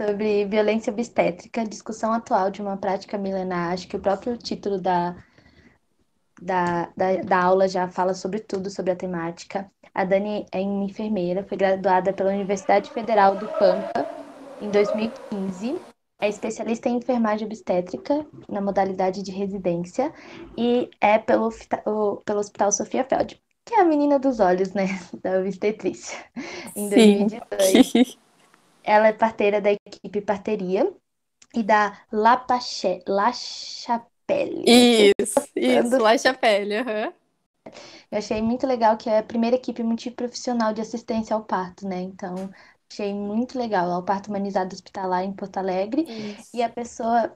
sobre violência obstétrica, discussão atual de uma prática milenar. Acho que o próprio título da, da, da, da aula já fala sobre tudo sobre a temática. A Dani é enfermeira, foi graduada pela Universidade Federal do Pampa em 2015. É especialista em enfermagem obstétrica na modalidade de residência e é pelo, pelo Hospital Sofia Feld, que é a menina dos olhos, né, da obstetrícia, em Sim. 2018. Ela é parteira da equipe Parteria e da La, Pache, La Chapelle. Isso, isso, La Chapelle, aham. Uhum. Eu achei muito legal que é a primeira equipe multiprofissional de assistência ao parto, né? Então, achei muito legal. É o parto humanizado hospitalar em Porto Alegre. Isso. E a pessoa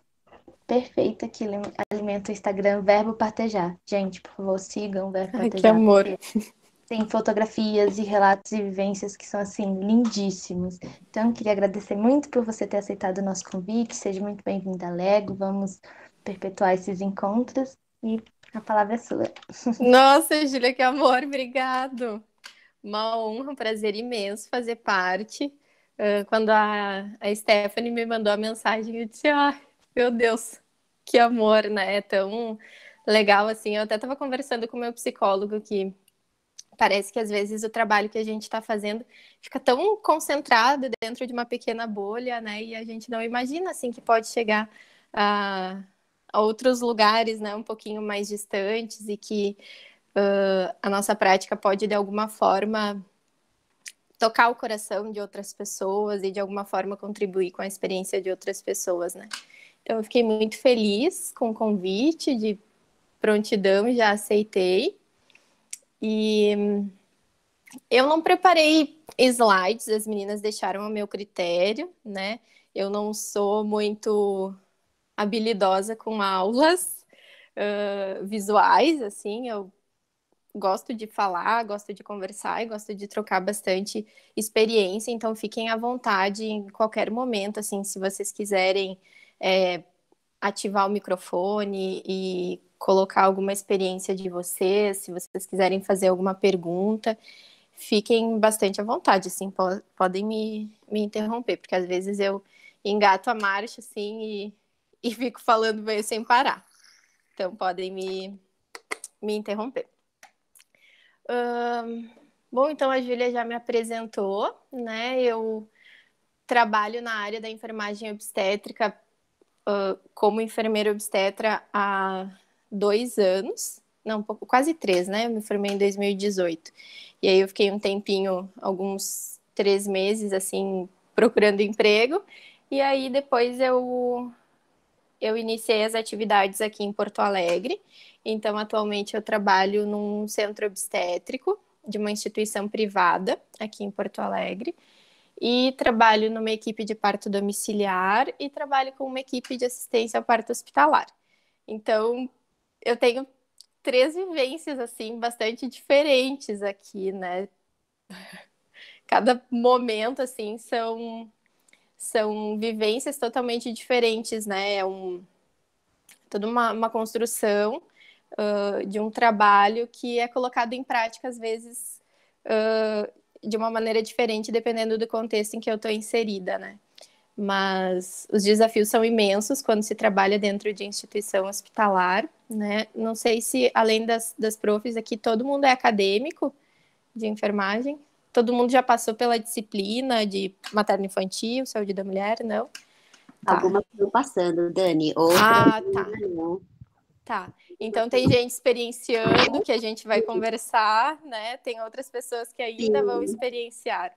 perfeita que alimenta o Instagram, Verbo Partejar. Gente, por favor, sigam o Verbo Partejar. Ai, que amor. Porque tem fotografias e relatos e vivências que são assim lindíssimos. Então, queria agradecer muito por você ter aceitado o nosso convite. Seja muito bem-vinda à Lego. Vamos perpetuar esses encontros e a palavra é sua. Nossa, Júlia, que amor, obrigado. Uma honra, um prazer imenso fazer parte. Ah, quando a, a Stephanie me mandou a mensagem, eu disse: ai, ah, meu Deus, que amor, né? É tão legal assim. Eu até estava conversando com meu psicólogo que Parece que às vezes o trabalho que a gente está fazendo fica tão concentrado dentro de uma pequena bolha, né? E a gente não imagina assim que pode chegar a, a outros lugares, né? Um pouquinho mais distantes e que uh, a nossa prática pode de alguma forma tocar o coração de outras pessoas e de alguma forma contribuir com a experiência de outras pessoas, né? Então eu fiquei muito feliz com o convite de prontidão, já aceitei. E eu não preparei slides, as meninas deixaram ao meu critério, né? Eu não sou muito habilidosa com aulas uh, visuais, assim, eu gosto de falar, gosto de conversar e gosto de trocar bastante experiência, então fiquem à vontade em qualquer momento, assim, se vocês quiserem é, ativar o microfone e colocar alguma experiência de vocês, se vocês quiserem fazer alguma pergunta, fiquem bastante à vontade, assim, po podem me, me interromper, porque às vezes eu engato a marcha, assim, e, e fico falando meio sem parar. Então, podem me, me interromper. bom, então a Júlia já me apresentou, né? Eu trabalho na área da enfermagem obstétrica uh, como enfermeira obstetra há dois anos, não, quase três, né? Eu me formei em 2018. E aí eu fiquei um tempinho, alguns três meses, assim, procurando emprego. E aí depois eu eu iniciei as atividades aqui em Porto Alegre. Então atualmente eu trabalho num centro obstétrico de uma instituição privada aqui em Porto Alegre. E trabalho numa equipe de parto domiciliar e trabalho com uma equipe de assistência ao parto hospitalar. Então, eu tenho três vivências assim bastante diferentes aqui, né? Cada momento assim são são vivências totalmente diferentes, né? É um toda uma, uma construção uh, de um trabalho que é colocado em prática às vezes uh, de uma maneira diferente dependendo do contexto em que eu estou inserida, né? Mas os desafios são imensos quando se trabalha dentro de instituição hospitalar né? Não sei se, além das, das profs aqui, todo mundo é acadêmico de enfermagem. Todo mundo já passou pela disciplina de materno-infantil, saúde da mulher, não? Tá. Algumas estão passando, Dani. ah, tá. Não. Tá. Então tem gente experienciando que a gente vai conversar, né? Tem outras pessoas que ainda Sim. vão experienciar.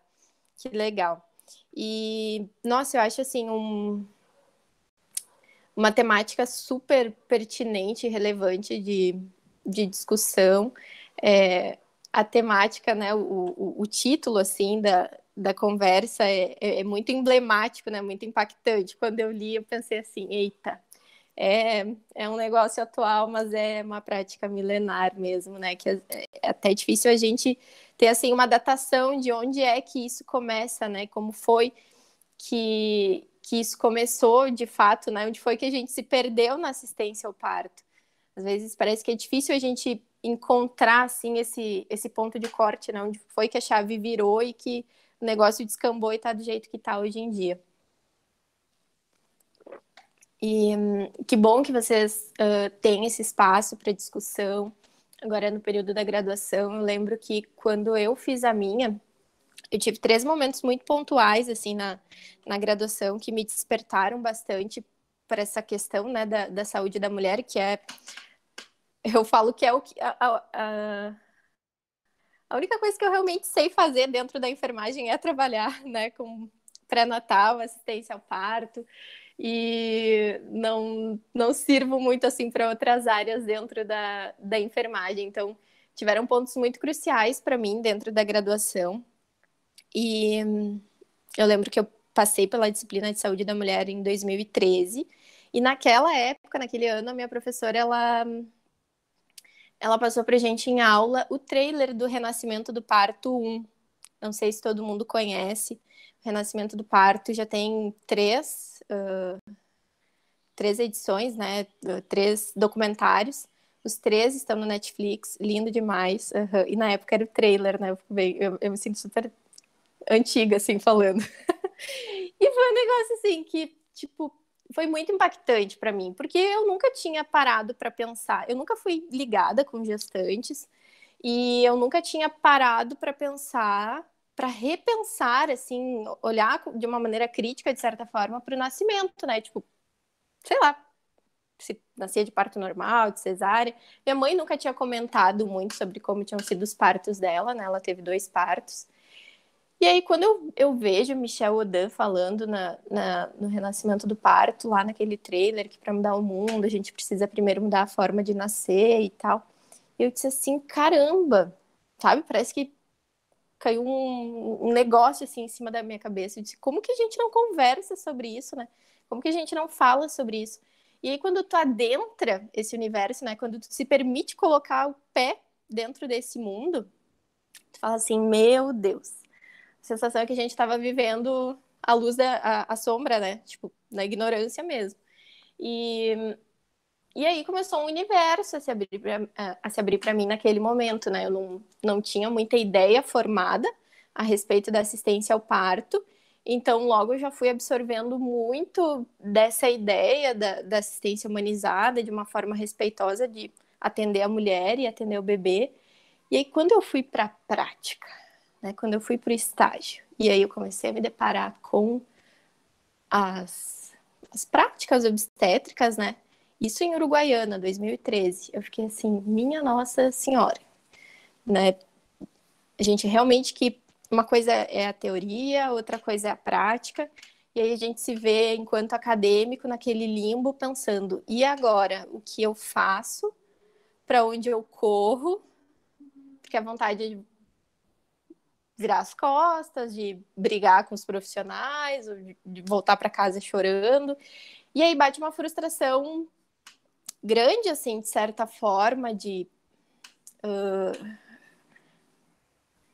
Que legal. E, nossa, eu acho assim um, uma temática super pertinente e relevante de, de discussão. É, a temática, né, o, o, o, título assim da, da conversa é, é, é, muito emblemático, né, muito impactante. Quando eu li, eu pensei assim, eita, é, é um negócio atual, mas é uma prática milenar mesmo, né, que é, é até difícil a gente ter assim uma datação de onde é que isso começa, né, como foi que que isso começou de fato, né? Onde foi que a gente se perdeu na assistência ao parto? Às vezes parece que é difícil a gente encontrar assim esse esse ponto de corte, né? Onde foi que a chave virou e que o negócio descambou e tá do jeito que tá hoje em dia. E hum, que bom que vocês uh, têm esse espaço para discussão. Agora, no período da graduação, eu lembro que quando eu fiz a minha, eu tive três momentos muito pontuais, assim, na, na graduação, que me despertaram bastante para essa questão, né, da, da saúde da mulher, que é. Eu falo que é o que. A, a, a, a única coisa que eu realmente sei fazer dentro da enfermagem é trabalhar, né, com pré-natal, assistência ao parto e não, não sirvo muito assim para outras áreas dentro da, da enfermagem. Então, tiveram pontos muito cruciais para mim dentro da graduação. E hum, eu lembro que eu passei pela disciplina de saúde da mulher em 2013. E naquela época, naquele ano, a minha professora, ela, ela passou para gente em aula o trailer do Renascimento do Parto 1. Não sei se todo mundo conhece. O Renascimento do Parto já tem três, uh, três edições, né? Três documentários. Os três estão no Netflix, lindo demais. Uhum. E na época era o trailer, né? Eu, eu, eu me sinto super antiga, assim, falando. e foi um negócio, assim, que, tipo, foi muito impactante para mim, porque eu nunca tinha parado para pensar, eu nunca fui ligada com gestantes e eu nunca tinha parado para pensar, para repensar, assim, olhar de uma maneira crítica, de certa forma, para o nascimento, né? Tipo, sei lá, se nascia de parto normal, de cesárea. Minha mãe nunca tinha comentado muito sobre como tinham sido os partos dela, né? Ela teve dois partos. E aí, quando eu, eu vejo Michel Odan falando na, na, no Renascimento do Parto, lá naquele trailer, que para mudar o mundo a gente precisa primeiro mudar a forma de nascer e tal, eu disse assim: caramba, sabe? Parece que caiu um, um negócio assim em cima da minha cabeça. Eu disse: como que a gente não conversa sobre isso, né? Como que a gente não fala sobre isso? E aí, quando tu adentra esse universo, né? Quando tu se permite colocar o pé dentro desse mundo, tu fala assim: meu Deus sensação é que a gente estava vivendo a luz da a, a, sombra, né? Tipo, na ignorância mesmo. E, e aí começou um universo a se abrir a, se abrir para mim naquele momento, né? Eu não, não tinha muita ideia formada a respeito da assistência ao parto. Então, logo eu já fui absorvendo muito dessa ideia da, da assistência humanizada, de uma forma respeitosa de atender a mulher e atender o bebê. E aí, quando eu fui para a prática, né, quando eu fui para o estágio. E aí eu comecei a me deparar com as, as práticas obstétricas, né? Isso em Uruguaiana, 2013. Eu fiquei assim, minha Nossa Senhora, né? A gente realmente que uma coisa é a teoria, outra coisa é a prática. E aí a gente se vê enquanto acadêmico naquele limbo pensando: e agora, o que eu faço? Para onde eu corro? Porque a vontade virar as costas, de brigar com os profissionais, de voltar para casa chorando. E aí bate uma frustração grande, assim, de certa forma, de. Uh,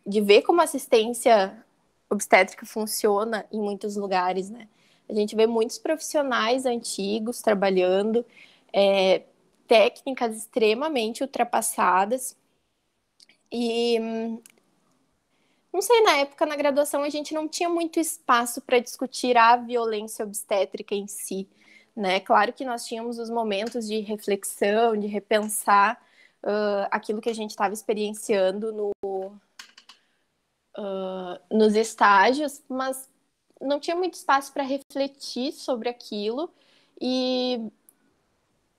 de ver como a assistência obstétrica funciona em muitos lugares, né? A gente vê muitos profissionais antigos trabalhando, é, técnicas extremamente ultrapassadas. E hum, não sei, na época na graduação a gente não tinha muito espaço para discutir a violência obstétrica em si, né? Claro que nós tínhamos os momentos de reflexão, de repensar uh, aquilo que a gente estava experienciando no, uh, nos estágios, mas não tinha muito espaço para refletir sobre aquilo e,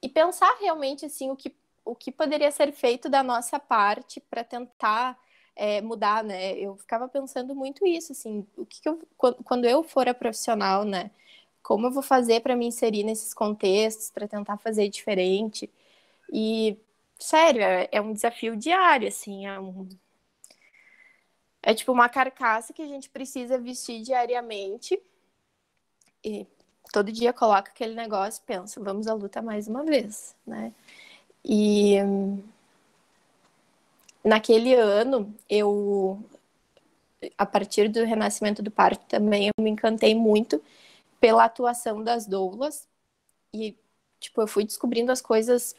e pensar realmente assim o que, o que poderia ser feito da nossa parte para tentar é, mudar, né? Eu ficava pensando muito isso, assim, o que, que eu, quando eu for a profissional, né? Como eu vou fazer para me inserir nesses contextos, para tentar fazer diferente? E, sério, é, é um desafio diário, assim, é um, é tipo uma carcaça que a gente precisa vestir diariamente. E todo dia coloca aquele negócio, pensa, vamos à luta mais uma vez, né? E Naquele ano, eu, a partir do Renascimento do Parque também, eu me encantei muito pela atuação das doulas. E, tipo, eu fui descobrindo as coisas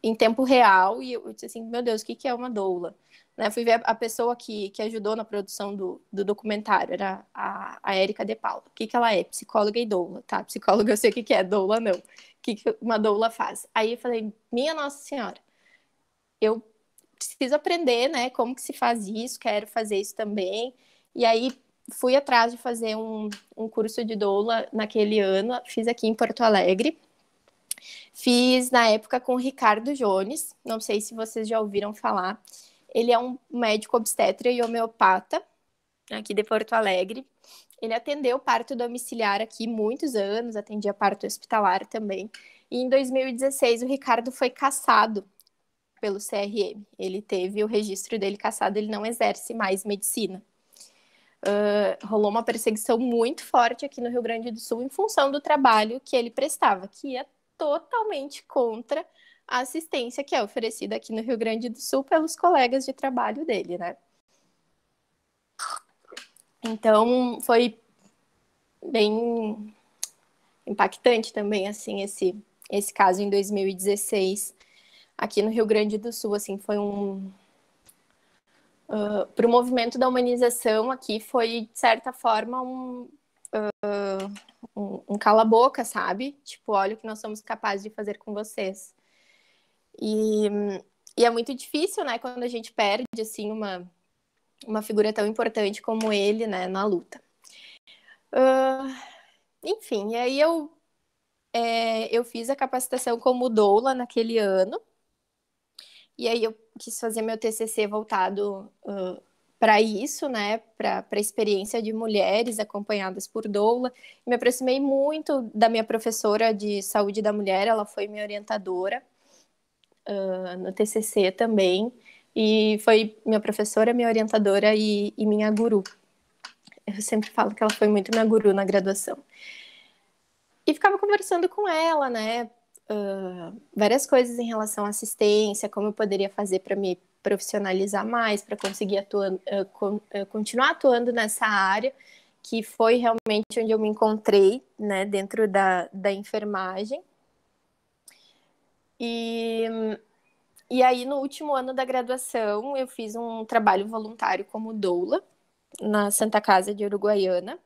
em tempo real e eu disse assim, meu Deus, o que, que é uma doula? Né? Fui ver a pessoa que, que ajudou na produção do, do documentário, era a, a Erika De Paula. O que, que ela é? Psicóloga e doula, tá? Psicóloga eu sei o que, que é, doula não. O que, que uma doula faz? Aí eu falei, minha Nossa Senhora, eu preciso aprender, né? Como que se faz isso, quero fazer isso também. E aí fui atrás de fazer um, um curso de doula naquele ano, fiz aqui em Porto Alegre. Fiz na época com o Ricardo Jones, não sei se vocês já ouviram falar. Ele é um médico obstetra e homeopata aqui de Porto Alegre. Ele atendeu parto domiciliar aqui muitos anos, atendia parto hospitalar também. E em 2016 o Ricardo foi caçado pelo CRM. Ele teve o registro dele cassado, ele não exerce mais medicina. Uh, rolou uma perseguição muito forte aqui no Rio Grande do Sul em função do trabalho que ele prestava, que ia totalmente contra a assistência que é oferecida aqui no Rio Grande do Sul pelos colegas de trabalho dele, né? Então, foi bem impactante também, assim, esse, esse caso em 2016 aqui no Rio Grande do Sul, assim, foi um... Uh, ah, para o movimento da humanização aqui foi, de certa forma, um, uh, um, um cala-boca, sabe? Tipo, olha o que nós somos capazes de fazer com vocês. E, e é muito difícil, né, quando a gente perde, assim, uma, uma figura tão importante como ele, né, na luta. Uh, enfim, e aí eu, é, eu fiz a capacitação como doula naquele ano. E aí eu quis fazer meu TCC voltado uh, para isso, né, para a experiência de mulheres acompanhadas por doula. Me aproximei muito da minha professora de saúde da mulher, ela foi minha orientadora uh, no TCC também, e foi minha professora, minha orientadora e, e minha guru. Eu sempre falo que ela foi muito minha guru na graduação. E ficava conversando com ela, né, ah, várias coisas em relação à assistência, como eu poderia fazer para me profissionalizar mais, para conseguir atuando, uh, con uh, continuar atuando nessa área, que foi realmente onde eu me encontrei, né, dentro da, da enfermagem. E, e aí, no último ano da graduação, eu fiz um trabalho voluntário como doula na Santa Casa de Uruguaiana.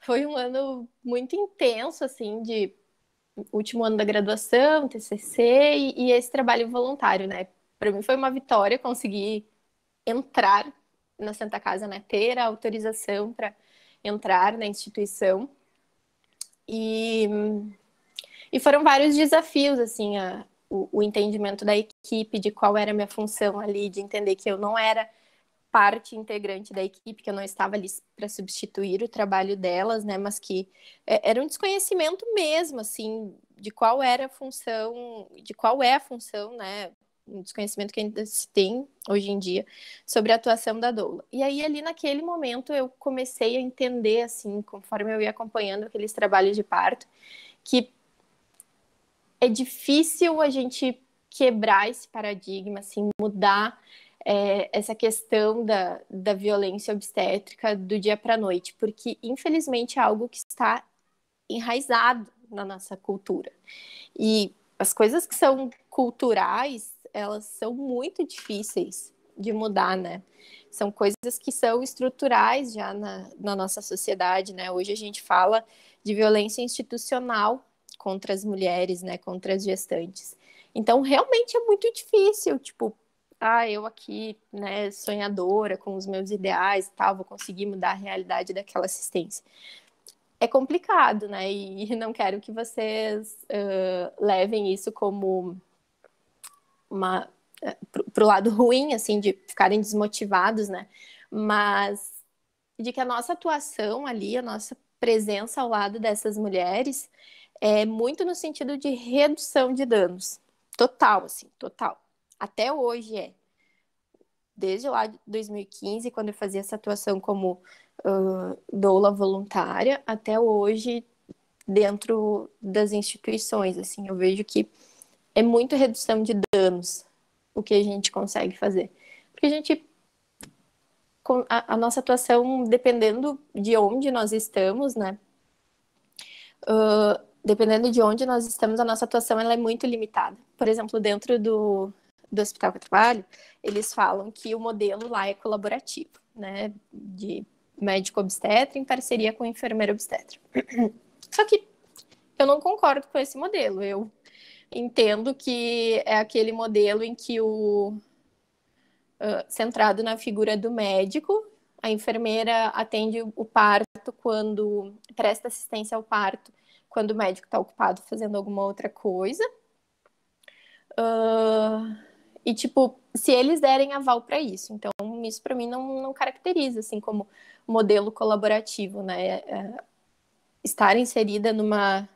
Foi um ano muito intenso, assim, de último ano da graduação, TCC e, e esse trabalho voluntário, né? Para mim foi uma vitória conseguir entrar na Santa Casa, né? Ter a autorização para entrar na instituição. E, e foram vários desafios, assim, a, o, o entendimento da equipe, de qual era a minha função ali, de entender que eu não era parte integrante da equipe, que eu não estava ali para substituir o trabalho delas, né? Mas que é, era um desconhecimento mesmo, assim, de qual era a função, de qual é a função, né? Um desconhecimento que ainda se tem hoje em dia sobre a atuação da doula. E aí, ali naquele momento, eu comecei a entender, assim, conforme eu ia acompanhando aqueles trabalhos de parto, que é difícil a gente quebrar esse paradigma, assim, mudar é, essa questão da, da violência obstétrica do dia para a noite, porque infelizmente é algo que está enraizado na nossa cultura. E as coisas que são culturais, elas são muito difíceis de mudar, né? São coisas que são estruturais já na, na nossa sociedade, né? Hoje a gente fala de violência institucional contra as mulheres, né? Contra as gestantes. Então, realmente é muito difícil, tipo, ah, eu aqui, né, sonhadora com os meus ideais e tal, vou conseguir mudar a realidade daquela assistência. É complicado, né? E não quero que vocês uh, levem isso como uma eh, para o lado ruim, assim, de ficarem desmotivados, né? Mas de que a nossa atuação ali, a nossa presença ao lado dessas mulheres é muito no sentido de redução de danos, total, assim, total até hoje é. Desde lá de 2015, quando eu fazia essa atuação como uh, doula voluntária, até hoje dentro das instituições, assim, eu vejo que é muito redução de danos o que a gente consegue fazer. Porque a gente a, a nossa atuação, dependendo de onde nós estamos, né? Uh, dependendo de onde nós estamos, a nossa atuação ela é muito limitada. Por exemplo, dentro do, do hospital que eu trabalho, eles falam que o modelo lá é colaborativo, né? De médico obstetra em parceria com enfermeiro obstetra. Só que eu não concordo com esse modelo. Eu entendo que é aquele modelo em que o uh, centrado na figura do médico, a enfermeira atende o parto quando presta assistência ao parto quando o médico está ocupado fazendo alguma outra coisa. Uh, e, tipo, se eles derem aval para isso. Então, isso para mim não, não caracteriza, assim, como modelo colaborativo, né? É, é, estar inserida numa,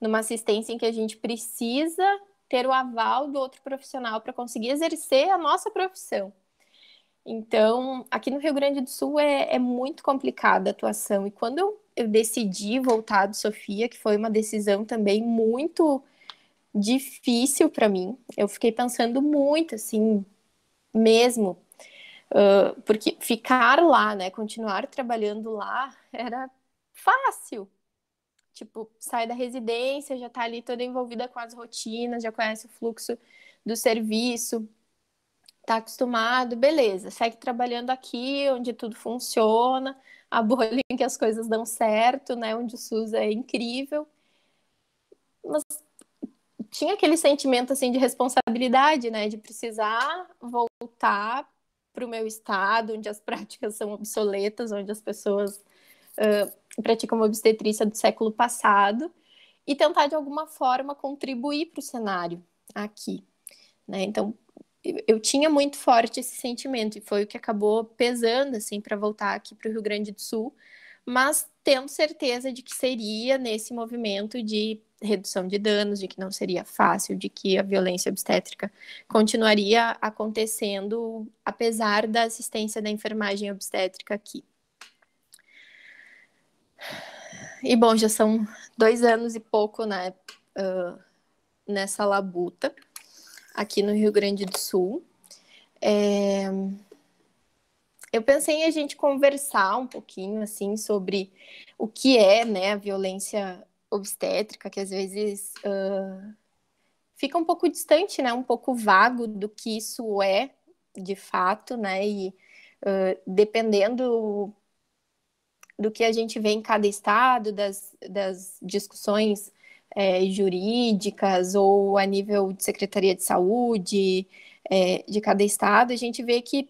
numa assistência em que a gente precisa ter o aval do outro profissional para conseguir exercer a nossa profissão. Então, aqui no Rio Grande do Sul é, é muito complicada a atuação. E quando eu, eu decidi voltar do Sofia, que foi uma decisão também muito difícil para mim. Eu fiquei pensando muito, assim, mesmo. Uh, porque ficar lá, né, continuar trabalhando lá era fácil. Tipo, sai da residência, já tá ali toda envolvida com as rotinas, já conhece o fluxo do serviço, tá acostumado, beleza. Segue trabalhando aqui, onde tudo funciona, a bolha em que as coisas dão certo, né, onde o SUS é incrível. Mas tinha aquele sentimento assim de responsabilidade, né, de precisar voltar para o meu estado, onde as práticas são obsoletas, onde as pessoas uh, praticam obstetrícia do século passado, e tentar de alguma forma contribuir para o cenário aqui. Né? Então, eu tinha muito forte esse sentimento e foi o que acabou pesando assim para voltar aqui para o Rio Grande do Sul, mas tendo certeza de que seria nesse movimento de redução de danos, de que não seria fácil, de que a violência obstétrica continuaria acontecendo apesar da assistência da enfermagem obstétrica aqui. E bom, já são dois anos e pouco né, uh, nessa labuta, aqui no Rio Grande do Sul. É... Eu pensei em a gente conversar um pouquinho assim sobre o que é né, a violência obstétrica, que às vezes uh, fica um pouco distante, né? Um pouco vago do que isso é de fato, né? E uh, dependendo do que a gente vê em cada estado, das, das discussões é, jurídicas ou a nível de Secretaria de Saúde é, de cada estado, a gente vê que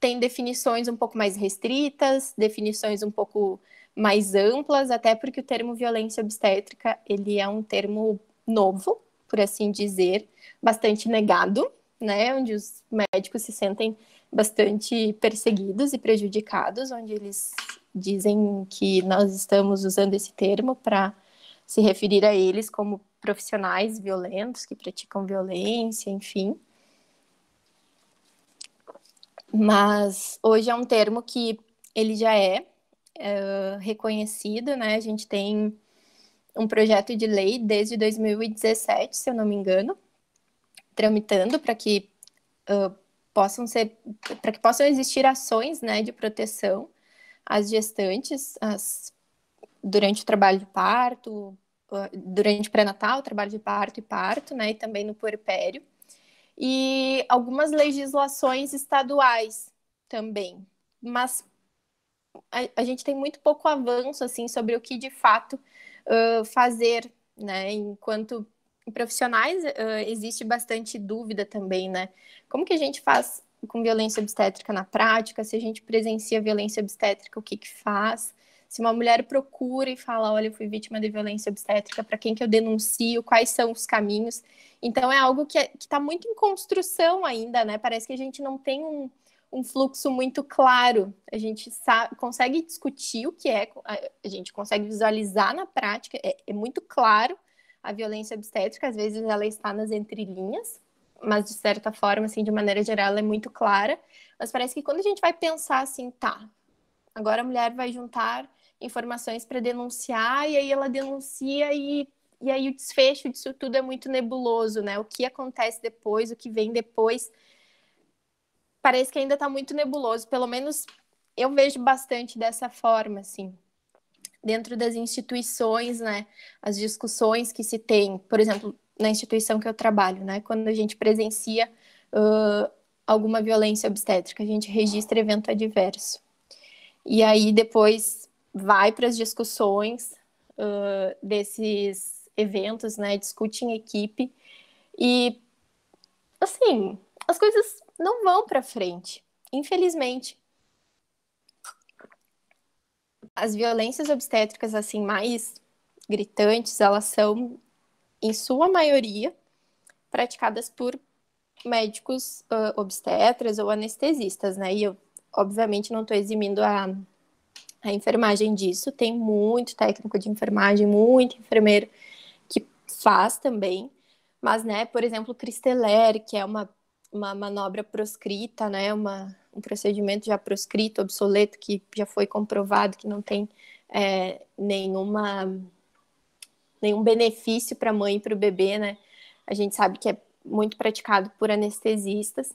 tem definições um pouco mais restritas, definições um pouco mais amplas, até porque o termo violência obstétrica, ele é um termo novo, por assim dizer, bastante negado, né, onde os médicos se sentem bastante perseguidos e prejudicados, onde eles dizem que nós estamos usando esse termo para se referir a eles como profissionais violentos que praticam violência, enfim. Mas hoje é um termo que ele já é eh, reconhecido, né? A gente tem um projeto de lei desde 2017, se eu não me engano, tramitando para que uh, possam ser, para que possam existir ações, né, de proteção às gestantes, às durante o trabalho de parto, eh, durante pré-natal, trabalho de parto e parto, né, e também no puerpério, e algumas legislações estaduais também. Mas a, a, gente tem muito pouco avanço assim sobre o que de fato uh, fazer, né? Enquanto profissionais uh, existe bastante dúvida também, né? Como que a gente faz com violência obstétrica na prática? Se a gente presencia violência obstétrica, o que que faz? Se uma mulher procura e fala, olha, eu fui vítima de violência obstétrica, para quem que eu denuncio? Quais são os caminhos? Então é algo que é, está muito em construção ainda, né? Parece que a gente não tem um, um fluxo muito claro. A gente sabe, consegue discutir o que é, a gente consegue visualizar na prática, é, é, muito claro a violência obstétrica, às vezes ela está nas entrelinhas, mas de certa forma, assim, de maneira geral, ela é muito clara. Mas parece que quando a gente vai pensar assim, tá, agora a mulher vai juntar informações para denunciar, e aí ela denuncia e e aí o desfecho disso tudo é muito nebuloso, né? O que acontece depois, o que vem depois parece que ainda está muito nebuloso, pelo menos eu vejo bastante dessa forma, assim. Dentro das instituições, né, as discussões que se tem, por exemplo, na instituição que eu trabalho, né, quando a gente presencia uh, alguma violência obstétrica, a gente registra evento adverso. E aí depois vai para as discussões uh, desses eventos, né, discute em equipe e, assim, as coisas não vão para frente, infelizmente. As violências obstétricas assim mais gritantes, elas são em sua maioria praticadas por médicos uh, obstetras ou anestesistas, né? E eu, obviamente, não estou eximindo a, a enfermagem disso. Tem muito técnico de enfermagem, muito enfermeiro que faz também. Mas, né, por exemplo, Cristeler, que é uma uma manobra proscrita, né? Uma, um procedimento já proscrito, obsoleto, que já foi comprovado que não tem é, nenhuma, nenhum benefício para a mãe e para o bebê, né? A gente sabe que é muito praticado por anestesistas.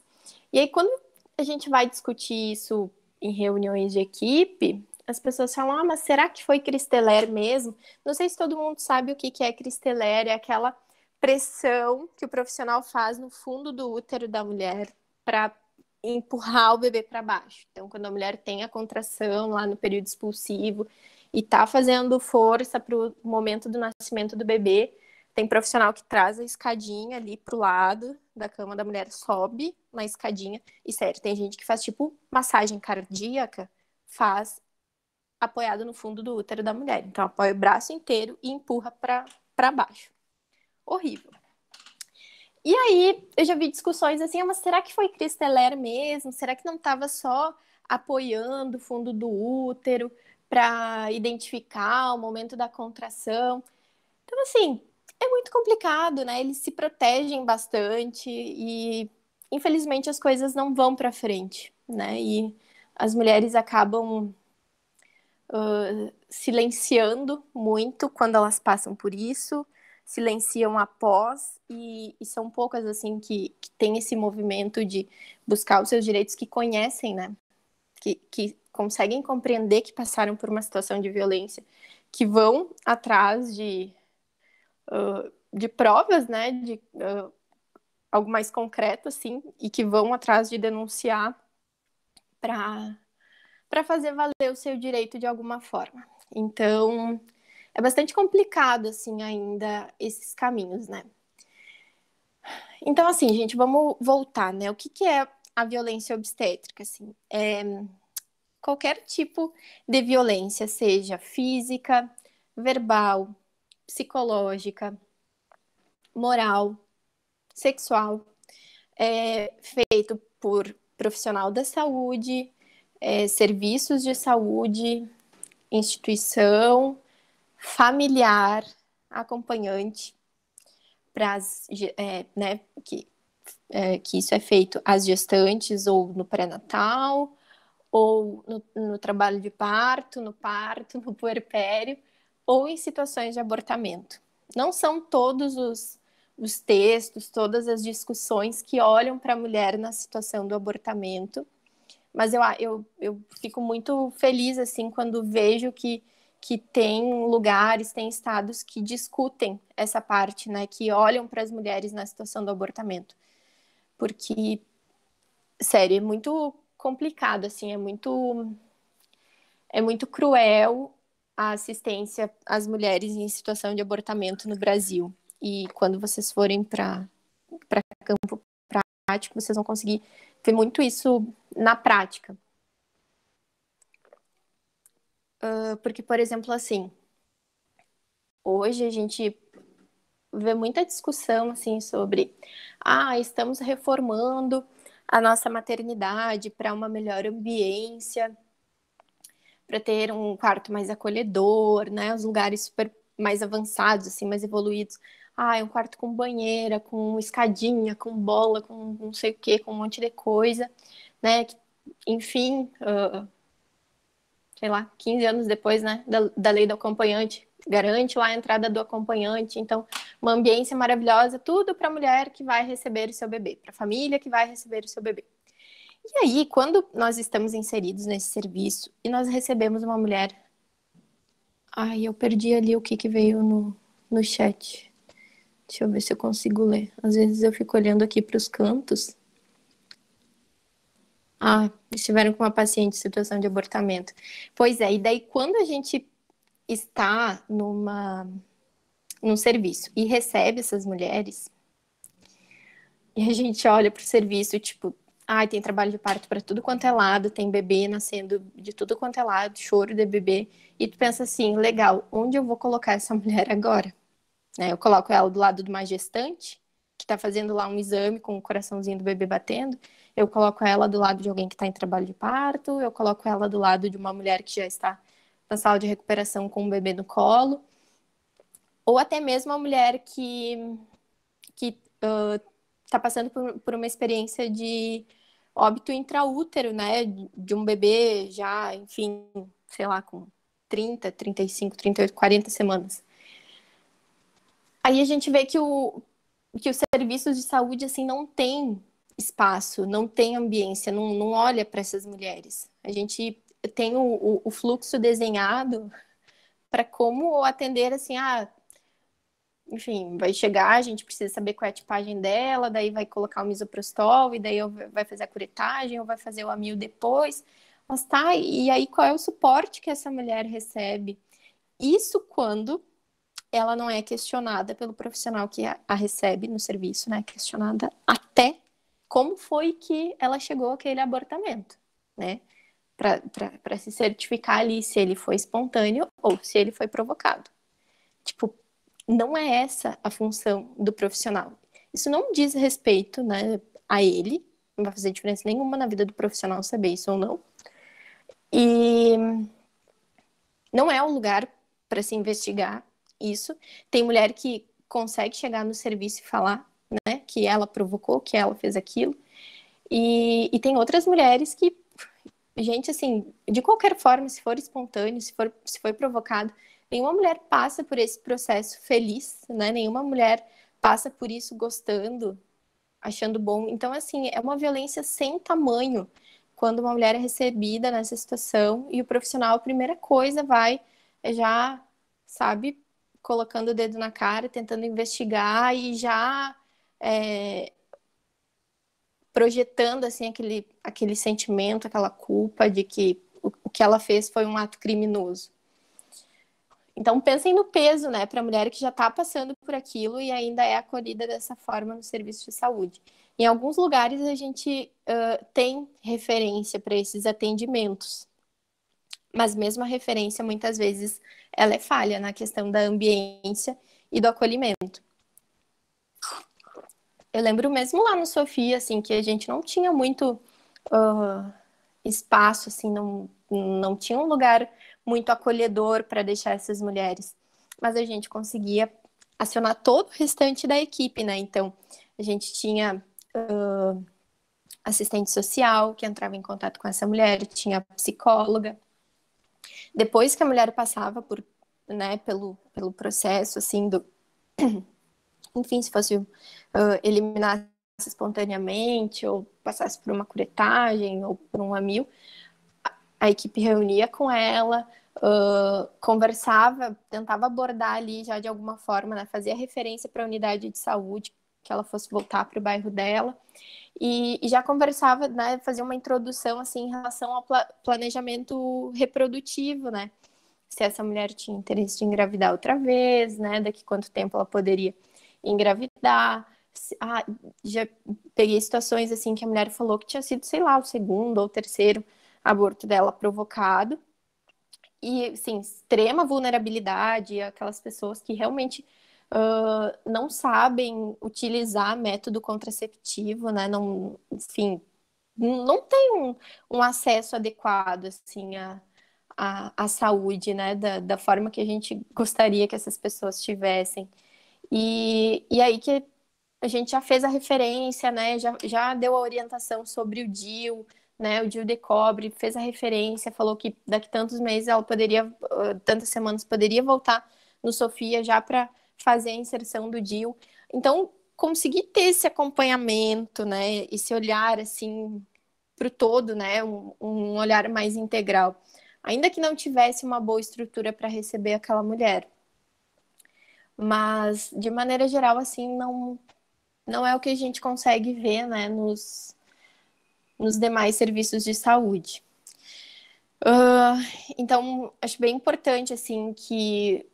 E aí, quando a gente vai discutir isso em reuniões de equipe, as pessoas falam, ah, mas será que foi Cristeler mesmo? Não sei se todo mundo sabe o que é Cristeler, é aquela pressão que o profissional faz no fundo do útero da mulher para empurrar o bebê para baixo. Então, quando a mulher tem a contração lá no período expulsivo e tá fazendo força para o momento do nascimento do bebê, tem profissional que traz a escadinha ali pro lado da cama da mulher, sobe na escadinha. E sério, tem gente que faz tipo massagem cardíaca, faz apoiado no fundo do útero da mulher. Então, apoia o braço inteiro e empurra para baixo horrível. E aí, eu já vi discussões assim, ah, mas será que foi Cris mesmo? Será que não estava só apoiando o fundo do útero para identificar o momento da contração? Então, assim, é muito complicado, né? Eles se protegem bastante e, infelizmente, as coisas não vão para frente, né? E as mulheres acabam uh, silenciando muito quando elas passam por isso silenciam após e, e são poucas assim que, que têm esse movimento de buscar os seus direitos que conhecem, né? Que, que conseguem compreender que passaram por uma situação de violência, que vão atrás de, uh, de provas, né? De uh, algo mais concreto, assim, e que vão atrás de denunciar para para fazer valer o seu direito de alguma forma. Então, é bastante complicado, assim, ainda esses caminhos, né? Então, assim, gente, vamos voltar, né? O que, que é a violência obstétrica, assim? É qualquer tipo de violência, seja física, verbal, psicológica, moral, sexual, é feito por profissional da saúde, é, serviços de saúde, instituição, familiar, acompanhante, para é, né, que, é, que isso é feito às gestantes ou no pré-natal, ou no, no, trabalho de parto, no parto, no puerpério, ou em situações de abortamento. Não são todos os, os textos, todas as discussões que olham para a mulher na situação do abortamento, mas eu, eu, eu fico muito feliz assim quando vejo que que tem lugares, tem estados que discutem essa parte, né, que olham para as mulheres na situação do abortamento. Porque, sério, é muito complicado, assim, é muito, é muito cruel a assistência às mulheres em situação de abortamento no Brasil. E quando vocês forem para campo prático, vocês vão conseguir ver muito isso na prática. Ah, porque, por exemplo, assim, hoje a gente vê muita discussão assim sobre ah, estamos reformando a nossa maternidade para uma melhor ambiência, para ter um quarto mais acolhedor, né? Os lugares super mais avançados, assim, mais evoluídos. Ah, é um quarto com banheira, com escadinha, com bola, com não sei o que, com um monte de coisa, né? Enfim, uh, sei lá, 15 anos depois, né, da, da lei do acompanhante, garante lá a entrada do acompanhante. Então, uma ambiência maravilhosa, tudo para a mulher que vai receber o seu bebê, para a família que vai receber o seu bebê. E aí, quando nós estamos inseridos nesse serviço e nós recebemos uma mulher. Ai, eu perdi ali o que, que veio no, no chat. Deixa eu ver se eu consigo ler. Às vezes eu fico olhando aqui para os cantos ah, estiveram com uma paciente em situação de abortamento. Pois é, e daí quando a gente está numa num serviço e recebe essas mulheres, e a gente olha para o serviço, tipo, ai, ah, tem trabalho de parto para tudo quanto é lado, tem bebê nascendo de tudo quanto é lado, choro de bebê, e tu pensa assim, legal, onde eu vou colocar essa mulher agora? Né, eu coloco ela do lado de uma gestante, que está fazendo lá um exame com o coraçãozinho do bebê batendo, eu coloco ela do lado de alguém que está em trabalho de parto, eu coloco ela do lado de uma mulher que já está na sala de recuperação com um bebê no colo, ou até mesmo uma mulher que que está uh, passando por, por uma experiência de óbito intraútero, né, de um bebê já, enfim, sei lá, com 30, 35, 38, 40 semanas. Aí a gente vê que o que os serviços de saúde assim não têm espaço, não tem ambiência, não, não olha para essas mulheres. A gente tem o, o fluxo desenhado para como atender assim, ah, enfim, vai chegar, a gente precisa saber qual é a tipagem dela, daí vai colocar o misoprostol, e daí vai fazer a curetagem, ou vai fazer o amil depois. Mas tá, e aí qual é o suporte que essa mulher recebe? Isso quando ela não é questionada pelo profissional que a recebe no serviço, né? Questionada até como foi que ela chegou àquele abortamento, né? Para se certificar ali se ele foi espontâneo ou se ele foi provocado. Tipo, não é essa a função do profissional. Isso não diz respeito né, a ele, não vai fazer diferença nenhuma na vida do profissional saber isso ou não. E não é o lugar para se investigar isso. Tem mulher que consegue chegar no serviço e falar né? Que ela provocou, que ela fez aquilo. E, e tem outras mulheres que, gente, assim, de qualquer forma, se for espontâneo, se for, se foi provocado, nenhuma mulher passa por esse processo feliz, né? Nenhuma mulher passa por isso gostando, achando bom. Então, assim, é uma violência sem tamanho quando uma mulher é recebida nessa situação e o profissional, a primeira coisa, vai já, sabe, colocando o dedo na cara, tentando investigar e já é, projetando assim aquele, aquele sentimento, aquela culpa de que o, o que ela fez foi um ato criminoso. Então pensem no peso, né, para a mulher que já está passando por aquilo e ainda é acolhida dessa forma no serviço de saúde. Em alguns lugares a gente uh, tem referência para esses atendimentos, mas mesmo a referência muitas vezes ela é falha na questão da ambiência e do acolhimento eu lembro mesmo lá no Sofia, assim, que a gente não tinha muito uh, espaço, assim, não, não tinha um lugar muito acolhedor para deixar essas mulheres. Mas a gente conseguia acionar todo o restante da equipe, né? Então, a gente tinha uh, assistente social que entrava em contato com essa mulher, tinha psicóloga. Depois que a mulher passava por, né, pelo, pelo processo, assim, do, enfim, se fosse uh, ah, eliminar espontaneamente ou passasse por uma curetagem ou por um amigo, a, a equipe reunia com ela, uh, conversava, tentava abordar ali já de alguma forma, né? fazia referência para a unidade de saúde que ela fosse voltar para o bairro dela e, e, já conversava, né, fazia uma introdução assim em relação ao planejamento reprodutivo, né? Se essa mulher tinha interesse de engravidar outra vez, né? Daqui quanto tempo ela poderia engravidar. Ah, já peguei situações assim que a mulher falou que tinha sido, sei lá, o segundo ou terceiro aborto dela provocado. E, assim, extrema vulnerabilidade, aquelas pessoas que realmente uh, não sabem utilizar método contraceptivo, né? Não, enfim, não tem um, um acesso adequado, assim, a, a, a saúde, né? Da, da forma que a gente gostaria que essas pessoas tivessem. E, e aí que a gente já fez a referência, né? Já, já deu a orientação sobre o DIL, né? O DIL de cobre, fez a referência, falou que daqui tantos meses ela poderia, ah, tantas semanas poderia voltar no Sofia já para fazer a inserção do DIL. Então, conseguir ter esse acompanhamento, né? Esse olhar assim para o todo, né? Um, um olhar mais integral. Ainda que não tivesse uma boa estrutura para receber aquela mulher. Mas, de maneira geral, assim, não, não é o que a gente consegue ver né, nos, nos demais serviços de saúde. Uh, então, acho bem importante, assim, que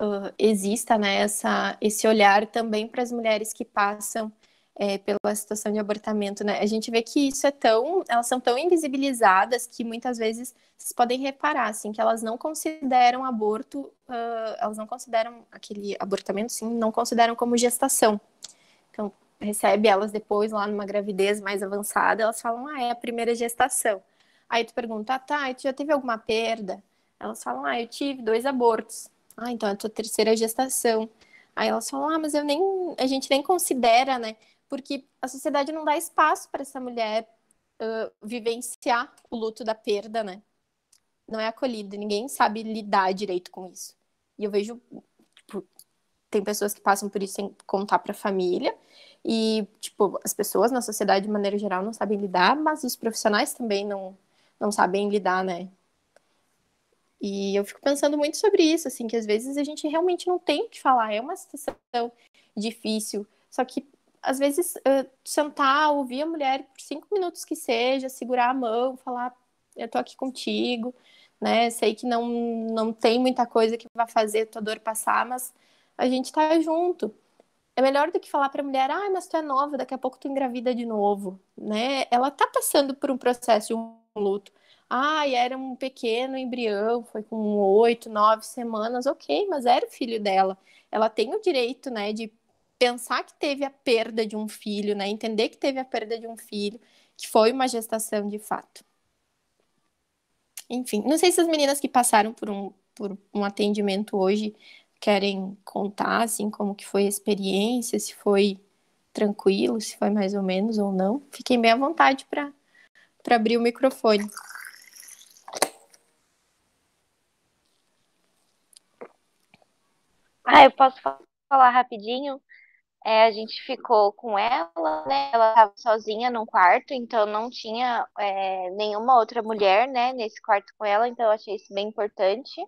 uh, exista né, essa, esse olhar também para as mulheres que passam é, pela situação de abortamento, né? A gente vê que isso é tão, elas são tão invisibilizadas que muitas vezes vocês podem reparar, assim, que elas não consideram aborto, uh, elas não consideram aquele abortamento, sim, não consideram como gestação. Então, recebe elas depois lá numa gravidez mais avançada, elas falam, ah, é a primeira gestação. Aí tu pergunta, ah, tá, tu já teve alguma perda? Elas falam, ah, eu tive dois abortos. Ah, então é a tua terceira gestação. Aí elas falam, ah, mas eu nem, a gente nem considera, né? porque a sociedade não dá espaço para essa mulher uh, vivenciar o luto da perda, né? Não é acolhido, ninguém sabe lidar direito com isso. E eu vejo tipo, tem pessoas que passam por isso sem contar para a família. E, tipo, as pessoas na sociedade, de maneira geral, não sabem lidar, mas os profissionais também não, não sabem lidar, né? E eu fico pensando muito sobre isso, assim, que às vezes a gente realmente não tem o que falar. É uma situação difícil, só que às vezes, uh, sentar, ouvir a mulher por cinco minutos que seja, segurar a mão, falar, eu tô aqui contigo, né? Sei que não, não tem muita coisa que vai fazer a tua dor passar, mas a gente tá junto. É melhor do que falar pra mulher, ah, mas tu é nova, daqui a pouco tu engravida de novo, né? Ela tá passando por um processo de um luto. Ah, era um pequeno embrião, foi com oito, nove semanas, ok, mas era o filho dela. Ela tem o direito, né, de pensar que teve a perda de um filho, né? Entender que teve a perda de um filho, que foi uma gestação de fato. Enfim, não sei se as meninas que passaram por um, por um atendimento hoje querem contar, assim, como que foi a experiência, se foi tranquilo, se foi mais ou menos ou não. Fiquem bem à vontade para abrir o microfone. Ah, eu posso falar rapidinho? É, a gente ficou com ela, né? Ela estava sozinha num quarto, então não tinha é, nenhuma outra mulher, né, nesse quarto com ela, então eu achei isso bem importante.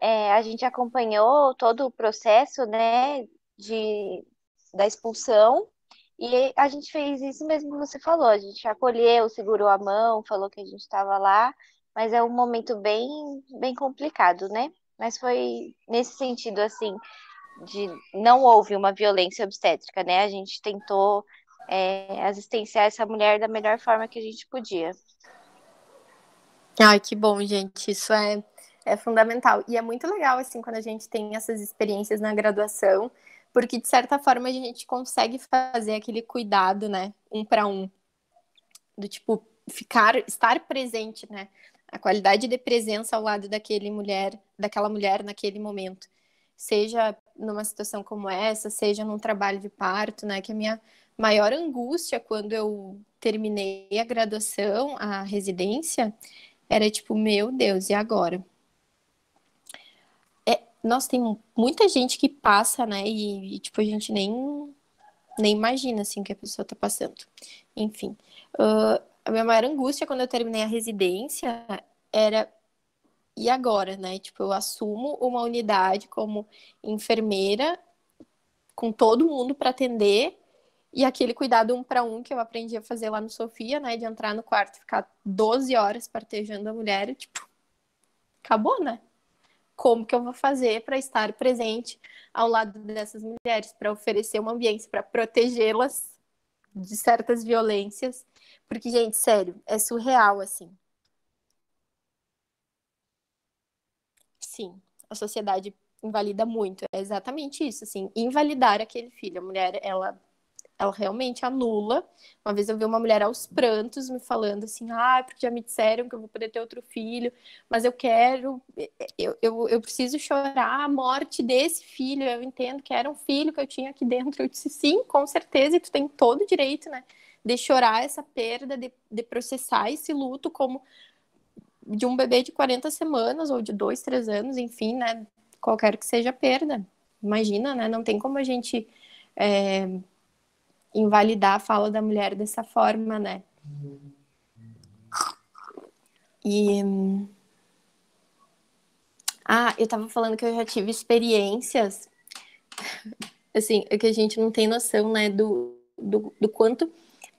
É, a gente acompanhou todo o processo, né, de, da expulsão, e a gente fez isso mesmo que você falou, a gente acolheu, segurou a mão, falou que a gente estava lá, mas é um momento bem, bem complicado, né? Mas foi nesse sentido, assim, de não houve uma violência obstétrica, né? A gente tentou é, assistenciar essa mulher da melhor forma que a gente podia. Ai, que bom, gente. Isso é, é fundamental. E é muito legal, assim, quando a gente tem essas experiências na graduação, porque de certa forma a gente consegue fazer aquele cuidado, né? Um para um. Do tipo, ficar, estar presente, né? A qualidade de presença ao lado daquele mulher, daquela mulher naquele momento seja numa situação como essa, seja num trabalho de parto, né? Que a minha maior angústia quando eu terminei a graduação, a residência, era tipo, meu Deus, e agora? É, nossa, tem muita gente que passa, né? E, e tipo, a gente nem, nem imagina, assim, que a pessoa tá passando. Enfim, uh, a minha maior angústia quando eu terminei a residência era e agora, né? Tipo, eu assumo uma unidade como enfermeira com todo mundo para atender e aquele cuidado um para um que eu aprendi a fazer lá no Sofia, né, de entrar no quarto e ficar 12 horas partejando a mulher, tipo, acabou, né? Como que eu vou fazer para estar presente ao lado dessas mulheres, para oferecer uma ambiente para protegê-las de certas violências? Porque gente, sério, é surreal assim. assim, a sociedade invalida muito. É exatamente isso, assim, invalidar aquele filho. A mulher, ela, ela realmente anula. Uma vez eu vi uma mulher aos prantos me falando assim, ah, porque já me disseram que eu vou poder ter outro filho, mas eu quero, eu, eu, eu preciso chorar a morte desse filho. Eu entendo que era um filho que eu tinha aqui dentro. Eu disse, sim, com certeza, e tu tem todo o direito, né? De chorar essa perda, de, de processar esse luto como de um bebê de 40 semanas ou de 2, 3 anos, enfim, né? Qualquer que seja a perda. Imagina, né? Não tem como a gente é, invalidar a fala da mulher dessa forma, né? E. Ah, eu tava falando que eu já tive experiências, assim, que a gente não tem noção, né, do, do, do quanto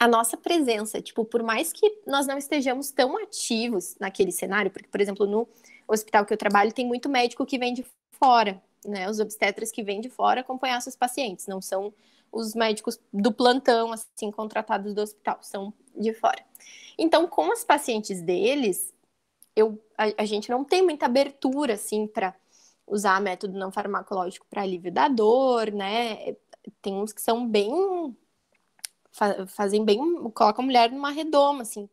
a nossa presença. Tipo, por mais que nós não estejamos tão ativos naquele cenário, porque, por exemplo, no hospital que eu trabalho, tem muito médico que vem de fora, né? Os obstetras que vêm de fora acompanhar seus pacientes, não são os médicos do plantão, assim, contratados do hospital, são de fora. Então, com os pacientes deles, eu, a, a gente não tem muita abertura, assim, para usar método não farmacológico para alívio da dor, né? Tem uns que são bem fazem bem, colocam a mulher numa redoma, assim.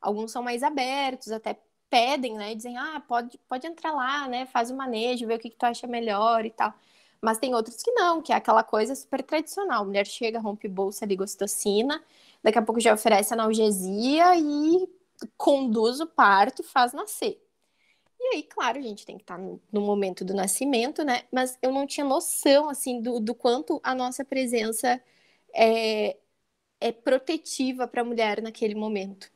Alguns são mais abertos, até pedem, né? Dizem, ah, pode, pode entrar lá, né? Faz o manejo, vê o que, que tu acha melhor e tal. Mas tem outros que não, que é aquela coisa super tradicional. A mulher chega, rompe bolsa, ligocitocina, daqui a pouco já oferece analgesia e conduz o parto, faz nascer. E aí, claro, a gente tem que estar tá no, no momento do nascimento, né? Mas eu não tinha noção, assim, do, do quanto a nossa presença é, é protetiva para a mulher naquele momento.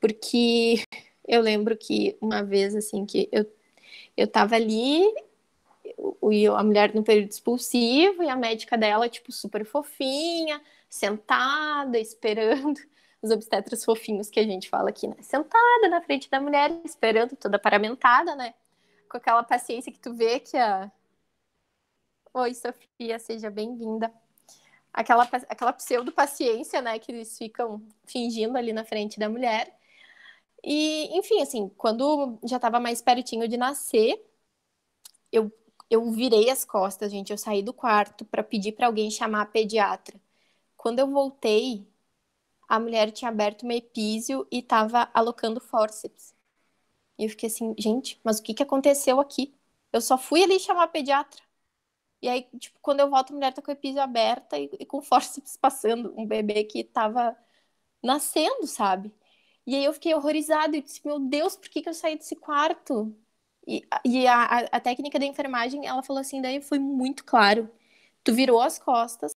Porque eu lembro que uma vez, assim, que eu, eu tava ali, eu, a mulher no período expulsivo, e a médica dela, tipo, super fofinha, sentada, esperando os obstetras fofinhos que a gente fala aqui, né? Sentada na frente da mulher, esperando, toda paramentada, né? Com aquela paciência que tu vê que a. Oi, Sofia, seja bem-vinda aquela, aquela pseudo-paciência, né, que eles ficam fingindo ali na frente da mulher. E, enfim, assim, quando já estava mais pertinho de nascer, eu, eu virei as costas, gente. Eu saí do quarto para pedir para alguém chamar a pediatra. Quando eu voltei, a mulher tinha aberto o epísio e estava alocando fórceps. E eu fiquei assim, gente, mas o que, que aconteceu aqui? Eu só fui ali chamar a pediatra. E aí, tipo, quando eu volto, a mulher tá com a epise aberta e, e com forceps passando um bebê que tava nascendo, sabe? E aí eu fiquei horrorizada. Eu disse, meu Deus, por que, que eu saí desse quarto? E, e a, a, a técnica da enfermagem, ela falou assim, daí foi muito claro. Tu virou as costas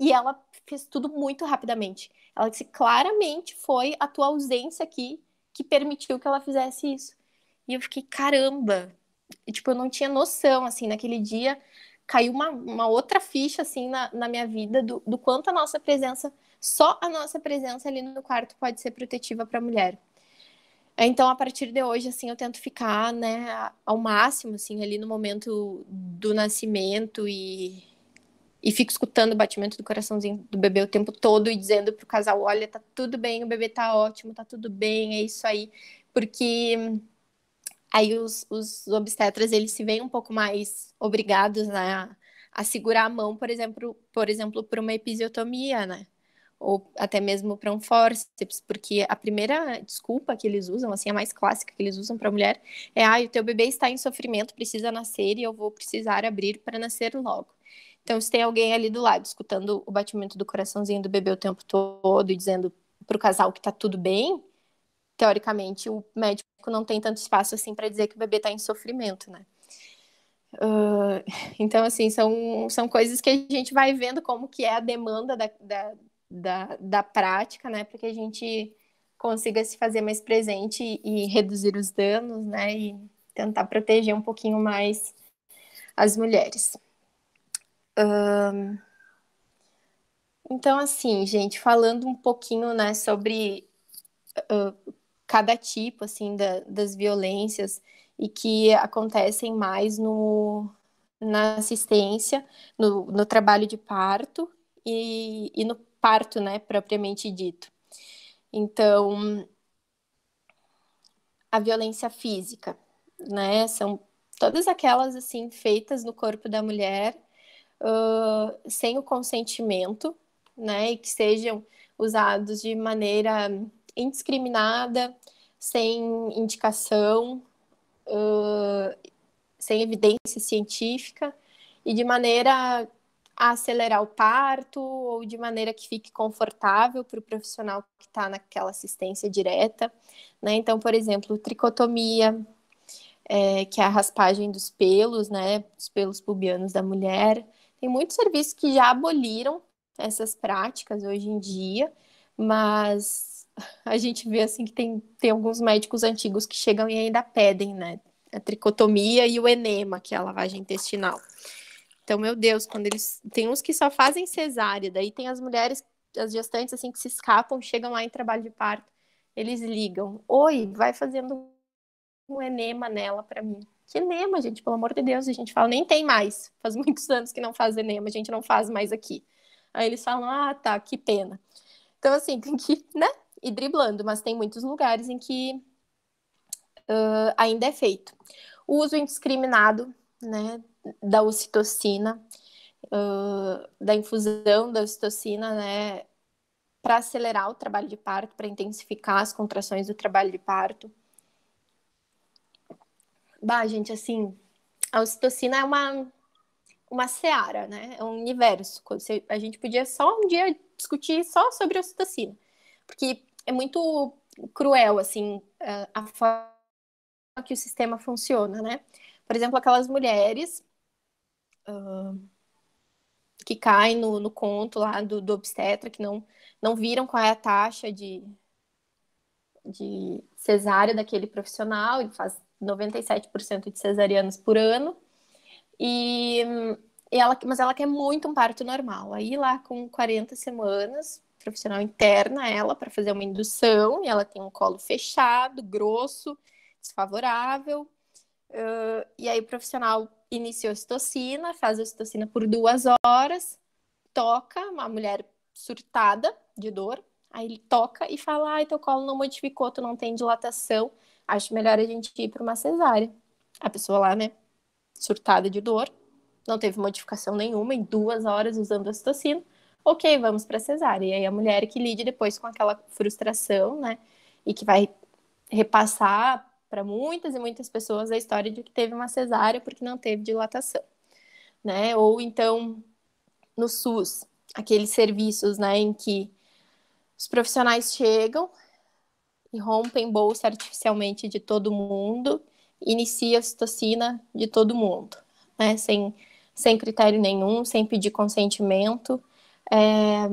e ela fez tudo muito rapidamente. Ela disse, claramente foi a tua ausência aqui que permitiu que ela fizesse isso. E eu fiquei, caramba, e, tipo, eu não tinha noção, assim, naquele dia caiu uma, uma outra ficha, assim, na, na minha vida do, do quanto a nossa presença, só a nossa presença ali no quarto pode ser protetiva para a mulher. Então, a partir de hoje, assim, eu tento ficar, né, ao máximo, assim, ali no momento do nascimento e, e fico escutando o batimento do coraçãozinho do bebê o tempo todo e dizendo pro casal, olha, tá tudo bem, o bebê tá ótimo, tá tudo bem, é isso aí, porque Aí os, os obstetras, eles se veem um pouco mais obrigados, né, a, a segurar a mão, por exemplo, por exemplo, para uma episiotomia, né? Ou até mesmo para um forceps, porque a primeira desculpa que eles usam, assim, a mais clássica que eles usam para a mulher é: "Ah, o teu bebê está em sofrimento, precisa nascer e eu vou precisar abrir para nascer logo". Então, se tem alguém ali do lado escutando o batimento do coraçãozinho do bebê o tempo todo e dizendo para o casal que está tudo bem, teoricamente, o médico não tem tanto espaço assim para dizer que o bebê está em sofrimento, né? Uh, então, assim, são, são coisas que a gente vai vendo como que é a demanda da, da, da, da prática, né? Para que a gente consiga se fazer mais presente e, e reduzir os danos, né? E tentar proteger um pouquinho mais as mulheres. Uh, então, assim, gente, falando um pouquinho, né, sobre uh, cada tipo assim da, das violências e que acontecem mais no, na assistência, no, no trabalho de parto e, e no parto, né, propriamente dito. Então, a violência física, né, são todas aquelas assim feitas no corpo da mulher uh, sem o consentimento, né, e que sejam usados de maneira indiscriminada, sem indicação, uh, sem evidência científica e de maneira a acelerar o parto ou de maneira que fique confortável para o profissional que está naquela assistência direta. Né? Então, por exemplo, tricotomia, é, que é a raspagem dos pelos, né? Os pelos pubianos da mulher. Tem muitos serviços que já aboliram essas práticas hoje em dia, mas a gente vê assim que tem, tem alguns médicos antigos que chegam e ainda pedem, né? A tricotomia e o enema, que é a lavagem intestinal. Então, meu Deus, quando eles. Tem uns que só fazem cesárea, daí tem as mulheres, as gestantes, assim, que se escapam, chegam lá em trabalho de parto, eles ligam. Oi, vai fazendo um enema nela para mim. Que enema, gente, pelo amor de Deus. A gente fala, nem tem mais. Faz muitos anos que não faz enema, a gente não faz mais aqui. Aí eles falam, ah, tá, que pena. Então, assim, tem que, né? e driblando, mas tem muitos lugares em que uh, ainda é feito. O uso indiscriminado né, da ocitocina, uh, da infusão da ocitocina, né, para acelerar o trabalho de parto, para intensificar as contrações do trabalho de parto. Bah, gente, assim, a ocitocina é uma, uma seara, né? É um universo. A gente podia só um dia discutir só sobre a ocitocina porque é muito cruel, assim, a forma que o sistema funciona, né? Por exemplo, aquelas mulheres uh, que caem no, no conto lá do, do, obstetra, que não, não viram qual é a taxa de, de cesárea daquele profissional, ele faz 97% de cesarianas por ano, e, e ela, mas ela quer muito um parto normal. Aí lá com 40 semanas, profissional interna ela para fazer uma indução e ela tem um colo fechado, grosso, desfavorável. Uh, e aí o profissional inicia a estocina faz a estocina por duas horas, toca uma mulher surtada de dor, aí ele toca e fala, ai, teu colo não modificou, tu não tem dilatação, acho melhor a gente ir para uma cesárea. A pessoa lá, né, surtada de dor, não teve modificação nenhuma em duas horas usando a estocina ok, vamos para cesárea. E aí a mulher que lide depois com aquela frustração, né? E que vai repassar para muitas e muitas pessoas a história de que teve uma cesárea porque não teve dilatação, né? Ou então no SUS, aqueles serviços, né, em que os profissionais chegam e rompem bolsa artificialmente de todo mundo, inicia a citocina de todo mundo, né, sem sem critério nenhum, sem pedir consentimento, é,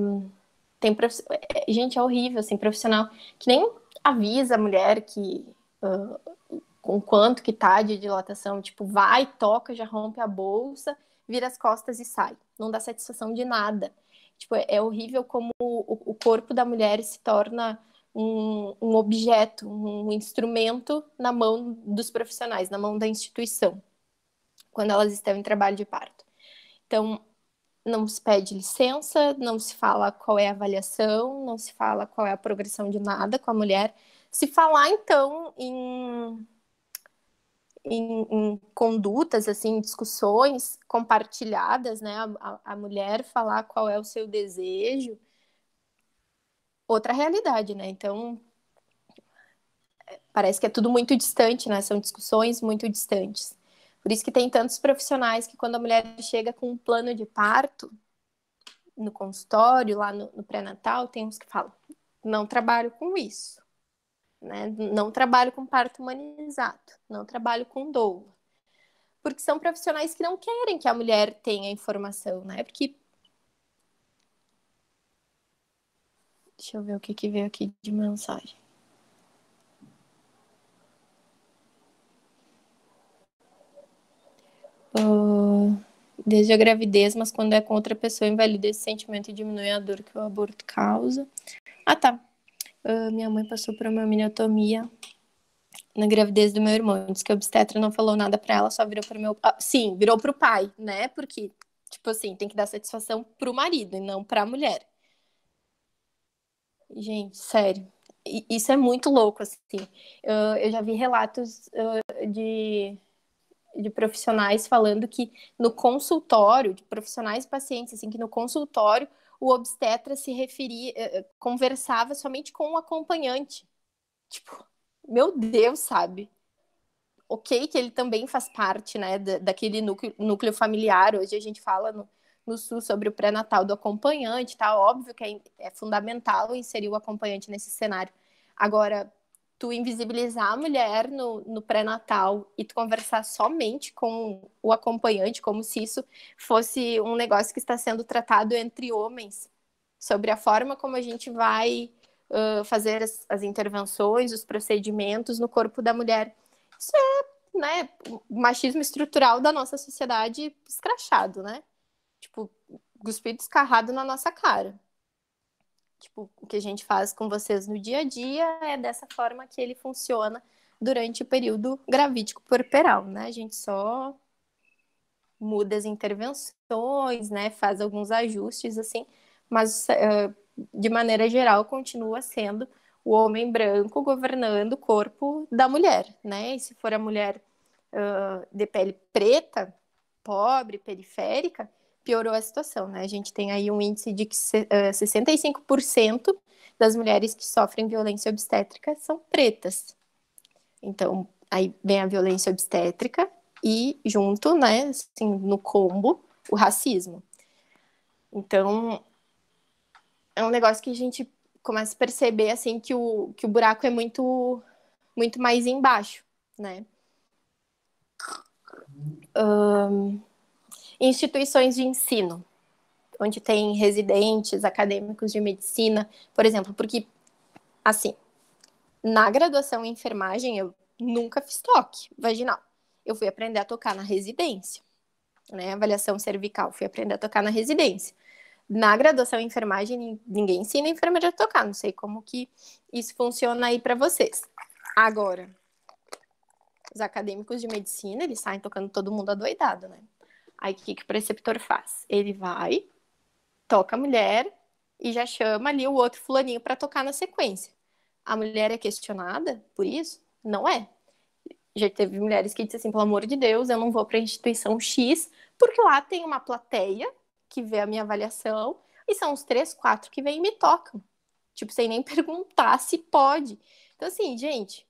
tem prof... É, gente, é horrível, assim, profissional que nem avisa a mulher que uh, com quanto que tá de dilatação, tipo, vai, toca, já rompe a bolsa, vira as costas e sai. Não dá satisfação de nada. Tipo, é, horrível como o, o, corpo da mulher se torna um, um objeto, um instrumento na mão dos profissionais, na mão da instituição, quando elas estão em trabalho de parto. Então, não se pede licença, não se fala qual é a avaliação, não se fala qual é a progressão de nada com a mulher. Se falar, então, em, em, em condutas, assim, discussões compartilhadas, né? A, a, mulher falar qual é o seu desejo, outra realidade, né? Então, é, parece que é tudo muito distante, né? São discussões muito distantes. Por isso que tem tantos profissionais que quando a mulher chega com um plano de parto no consultório, lá no, no pré-natal, tem uns que falam, não trabalho com isso, né? Não trabalho com parto humanizado, não trabalho com doula. Porque são profissionais que não querem que a mulher tenha informação, né? Porque Deixa eu ver o que que veio aqui de mensagem. Ah, desde a gravidez, mas quando é com outra pessoa, invalida esse sentimento e diminui a dor que o aborto causa. Ah, tá. Uh, minha mãe passou por uma miniatomia na gravidez do meu irmão. Diz que a obstetra não falou nada para ela, só virou pro meu. Ah, sim, virou pro pai, né? Porque, tipo assim, tem que dar satisfação pro marido e não pra mulher. Gente, sério. Isso é muito louco, assim. Ah, eu já vi relatos de de profissionais falando que no consultório, de profissionais pacientes, assim, que no consultório o obstetra se referia, eh, eh, conversava somente com o acompanhante. Tipo, meu Deus, sabe? Ok, que ele também faz parte, né, daquele núcleo, núcleo familiar. Hoje a gente fala no, no SUS sobre o pré-natal do acompanhante, tá? Óbvio que é, é fundamental inserir o acompanhante nesse cenário. Agora, tu invisibilizar a mulher no, no pré-natal e tu conversar somente com o acompanhante, como se isso fosse um negócio que está sendo tratado entre homens, sobre a forma como a gente vai uh, fazer as, as intervenções, os procedimentos no corpo da mulher. Isso é né, machismo estrutural da nossa sociedade escrachado, né? Tipo, cuspido escarrado na nossa cara. Tipo, o que a gente faz com vocês no dia a dia é dessa forma que ele funciona durante o período gravídico puerperal, né? A gente só muda as intervenções, né? Faz alguns ajustes, assim, mas eh, de maneira geral continua sendo o homem branco governando o corpo da mulher, né? E se for a mulher uh, de pele preta, pobre, periférica, piorou a situação, né? A gente tem aí um índice de que 65% eh, das mulheres que sofrem violência obstétrica são pretas. Então, aí vem a violência obstétrica e junto, né, assim, no combo, o racismo. Então, é um negócio que a gente começa a perceber assim que o, que o buraco é muito muito mais embaixo, né? Um, instituições de ensino, onde tem residentes, acadêmicos de medicina, por exemplo, porque, assim, na graduação em enfermagem, eu nunca fiz toque vaginal. Eu fui aprender a tocar na residência, né? Avaliação cervical, fui aprender a tocar na residência. Na graduação em enfermagem, ninguém ensina a enfermeira a tocar, não sei como que isso funciona aí para vocês. Agora, os acadêmicos de medicina, eles saem tocando todo mundo adoidado, né? Aí o que, que o preceptor faz? Ele vai, toca a mulher e já chama ali o outro fulaninho para tocar na sequência. A mulher é questionada por isso? Não é. Já teve mulheres que dizem assim, pelo amor de Deus, eu não vou para a instituição X, porque lá tem uma plateia que vê a minha avaliação e são os três, quatro que vêm e me tocam. Tipo, sem nem perguntar se pode. Então, assim, gente,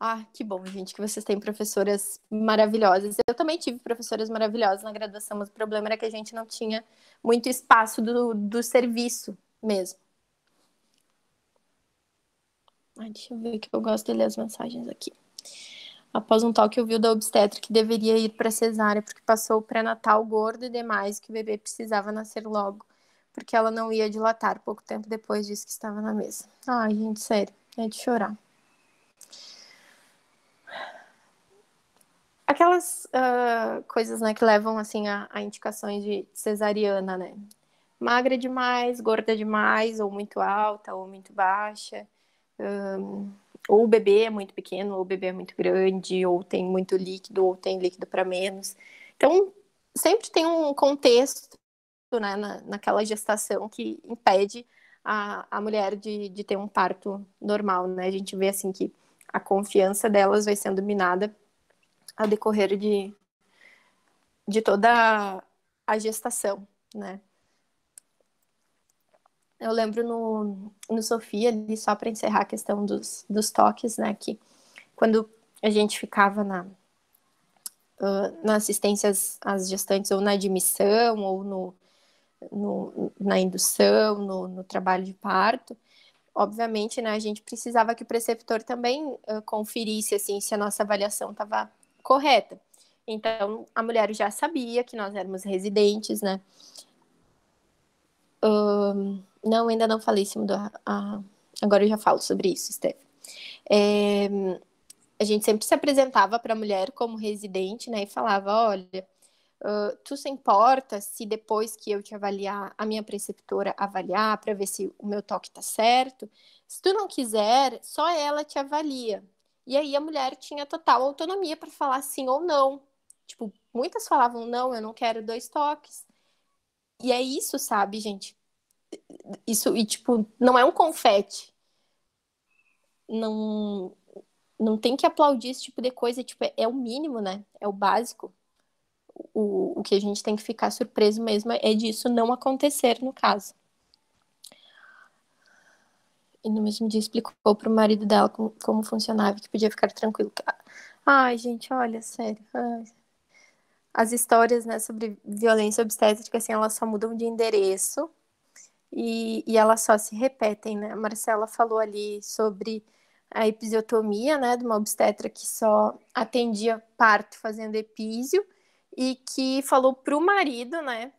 ah, que bom, gente, que vocês têm professoras maravilhosas. Eu também tive professoras maravilhosas na graduação, mas o problema era que a gente não tinha muito espaço do, do serviço mesmo. Ai, deixa eu ver que eu gosto de ler as mensagens aqui. Após um toque, eu vi da obstetra que deveria ir para cesárea, porque passou o pré-natal gordo e demais, que o bebê precisava nascer logo, porque ela não ia dilatar. Pouco tempo depois disse que estava na mesa. Ai, gente, sério, é de chorar. aquelas uh, coisas, né, que levam, assim, a, a indicações de cesariana, né? Magra demais, gorda demais, ou muito alta, ou muito baixa. Um, ah, ou o bebê é muito pequeno, ou o bebê é muito grande, ou tem muito líquido, ou tem líquido para menos. Então, sempre tem um contexto né, na, naquela gestação que impede a, a mulher de, de ter um parto normal, né? A gente vê, assim, que a confiança delas vai sendo minada a decorrer de, de toda a gestação, né? Eu lembro no, no Sofia, ali, só para encerrar a questão dos, dos toques, né? Que quando a gente ficava na, uh, na assistência às, às, gestantes, ou na admissão, ou no, no na indução, no, no, trabalho de parto, obviamente, né, a gente precisava que o preceptor também uh, conferisse, assim, se a nossa avaliação estava correta. Então, a mulher já sabia que nós éramos residentes, né? Um, não, ainda não falei se mudou. agora eu já falo sobre isso, Steph. É, a gente sempre se apresentava para a mulher como residente, né? E falava: olha, uh, tu se importa se depois que eu te avaliar, a minha preceptora avaliar para ver se o meu toque tá certo? Se tu não quiser, só ela te avalia. E aí a mulher tinha total autonomia para falar sim ou não. Tipo, muitas falavam não, eu não quero dois toques. E é isso, sabe, gente? Isso e tipo, não é um confete. Não não tem que aplaudir esse tipo de coisa, tipo, é, é o mínimo, né? É o básico. O, o que a gente tem que ficar surpreso mesmo é disso não acontecer no caso. E no mesmo dia explicou pro marido dela como, como funcionava, que podia ficar tranquilo. Tá. Ai, gente, olha, sério. Ai. As histórias né, sobre violência obstétrica, assim, elas só mudam de endereço e, e elas só se repetem, né? A Marcela falou ali sobre a episiotomia, né, de uma obstetra que só atendia parto fazendo episio e que falou pro marido, né,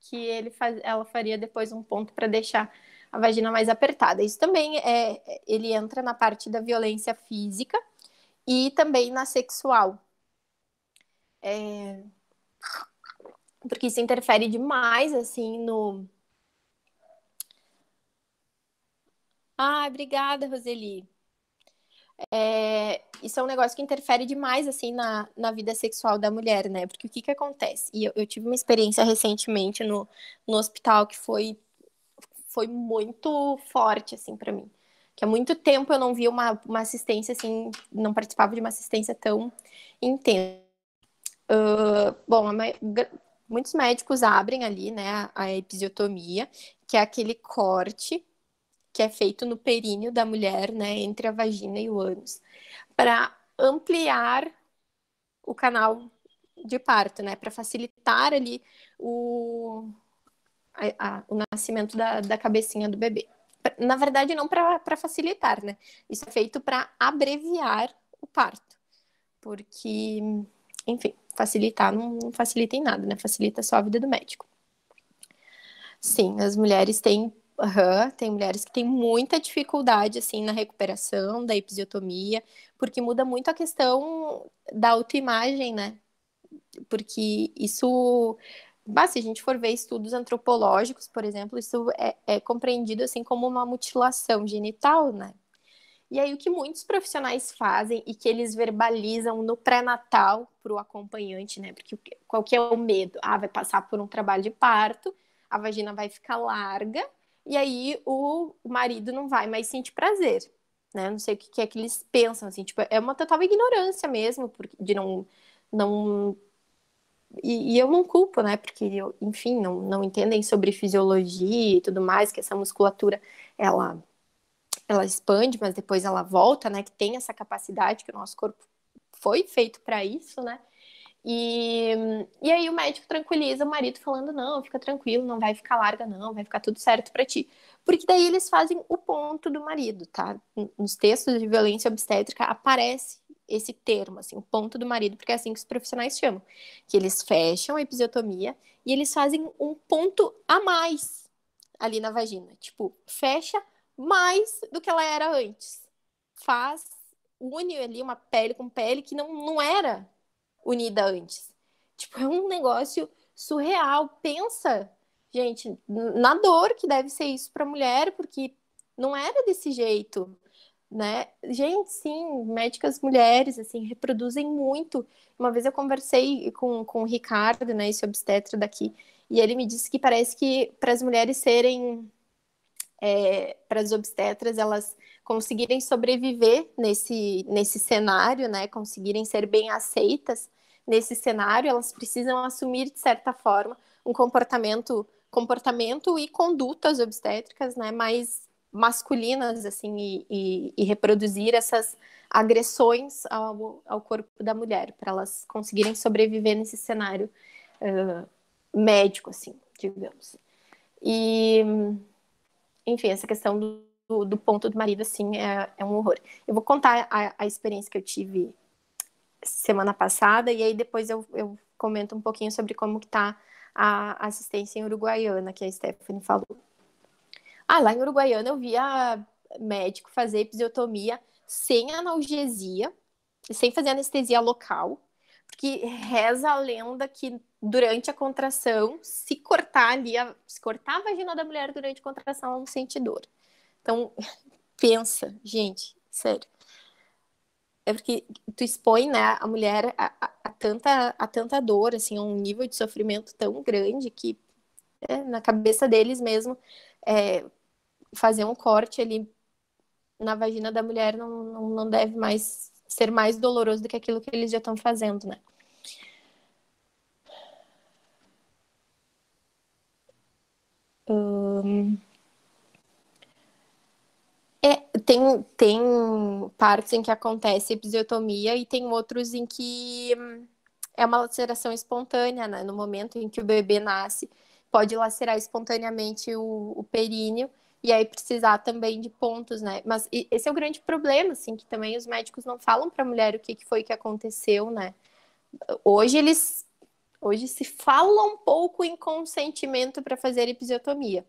que ele faz, ela faria depois um ponto para deixar a vagina mais apertada. Isso também é, ele entra na parte da violência física e também na sexual. É... Porque isso interfere demais, assim, no. Ah, obrigada, Roseli. É, isso é um negócio que interfere demais, assim, na, na vida sexual da mulher, né? Porque o que que acontece? E eu, eu tive uma experiência recentemente no, no hospital que foi foi muito forte, assim, para mim. Que há muito tempo eu não vi uma, uma assistência, assim, não participava de uma assistência tão intensa. Uh, bom, a, muitos médicos abrem ali, né, a episiotomia, que é aquele corte que é feito no períneo da mulher, né, entre a vagina e o ânus, para ampliar o canal de parto, né, para facilitar ali o, a, a, o nascimento da, da cabecinha do bebê. Na verdade, não para facilitar, né? Isso é feito para abreviar o parto. Porque, enfim, facilitar não, não facilita em nada, né? Facilita só a vida do médico. Sim, as mulheres têm Uhum, tem mulheres que têm muita dificuldade assim na recuperação da episiotomia, porque muda muito a questão da autoimagem, né? Porque isso mas se a gente for ver estudos antropológicos, por exemplo, isso é, é compreendido assim como uma mutilação genital, né? E aí o que muitos profissionais fazem e que eles verbalizam no pré-natal para o acompanhante, né? Porque qual que é o medo? Ah, vai passar por um trabalho de parto, a vagina vai ficar larga e aí o marido não vai mais sentir prazer, né? Não sei o que é que eles pensam, assim, tipo, é uma total ignorância mesmo, porque de não, não e, e, eu não culpo, né? Porque, eu, enfim, não, não entendem sobre fisiologia e tudo mais, que essa musculatura, ela, ela expande, mas depois ela volta, né? Que tem essa capacidade que o nosso corpo foi feito para isso, né? E, e aí o médico tranquiliza o marido falando, não, fica tranquilo, não vai ficar larga não, vai ficar tudo certo para ti. Porque daí eles fazem o ponto do marido, tá? Nos textos de violência obstétrica aparece esse termo, assim, ponto do marido, porque é assim que os profissionais chamam, que eles fecham a episiotomia e eles fazem um ponto a mais ali na vagina, tipo, fecha mais do que ela era antes. Faz une ali uma pele com pele que não, não era unida antes. Tipo, é um negócio surreal. Pensa, gente, na dor que deve ser isso para mulher, porque não era desse jeito né? Gente, sim, médicas mulheres, assim, reproduzem muito. Uma vez eu conversei com, com o Ricardo, né, esse obstetra daqui, e ele me disse que parece que para as mulheres serem, é, para as obstetras, elas conseguirem sobreviver nesse, nesse cenário, né, conseguirem ser bem aceitas nesse cenário, elas precisam assumir, de certa forma, um comportamento, comportamento e condutas obstétricas, né, mais masculinas, assim, e, e, e reproduzir essas agressões ao, ao corpo da mulher, para elas conseguirem sobreviver nesse cenário uh, médico, assim, digamos. E, enfim, essa questão do do, ponto do marido, assim, é, é, um horror. Eu vou contar a, a, experiência que eu tive semana passada, e aí depois eu, eu comento um pouquinho sobre como que tá a assistência em Uruguaiana, que a Stephanie falou. Ah, lá em Uruguaiana eu via médico fazer episiotomia sem analgesia, sem fazer anestesia local, porque reza a lenda que durante a contração, se cortar ali, a, se cortar a vagina da mulher durante a contração, ela não é sente dor. Então, pensa, gente, sério. É porque tu expõe né, a mulher a, a, a tanta, a tanta dor, assim, a um nível de sofrimento tão grande que é, na cabeça deles mesmo, é, fazer um corte ali na vagina da mulher não, não, não deve mais ser mais doloroso do que aquilo que eles já estão fazendo, né? Hum... É, tem, tem partes em que acontece episiotomia e tem outros em que hum, é uma laceração espontânea, né? No momento em que o bebê nasce, pode lacerar espontaneamente o, o períneo e aí precisar também de pontos, né? Mas esse é o grande problema, assim, que também os médicos não falam para a mulher o que, que foi que aconteceu, né? Hoje eles hoje se fala um pouco em consentimento para fazer episiotomia,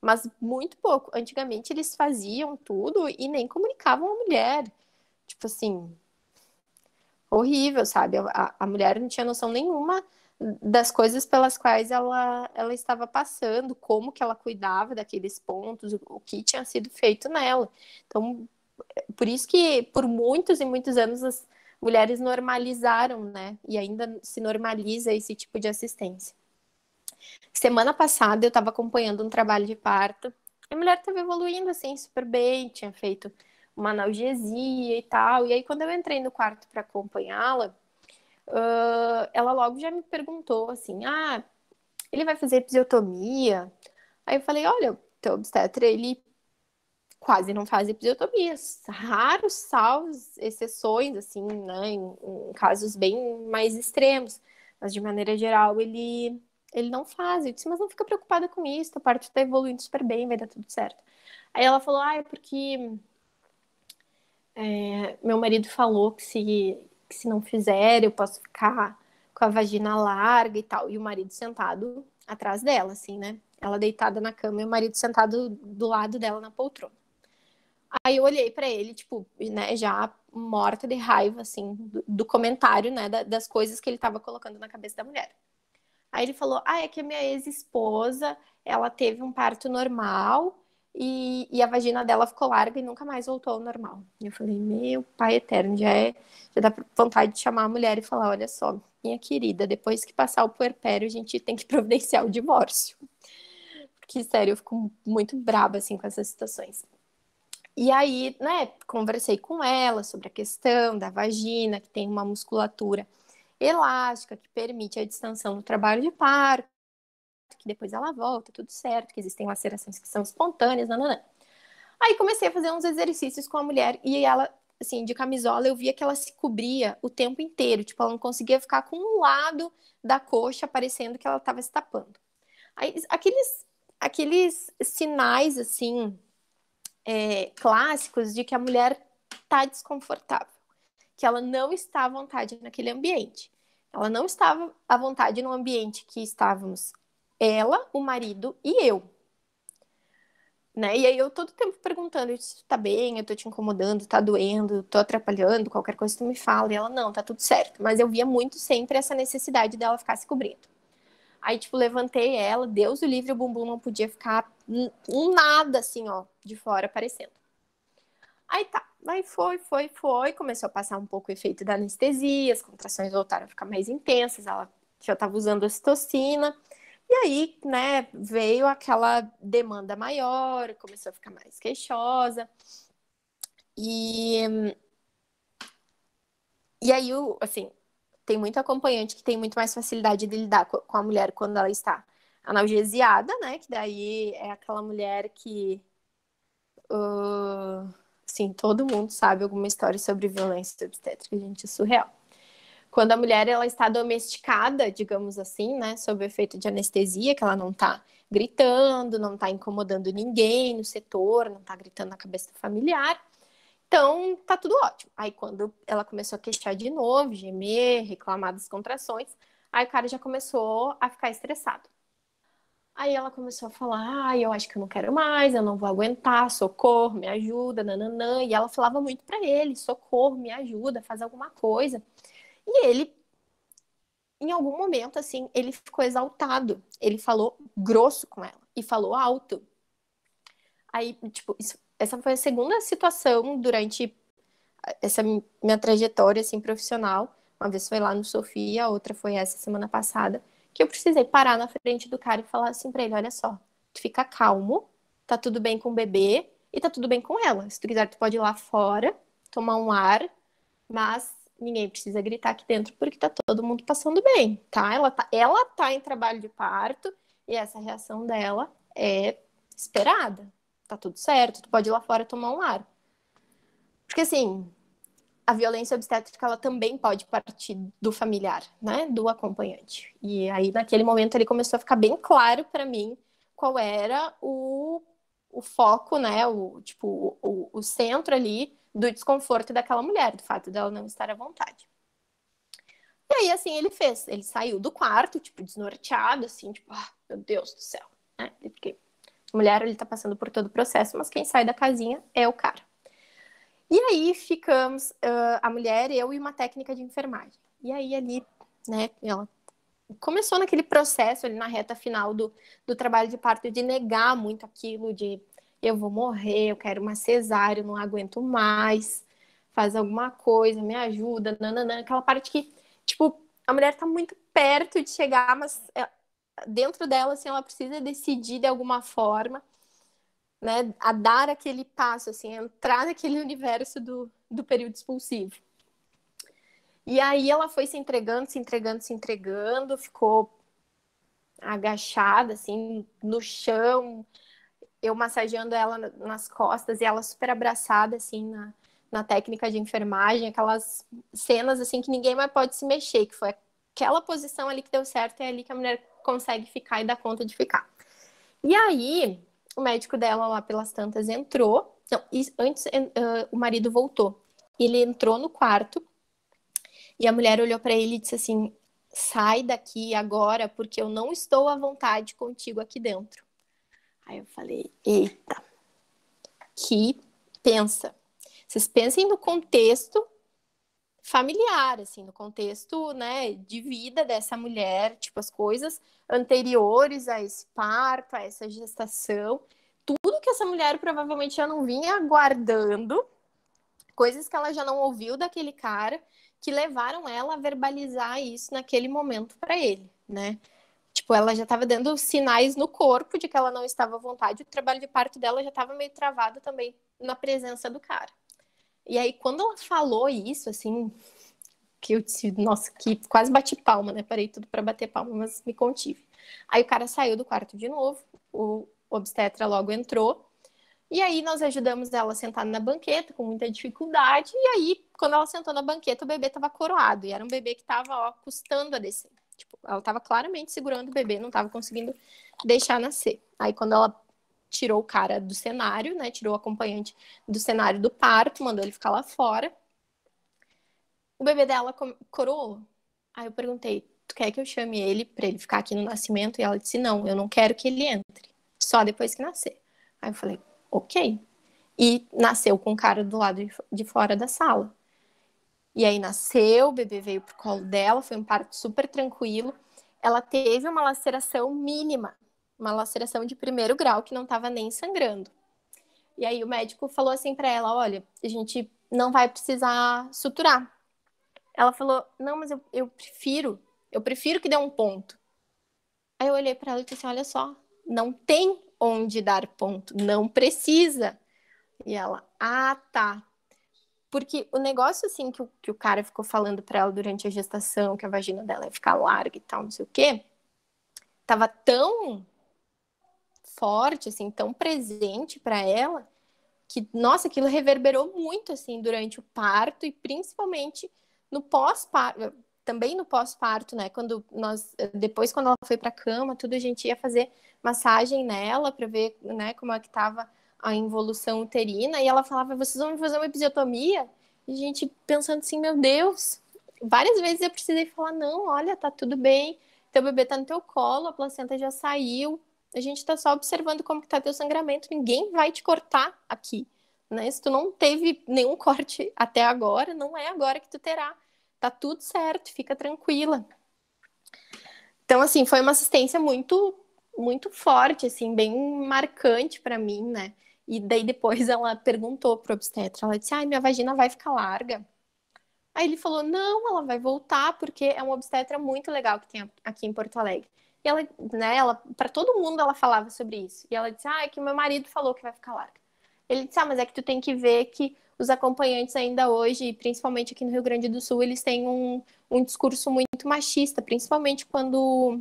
mas muito pouco. Antigamente eles faziam tudo e nem comunicavam a mulher. Tipo assim, horrível, sabe? A, a mulher não tinha noção nenhuma das coisas pelas quais ela, ela estava passando, como que ela cuidava daqueles pontos, o que tinha sido feito nela. Então, é, por isso que por muitos e muitos anos as mulheres normalizaram, né? E ainda se normaliza esse tipo de assistência. Semana passada eu estava acompanhando um trabalho de parto. A mulher estava evoluindo assim super bem, tinha feito uma analgesia e tal. E aí quando eu entrei no quarto para acompanhá-la, ah, ela logo já me perguntou assim: ah, ele vai fazer episiotomia? Aí eu falei: olha, teu obstetra, ele quase não faz episiotomias, raros salvos, exceções, assim, né, em, em, casos bem mais extremos, mas de maneira geral ele, ele não faz. Eu disse, mas não fica preocupada com isso, a parte está evoluindo super bem, vai dar tudo certo. Aí ela falou, ah, é porque é, meu marido falou que se que se não fizer, eu posso ficar com a vagina larga e tal. E o marido sentado atrás dela, assim, né? Ela deitada na cama e o marido sentado do lado dela na poltrona. Aí eu olhei para ele, tipo, né, já morta de raiva, assim, do, do comentário, né, da, das coisas que ele tava colocando na cabeça da mulher. Aí ele falou: Ah, é que a minha ex-esposa, ela teve um parto normal e, e, a vagina dela ficou larga e nunca mais voltou ao normal. E eu falei, meu pai eterno, já, é, já dá vontade de chamar a mulher e falar, olha só, minha querida, depois que passar o puerpério, a gente tem que providenciar o divórcio. Porque, sério, eu fico muito braba, assim, com essas situações. E aí, né, conversei com ela sobre a questão da vagina, que tem uma musculatura elástica, que permite a distensão do trabalho de parto, que depois ela volta, tudo certo, que existem lacerações que são espontâneas, nananã. Aí comecei a fazer uns exercícios com a mulher e ela, assim, de camisola, eu via que ela se cobria o tempo inteiro, tipo, ela não conseguia ficar com um lado da coxa parecendo que ela estava se tapando. Aí, aqueles, aqueles sinais, assim, é, clássicos de que a mulher está desconfortável, que ela não está à vontade naquele ambiente. Ela não estava à vontade no ambiente que estávamos ela, o marido e eu. Né? E aí eu todo tempo perguntando, eu tá bem, eu tô te incomodando, tá doendo, tô atrapalhando, qualquer coisa tu me fala. E ela, não, tá tudo certo. Mas eu via muito sempre essa necessidade dela ficar se cobrindo. Aí, tipo, levantei ela, Deus o livre, o bumbum não podia ficar um nada assim, ó, de fora aparecendo. Aí tá, aí foi, foi, foi, começou a passar um pouco o efeito da anestesia, as contrações voltaram a ficar mais intensas, ela já tava usando ocitocina. E aí, né, veio aquela demanda maior, começou a ficar mais queixosa. E, e aí, assim, tem muito acompanhante que tem muito mais facilidade de lidar com a mulher quando ela está analgesiada, né? Que daí é aquela mulher que. Uh, sim, todo mundo sabe alguma história sobre violência obstétrica, gente, é surreal quando a mulher ela está domesticada, digamos assim, né, sob efeito de anestesia, que ela não está gritando, não está incomodando ninguém no setor, não está gritando na cabeça do familiar. Então, tá tudo ótimo. Aí quando ela começou a queixar de novo, gemer, reclamar das contrações, aí o cara já começou a ficar estressado. Aí ela começou a falar: ah, eu acho que eu não quero mais, eu não vou aguentar, socorro, me ajuda, nananã. E ela falava muito para ele: socorro, me ajuda, faz alguma coisa. E ele, em algum momento, assim, ele ficou exaltado. Ele falou grosso com ela e falou alto. Aí, tipo, isso, essa foi a segunda situação durante essa minha trajetória, assim, profissional. Uma vez foi lá no Sofia, a outra foi essa semana passada, que eu precisei parar na frente do cara e falar assim pra ele: olha só, tu fica calmo, tá tudo bem com o bebê e tá tudo bem com ela. Se tu quiser, tu pode ir lá fora, tomar um ar, mas ninguém precisa gritar aqui dentro porque tá todo mundo passando bem, tá? Ela tá, ela tá em trabalho de parto e essa reação dela é esperada. Tá tudo certo, tu pode ir lá fora tomar um ar. Porque assim, a violência obstétrica ela também pode partir do familiar, né, do acompanhante. E aí naquele momento ele começou a ficar bem claro para mim qual era o o foco, né, o, tipo, o, o centro ali do desconforto daquela mulher, do fato dela não estar à vontade. E aí, assim, ele fez. Ele saiu do quarto, tipo, desnorteado, assim, tipo, ah, meu Deus do céu, né? Porque a mulher, ele tá passando por todo o processo, mas quem sai da casinha é o cara. E aí ficamos, uh, a mulher, eu e uma técnica de enfermagem. E aí, ali, né, ela começou naquele processo ali na reta final do, do trabalho de parto de negar muito aquilo de eu vou morrer, eu quero uma cesárea, não aguento mais, faz alguma coisa, me ajuda, nananã, aquela parte que, tipo, a mulher tá muito perto de chegar, mas é, dentro dela, assim, ela precisa decidir de alguma forma, né, a dar aquele passo, assim, entrar naquele universo do, do período expulsivo. E aí ela foi se entregando, se entregando, se entregando, ficou agachada, assim, no chão, eu massageando ela nas costas e ela super abraçada, assim, na, na técnica de enfermagem, aquelas cenas, assim, que ninguém mais pode se mexer, que foi aquela posição ali que deu certo, é ali que a mulher consegue ficar e dá conta de ficar. E aí, o médico dela lá pelas tantas entrou, não, antes uh, o marido voltou, ele entrou no quarto e a mulher olhou para ele e disse assim: sai daqui agora, porque eu não estou à vontade contigo aqui dentro. Aí eu falei: eita, que pensa. Vocês pensem no contexto familiar, assim, no contexto, né, de vida dessa mulher, tipo, as coisas anteriores a esse parto, a essa gestação, tudo que essa mulher provavelmente já não vinha aguardando, coisas que ela já não ouviu daquele cara, que levaram ela a verbalizar isso naquele momento para ele, né? Tipo, ela já estava dando sinais no corpo de que ela não estava à vontade, o trabalho de parto dela já estava meio travado também na presença do cara. E aí, quando ela falou isso, assim, que eu disse, nossa, que quase bati palma, né? Parei tudo para bater palma, mas me contive. Aí o cara saiu do quarto de novo, o obstetra logo entrou e aí nós ajudamos ela sentada na banqueta com muita dificuldade. E aí, quando ela sentou na banqueta, o bebê estava coroado. E era um bebê que estava custando a descer. Tipo, ela estava claramente segurando o bebê, não estava conseguindo deixar nascer. Aí quando ela tirou o cara do cenário, né? Tirou o acompanhante do cenário do parto, mandou ele ficar lá fora. O bebê dela coroou. Aí eu perguntei: "Tu quer que eu chame ele para ele ficar aqui no nascimento?" E ela disse: "Não, eu não quero que ele entre, só depois que nascer". Aí eu falei: ok. E nasceu com o cara do lado de fora da sala. E aí nasceu, o bebê veio pro colo dela, foi um parto super tranquilo. Ela teve uma laceração mínima, uma laceração de primeiro grau que não estava nem sangrando. E aí o médico falou assim para ela, olha, a gente não vai precisar suturar. Ela falou, não, mas eu, eu prefiro, eu prefiro que dê um ponto. Aí eu olhei para ela e disse assim, olha só, não tem onde dar ponto, não precisa. E ela, ah, tá. Porque o negócio, assim, que o, que o cara ficou falando para ela durante a gestação, que a vagina dela ia ficar larga e tal, não sei o quê, tava tão forte, assim, tão presente para ela, que, nossa, aquilo reverberou muito, assim, durante o parto e principalmente no pós-parto, também no pós-parto, né? Quando nós depois quando ela foi para cama, tudo a gente ia fazer massagem nela para ver, né, como é que tava a involução uterina e ela falava: "Vocês vão fazer uma episiotomia?" E a gente pensando assim: "Meu Deus". Várias vezes eu precisei falar: "Não, olha, tá tudo bem. Teu bebê tá no teu colo, a placenta já saiu. A gente tá só observando como que tá teu sangramento. Ninguém vai te cortar aqui." Né? Se tu não teve nenhum corte até agora, não é agora que tu terá tá tudo certo, fica tranquila. Então, assim, foi uma assistência muito, muito forte, assim, bem marcante para mim, né? E daí depois ela perguntou pro obstetra, ela disse, ai, minha vagina vai ficar larga. Aí ele falou, não, ela vai voltar, porque é um obstetra muito legal que tem aqui em Porto Alegre. E ela, né, ela, pra todo mundo ela falava sobre isso. E ela disse, ah, é que meu marido falou que vai ficar larga. Ele disse, ah, mas é que tu tem que ver que os acompanhantes ainda hoje, principalmente aqui no Rio Grande do Sul, eles têm um, um discurso muito machista, principalmente quando,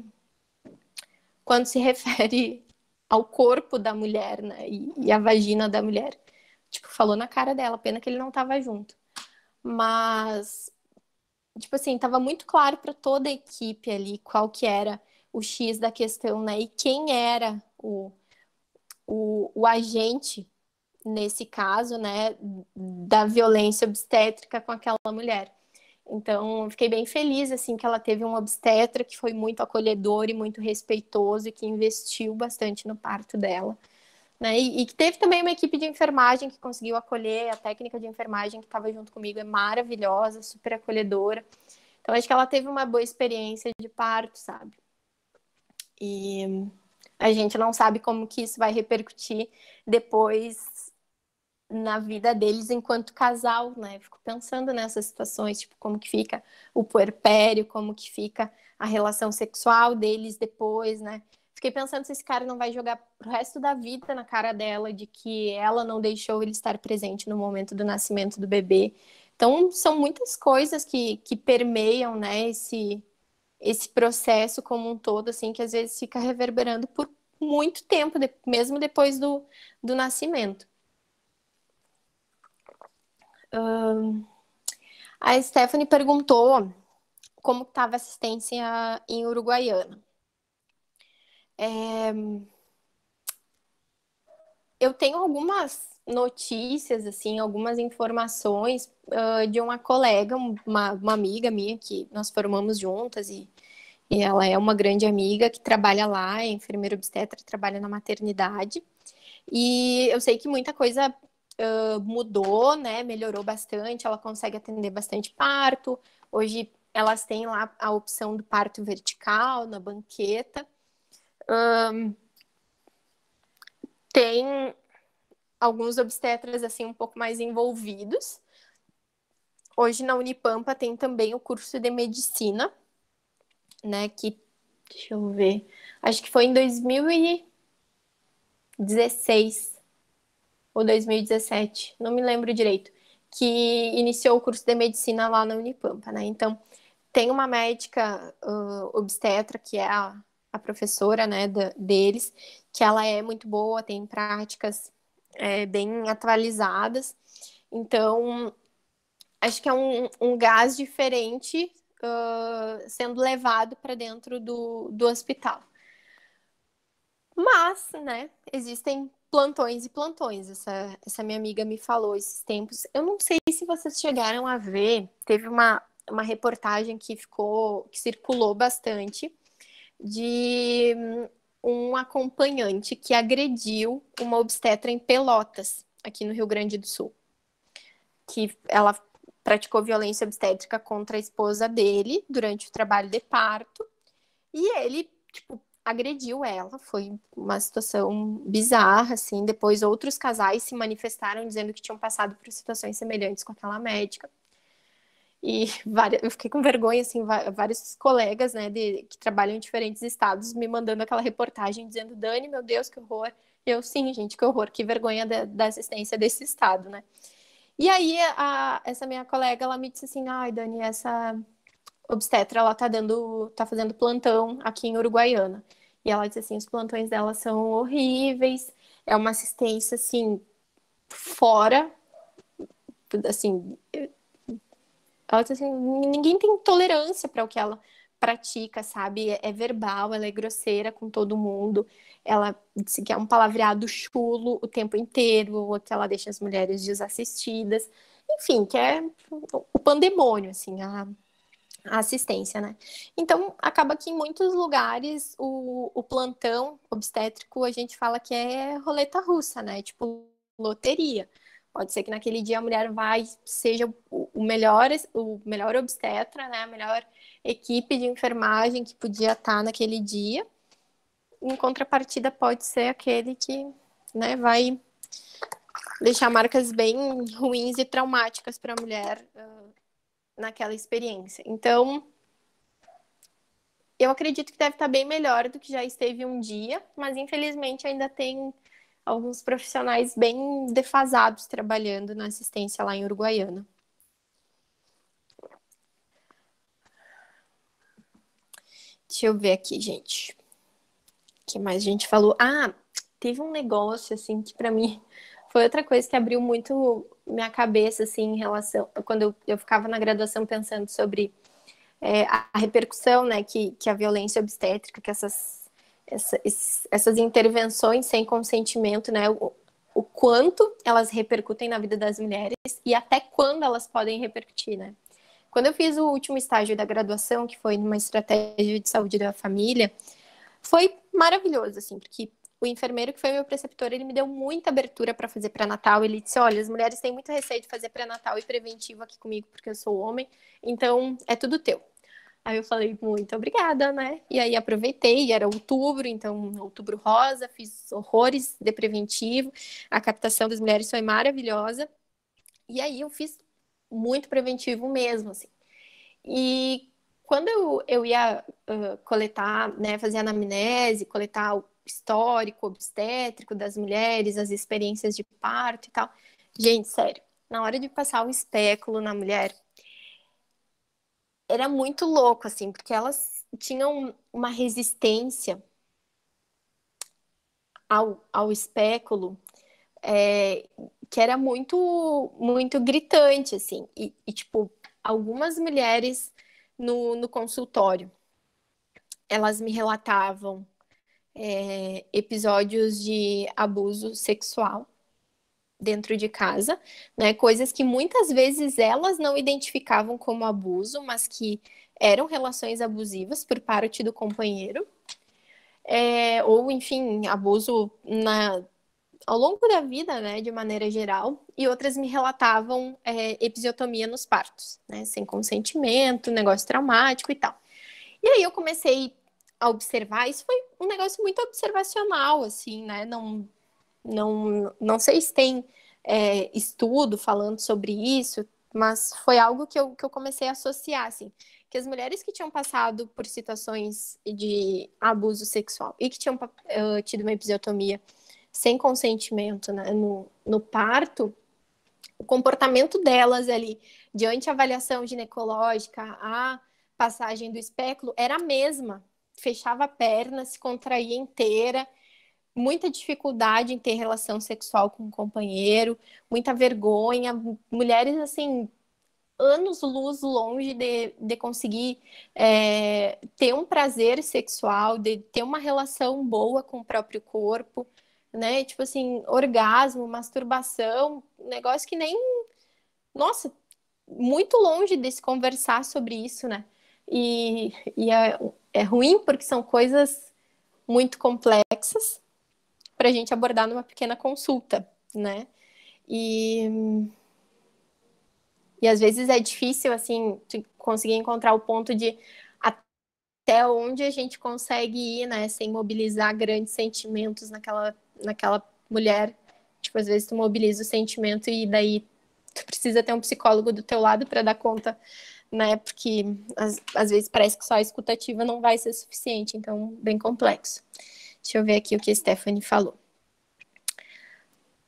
quando se refere ao corpo da mulher né, e, e vagina da mulher. Tipo, falou na cara dela, pena que ele não estava junto. Mas, tipo assim, estava muito claro para toda a equipe ali qual que era o X da questão, né? E quem era o, o, o agente nesse caso, né, da violência obstétrica com aquela mulher. Então, fiquei bem feliz assim que ela teve um obstetra que foi muito acolhedor e muito respeitoso e que investiu bastante no parto dela. Né? E, que teve também uma equipe de enfermagem que conseguiu acolher, a técnica de enfermagem que estava junto comigo é maravilhosa, super acolhedora. Então, acho que ela teve uma boa experiência de parto, sabe? E a gente não sabe como que isso vai repercutir depois na vida deles enquanto casal, né? Fico pensando nessas situações, tipo, como que fica o puerpério, como que fica a relação sexual deles depois, né? Fiquei pensando se esse cara não vai jogar pro resto da vida na cara dela de que ela não deixou ele estar presente no momento do nascimento do bebê. Então, são muitas coisas que, que permeiam, né, esse, esse processo como um todo, assim, que às vezes fica reverberando por muito tempo, mesmo depois do, do nascimento a Stephanie perguntou como estava a assistência em Uruguaiana. É... Eu tenho algumas notícias, assim, algumas informações uh, de uma colega, uma, uma, amiga minha que nós formamos juntas e, e, ela é uma grande amiga que trabalha lá, é enfermeira obstetra, trabalha na maternidade. E eu sei que muita coisa uh, mudou, né? Melhorou bastante, ela consegue atender bastante parto. Hoje elas têm lá a opção do parto vertical na banqueta. Um, tem alguns obstetras assim um pouco mais envolvidos. Hoje na Unipampa tem também o curso de medicina, né? Que deixa eu ver, acho que foi em 2016 ou 2017, não me lembro direito, que iniciou o curso de medicina lá na Unipampa, né? Então, tem uma médica uh, obstetra, que é a, a professora, né, da, deles, que ela é muito boa, tem práticas é, bem atualizadas. Então, acho que é um, um gás diferente uh, sendo levado para dentro do, do hospital. Mas, né, existem plantões e plantões. Essa, essa minha amiga me falou esses tempos. Eu não sei se vocês chegaram a ver, teve uma, uma reportagem que ficou, que circulou bastante, de hum, um acompanhante que agrediu uma obstetra em Pelotas, aqui no Rio Grande do Sul. Que ela praticou violência obstétrica contra a esposa dele durante o trabalho de parto. E ele, tipo, agrediu ela. Foi uma situação bizarra, assim. Depois, outros casais se manifestaram dizendo que tinham passado por situações semelhantes com aquela médica. E várias, eu fiquei com vergonha, assim, vários colegas, né, de, que trabalham em diferentes estados, me mandando aquela reportagem dizendo: Dani, meu Deus, que horror. Eu, sim, gente, que horror, que vergonha da, da existência desse estado, né? E aí, a, essa minha colega, ela me disse assim: ai, Dani, essa obstetra, ela tá dando, tá fazendo plantão aqui em Uruguaiana. E ela diz assim, os plantões dela são horríveis, é uma assistência assim fora assim, ela diz assim, ninguém tem tolerância para o que ela pratica, sabe? É, é verbal, ela é grosseira com todo mundo. Ela disse que é um palavreado chulo o tempo inteiro, que ela deixa as mulheres desassistidas. Enfim, que é o pandemônio, assim, a a assistência, né? Então, acaba que em muitos lugares o, o plantão obstétrico a gente fala que é roleta russa, né? Tipo, loteria. Pode ser que naquele dia a mulher vai, seja o melhor, o melhor obstetra, né? A melhor equipe de enfermagem que podia estar naquele dia. Em contrapartida, pode ser aquele que né, vai deixar marcas bem ruins e traumáticas para a mulher naquela experiência. Então, eu acredito que deve estar bem melhor do que já esteve um dia, mas infelizmente ainda tem alguns profissionais bem defasados trabalhando na assistência lá em Uruguaiana. Deixa eu ver aqui, gente. O que mais a gente falou? Ah, teve um negócio assim que para mim foi outra coisa que abriu muito minha cabeça, assim, em relação. Quando eu, eu ficava na graduação pensando sobre é, a repercussão, né, que, que a violência obstétrica, que essas, essa, essas intervenções sem consentimento, né, o, o quanto elas repercutem na vida das mulheres e até quando elas podem repercutir, né. Quando eu fiz o último estágio da graduação, que foi numa estratégia de saúde da família, foi maravilhoso, assim, porque o enfermeiro que foi meu preceptor, ele me deu muita abertura para fazer pré-natal. Ele disse: "Olha, as mulheres têm muito receio de fazer pré-natal e preventivo aqui comigo porque eu sou homem, então é tudo teu". Aí eu falei: "Muito obrigada, né?". E aí aproveitei, era outubro, então outubro rosa, fiz horrores de preventivo. A captação das mulheres foi maravilhosa. E aí eu fiz muito preventivo mesmo, assim. E quando eu, eu ia uh, coletar, né, fazer anamnese, coletar histórico, obstétrico das mulheres, as experiências de parto e tal. Gente, sério, na hora de passar o espéculo na mulher, era muito louco, assim, porque elas tinham uma resistência ao, ao espéculo é, que era muito, muito gritante, assim. E, e tipo, algumas mulheres no, no consultório, elas me relatavam é, episódios de abuso sexual dentro de casa, né? Coisas que muitas vezes elas não identificavam como abuso, mas que eram relações abusivas por parte do companheiro, é, ou enfim, abuso na, ao longo da vida, né, de maneira geral, e outras me relatavam é, episiotomia nos partos, né, sem consentimento, negócio traumático e tal. E aí eu comecei a observar, isso foi um negócio muito observacional, assim, né? Não, não, não sei se tem é, estudo falando sobre isso, mas foi algo que eu, que eu comecei a associar, assim, que as mulheres que tinham passado por situações de abuso sexual e que tinham uh, tido uma episiotomia sem consentimento né, no, no parto, o comportamento delas ali, diante a avaliação ginecológica, a passagem do espéculo, era a mesma fechava a perna, se contraía inteira, muita dificuldade em ter relação sexual com o um companheiro, muita vergonha, mulheres assim anos luz longe de, de conseguir é, ter um prazer sexual, de ter uma relação boa com o próprio corpo, né? Tipo assim, orgasmo, masturbação, negócio que nem. Nossa, muito longe de se conversar sobre isso, né? E, e a, é ruim porque são coisas muito complexas para a gente abordar numa pequena consulta, né? E, e às vezes é difícil, assim, conseguir encontrar o ponto de até onde a gente consegue ir, né? Sem mobilizar grandes sentimentos naquela, naquela mulher. Tipo, às vezes tu mobiliza o sentimento e daí tu precisa ter um psicólogo do teu lado para dar conta né? Porque às, às vezes parece que só a escutativa não vai ser suficiente, então, bem complexo. Deixa eu ver aqui o que a Stephanie falou.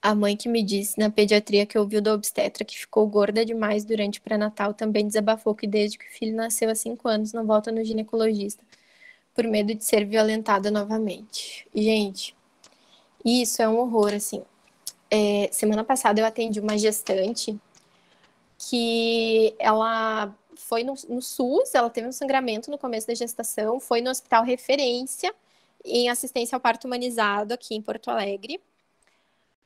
A mãe que me disse na pediatria que ouviu da obstetra que ficou gorda demais durante o pré-natal também desabafou que desde que o filho nasceu há cinco anos não volta no ginecologista por medo de ser violentada novamente. Gente, isso é um horror, assim. É, semana passada eu atendi uma gestante que ela foi no, no SUS, ela teve um sangramento no começo da gestação, foi no hospital referência em assistência ao parto humanizado aqui em Porto Alegre,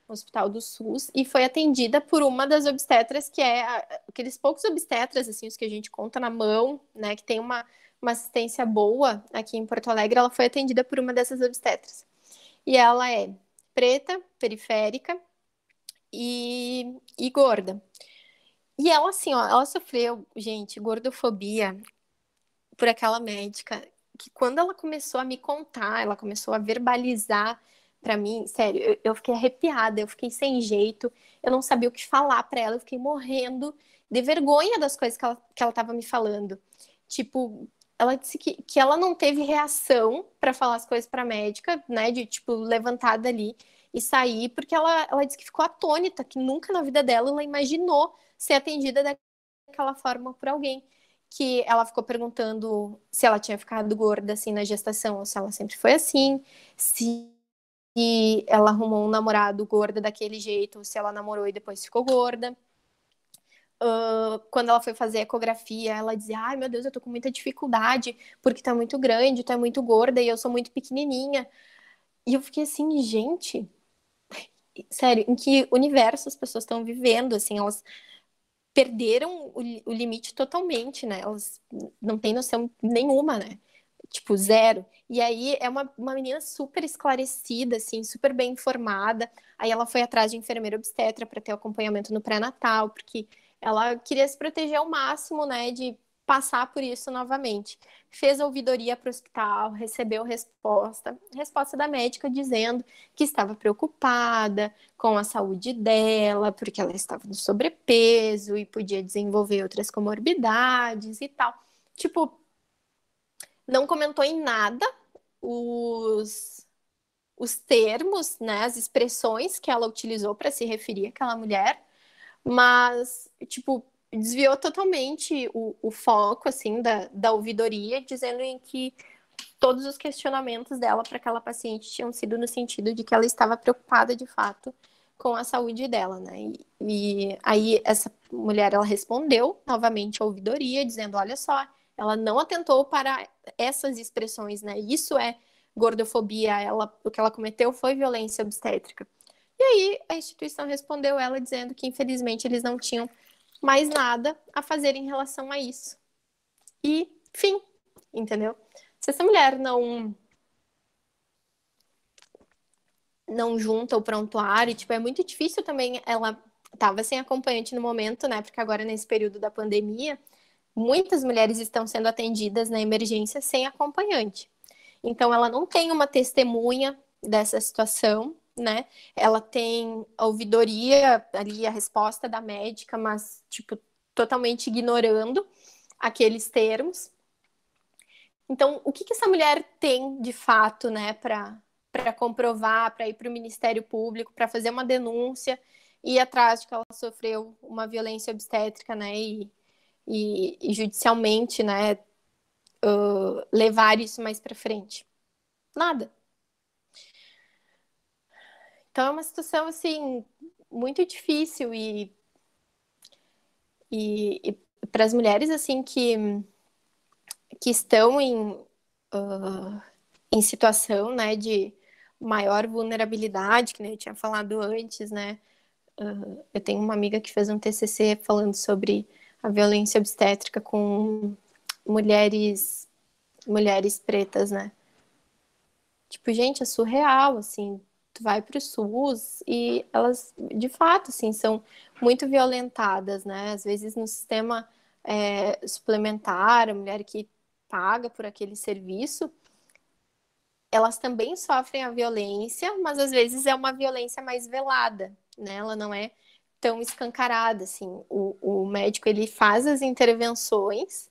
hospital do SUS, e foi atendida por uma das obstetras que é aqueles poucos obstetras assim, os que a gente conta na mão, né, que tem uma uma assistência boa aqui em Porto Alegre, ela foi atendida por uma dessas obstetras. E ela é preta, periférica e, e gorda. E ela, assim, ó, ela sofreu, gente, gordofobia por aquela médica que quando ela começou a me contar, ela começou a verbalizar para mim, sério, eu, eu, fiquei arrepiada, eu fiquei sem jeito, eu não sabia o que falar para ela, eu fiquei morrendo de vergonha das coisas que ela, que ela tava me falando. Tipo, ela disse que, que ela não teve reação para falar as coisas pra médica, né, de tipo, levantada ali e sair, porque ela, ela disse que ficou atônita, que nunca na vida dela ela imaginou ser atendida daquela forma por alguém. Que ela ficou perguntando se ela tinha ficado gorda assim na gestação, ou se ela sempre foi assim, se ela arrumou um namorado gorda daquele jeito, ou se ela namorou e depois ficou gorda. Uh, quando ela foi fazer ecografia, ela dizia: Ai meu Deus, eu tô com muita dificuldade, porque tá muito grande, tá muito gorda e eu sou muito pequenininha. E eu fiquei assim, gente, sério, em que universo as pessoas estão vivendo? Assim, elas perderam o, o limite totalmente, né? Elas não têm noção nenhuma, né? Tipo, zero. E aí é uma, uma menina super esclarecida, assim, super bem informada. Aí ela foi atrás de enfermeira obstetra para ter acompanhamento no pré-natal, porque ela queria se proteger ao máximo, né, de passar por isso novamente. Fez ouvidoria para o hospital, recebeu resposta, resposta da médica dizendo que estava preocupada com a saúde dela, porque ela estava no sobrepeso e podia desenvolver outras comorbidades e tal. Tipo, não comentou em nada os os termos, né, as expressões que ela utilizou para se referir àquela mulher, mas tipo desviou totalmente o, o foco assim da, da ouvidoria, dizendo em que todos os questionamentos dela para aquela paciente tinham sido no sentido de que ela estava preocupada de fato com a saúde dela, né? E, e, aí essa mulher ela respondeu novamente à ouvidoria dizendo, olha só, ela não atentou para essas expressões, né? Isso é gordofobia, ela o que ela cometeu foi violência obstétrica. E aí a instituição respondeu ela dizendo que infelizmente eles não tinham mais nada a fazer em relação a isso. E fim, entendeu? Se essa mulher não não junta o prontuário, tipo, é muito difícil também ela tava sem acompanhante no momento, né? Porque agora nesse período da pandemia, muitas mulheres estão sendo atendidas na emergência sem acompanhante. Então ela não tem uma testemunha dessa situação, né? Ela tem a ouvidoria ali, a resposta da médica, mas, tipo, totalmente ignorando aqueles termos. Então, o que, que essa mulher tem de fato, né, para comprovar, para ir para o Ministério Público, para fazer uma denúncia e ir atrás de que ela sofreu uma violência obstétrica, né, e, e, e judicialmente, né, uh, levar isso mais para frente? Nada. Então é uma situação assim muito difícil e e, e para as mulheres assim que que estão em uh, em situação né de maior vulnerabilidade que nem eu tinha falado antes né uh, eu tenho uma amiga que fez um TCC falando sobre a violência obstétrica com mulheres mulheres pretas né tipo gente é surreal assim tu vai para o SUS e elas, de fato, assim, são muito violentadas, né? Às vezes no sistema é, suplementar, a mulher que paga por aquele serviço, elas também sofrem a violência, mas às vezes é uma violência mais velada, né? Ela não é tão escancarada, assim. O, o médico, ele faz as intervenções,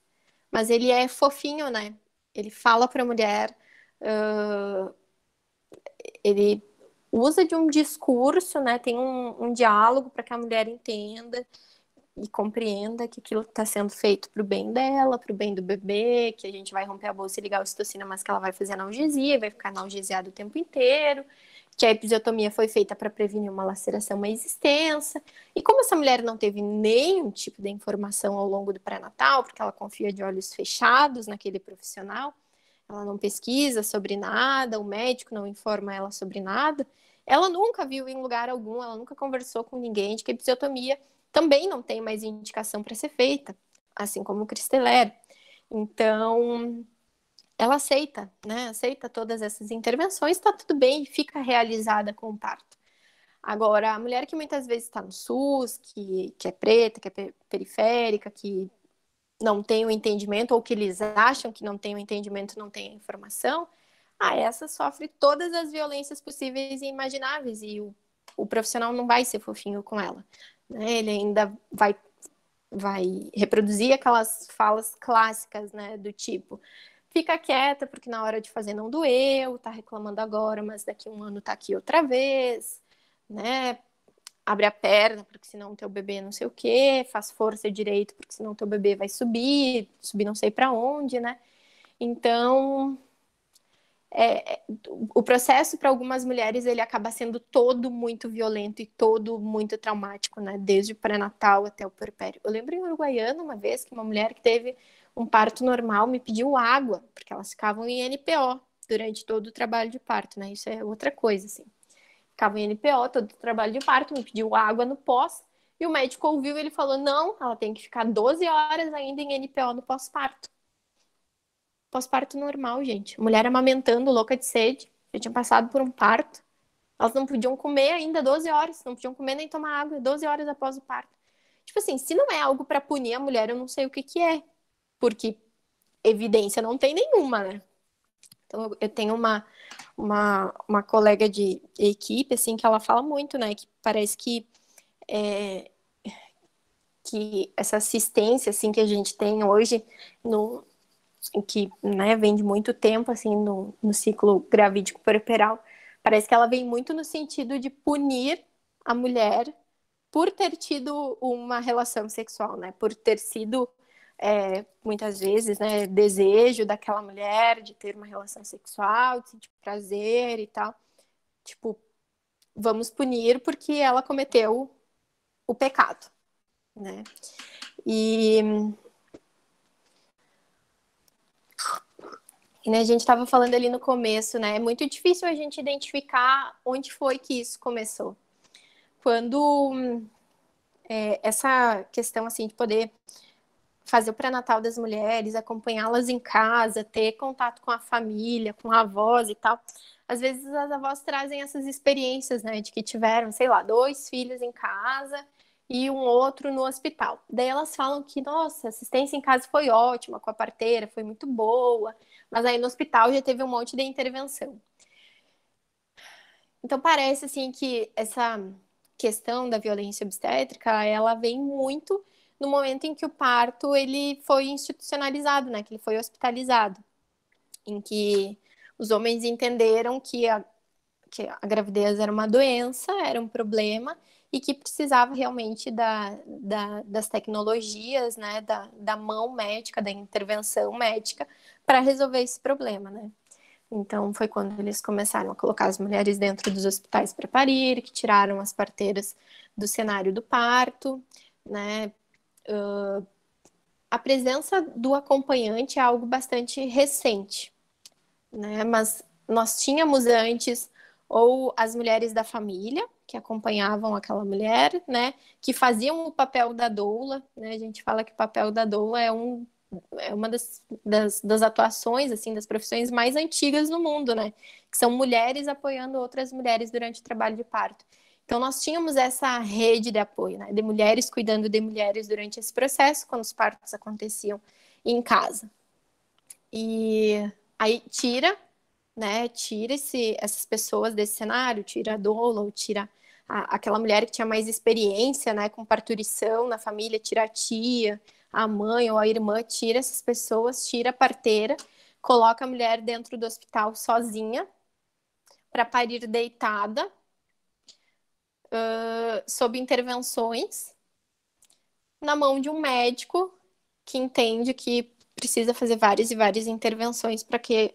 mas ele é fofinho, né? Ele fala para a mulher... Uh, ele usa de um discurso, né? Tem um, um diálogo para que a mulher entenda e compreenda que aquilo está sendo feito para o bem dela, para o bem do bebê, que a gente vai romper a bolsa e ligar a ocitocina, mas que ela vai fazer analgesia, vai ficar analgesiada o tempo inteiro, que a episiotomia foi feita para prevenir uma laceração mais extensa. E como essa mulher não teve nenhum tipo de informação ao longo do pré-natal, porque ela confia de olhos fechados naquele profissional, ela não pesquisa sobre nada, o médico não informa ela sobre nada. Ela nunca viu em lugar algum, ela nunca conversou com ninguém de que episiotomia também não tem mais indicação para ser feita, assim como o Cristelero. Então, ela aceita, né? Aceita todas essas intervenções, está tudo bem, fica realizada com o parto. Agora, a mulher que muitas vezes está no SUS, que, que é preta, que é periférica, que não têm o entendimento ou que eles acham que não têm o entendimento, não têm a informação, a ah, essa sofre todas as violências possíveis e imagináveis e o, o profissional não vai ser fofinho com ela. Né? Ele ainda vai, vai reproduzir aquelas falas clássicas né, do tipo fica quieta porque na hora de fazer não doeu, tá reclamando agora, mas daqui um ano tá aqui outra vez, né? abre a perna, porque senão teu bebê não sei o quê, faz força direito, porque senão teu bebê vai subir, subir não sei para onde, né? Então, é, o processo para algumas mulheres ele acaba sendo todo muito violento e todo muito traumático, né? Desde o pré-natal até o puerpério. Eu lembro em Uruguaiana uma vez que uma mulher que teve um parto normal me pediu água, porque elas ficavam em NPO durante todo o trabalho de parto, né? Isso é outra coisa, assim ficava em NPO, todo o trabalho de parto, me pediu água no pós. E o médico ouviu ele falou: não, ela tem que ficar 12 horas ainda em NPO no pós-parto. Pós-parto normal, gente. Mulher amamentando, louca de sede. Já tinha passado por um parto. Elas não podiam comer ainda 12 horas, não podiam comer nem tomar água 12 horas após o parto. Tipo assim, se não é algo para punir a mulher, eu não sei o que que é. Porque evidência não tem nenhuma, né? Então eu tenho uma uma, uma colega de equipe, assim, que ela fala muito, né? Que parece que, é, que essa assistência, assim, que a gente tem hoje, no, que né, vem de muito tempo, assim, no, no ciclo gravídico puerperal, parece que ela vem muito no sentido de punir a mulher por ter tido uma relação sexual, né? Por ter sido é, muitas vezes, né, desejo daquela mulher de ter uma relação sexual, de sentir prazer e tal. Tipo, vamos punir porque ela cometeu o pecado, né? E, e né, a gente estava falando ali no começo, né? É muito difícil a gente identificar onde foi que isso começou. Quando é, essa questão assim de poder fazer o pré-natal das mulheres, acompanhá-las em casa, ter contato com a família, com avós e tal. Às vezes as avós trazem essas experiências, né, de que tiveram, sei lá, dois filhos em casa e um outro no hospital. Daí elas falam que, nossa, assistência em casa foi ótima, com a parteira foi muito boa, mas aí no hospital já teve um monte de intervenção. Então parece assim que essa questão da violência obstétrica, ela vem muito no momento em que o parto ele foi institucionalizado, né, que ele foi hospitalizado, em que os homens entenderam que a, que a gravidez era uma doença, era um problema e que precisava realmente da, da, das tecnologias, né, da, da mão médica, da intervenção médica para resolver esse problema, né. Então foi quando eles começaram a colocar as mulheres dentro dos hospitais para parir, que tiraram as parteiras do cenário do parto, né, uh, a presença do acompanhante é algo bastante recente, né? Mas nós tínhamos antes ou as mulheres da família que acompanhavam aquela mulher, né? Que faziam o papel da doula, né? A gente fala que o papel da doula é um é uma das, das, das, atuações, assim, das profissões mais antigas no mundo, né? Que são mulheres apoiando outras mulheres durante o trabalho de parto. Então, nós tínhamos essa rede de apoio, né, de mulheres cuidando de mulheres durante esse processo, quando os partos aconteciam em casa. E aí tira, né, tira esse, essas pessoas desse cenário, tira a doula ou tira a, aquela mulher que tinha mais experiência, né, com parturição na família, tira a tia, a mãe ou a irmã, tira essas pessoas, tira a parteira, coloca a mulher dentro do hospital sozinha para parir deitada uh, sob intervenções na mão de um médico que entende que precisa fazer várias e várias intervenções para que,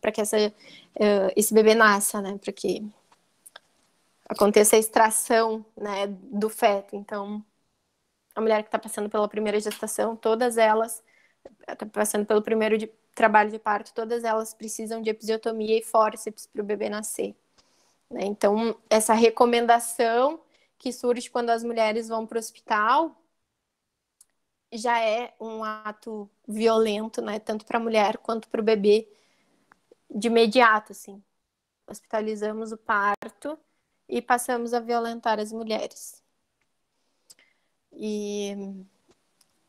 para que essa, uh, esse bebê nasça, né? Para que aconteça a extração né, do feto. Então, a mulher que está passando pela primeira gestação, todas elas, está passando pelo primeiro de, trabalho de parto, todas elas precisam de episiotomia e fórceps para o bebê nascer. Né? Então, essa recomendação que surge quando as mulheres vão para o hospital já é um ato violento, né? Tanto para a mulher quanto para o bebê, de imediato, assim. Hospitalizamos o parto e passamos a violentar as mulheres. E,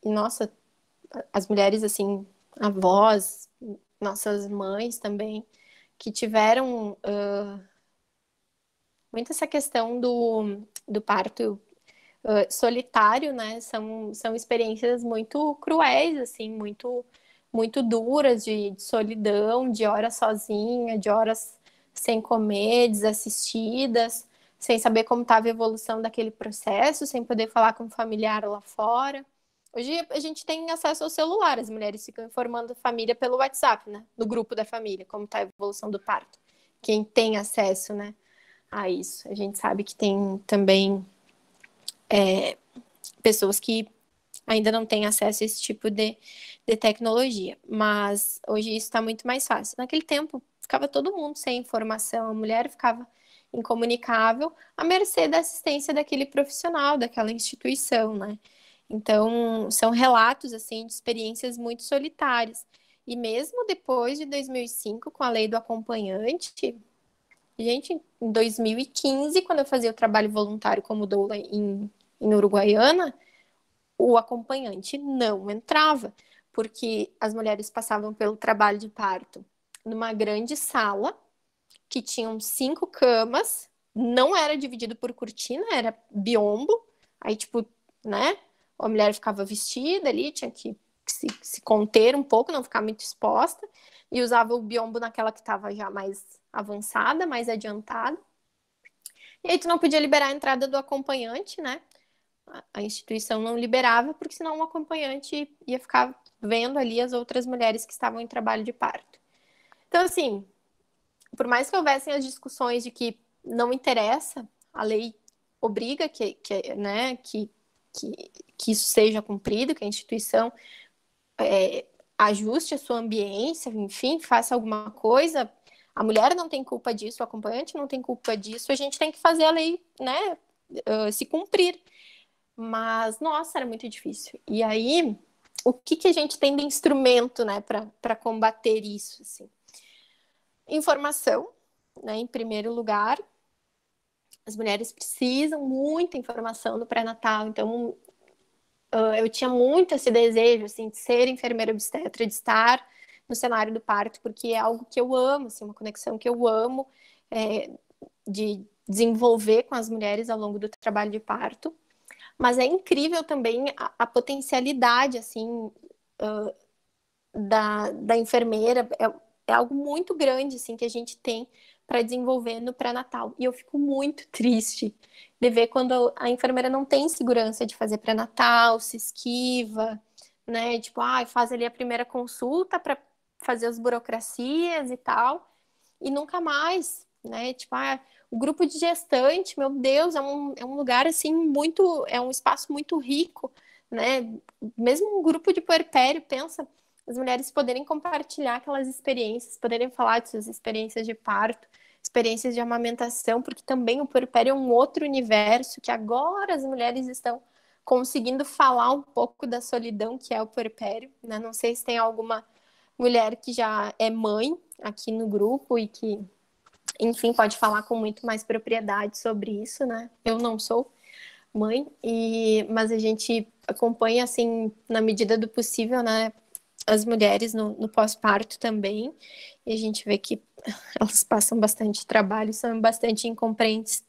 e nossa, as mulheres, assim, avós, nossas mães também, que tiveram uh, muito essa questão do, do parto uh, solitário, né? São, são experiências muito cruéis, assim, muito muito duras de, de solidão, de horas sozinha, de horas sem comer, desassistidas, sem saber como estava a evolução daquele processo, sem poder falar com o familiar lá fora. Hoje a gente tem acesso ao celular, as mulheres ficam informando a família pelo WhatsApp, né? No grupo da família, como está a evolução do parto. Quem tem acesso, né? a isso. A gente sabe que tem também é, pessoas que ainda não têm acesso a esse tipo de, de tecnologia, mas hoje isso está muito mais fácil. Naquele tempo, ficava todo mundo sem informação, a mulher ficava incomunicável à mercê da assistência daquele profissional, daquela instituição, né? Então, são relatos assim de experiências muito solitárias. E mesmo depois de 2005, com a lei do acompanhante, Gente, em 2015, quando eu fazia o trabalho voluntário como doula em, em Uruguaiana, o acompanhante não entrava, porque as mulheres passavam pelo trabalho de parto numa grande sala, que tinham cinco camas, não era dividido por cortina, era biombo, aí, tipo, né, a mulher ficava vestida ali, tinha que se, se conter um pouco, não ficar muito exposta, e usava o biombo naquela que estava já mais avançada, mais adiantada. E aí tu não podia liberar a entrada do acompanhante, né? A instituição não liberava, porque senão o acompanhante ia ficar vendo ali as outras mulheres que estavam em trabalho de parto. Então, assim, por mais que houvessem as discussões de que não interessa, a lei obriga que, que, né, que, que, que isso seja cumprido, que a instituição é, ajuste a sua ambiência, enfim, faça alguma coisa a mulher não tem culpa disso, o acompanhante não tem culpa disso, a gente tem que fazer a lei, né, uh, se cumprir. Mas, nossa, era muito difícil. E aí, o que, que a gente tem de instrumento, né, para combater isso, assim? Informação, né, em primeiro lugar. As mulheres precisam muita informação do pré-natal, então eu tinha muito esse desejo, assim, de ser enfermeira obstetra, de estar no cenário do parto, porque é algo que eu amo, assim, uma conexão que eu amo é, de desenvolver com as mulheres ao longo do trabalho de parto. Mas é incrível também a, a potencialidade, assim, uh, da, da enfermeira. É, é algo muito grande, assim, que a gente tem para desenvolver no pré-natal. E eu fico muito triste de ver quando a enfermeira não tem segurança de fazer pré-natal, se esquiva, né? Tipo, ah, faz ali a primeira consulta para fazer as burocracias e tal, e nunca mais, né? Tipo, ah, o grupo de gestante, meu Deus, é um, é um lugar assim muito, é um espaço muito rico, né? Mesmo um grupo de puerpério, pensa, as mulheres poderem compartilhar aquelas experiências, poderem falar de suas experiências de parto, experiências de amamentação, porque também o puerpério é um outro universo que agora as mulheres estão conseguindo falar um pouco da solidão que é o puerpério, né? Não sei se tem alguma mulher que já é mãe aqui no grupo e que, enfim, pode falar com muito mais propriedade sobre isso, né? Eu não sou mãe, e, mas a gente acompanha, assim, na medida do possível, né? As mulheres no, no pós-parto também, e a gente vê que elas passam bastante trabalho, são bastante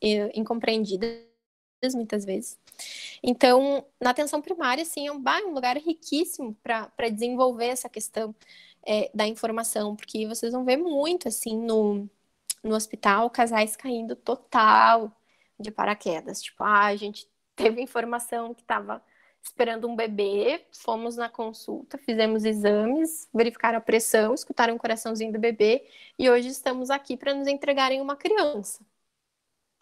eh, incompreendidas muitas vezes. Então, na atenção primária, sim, é um, é um lugar riquíssimo para desenvolver essa questão é, da informação, porque vocês vão ver muito, assim, no, no hospital, casais caindo total de paraquedas. Tipo, ah, a gente teve informação que estava esperando um bebê, fomos na consulta, fizemos exames, verificaram a pressão, escutaram o coraçãozinho do bebê e hoje estamos aqui para nos entregarem uma criança.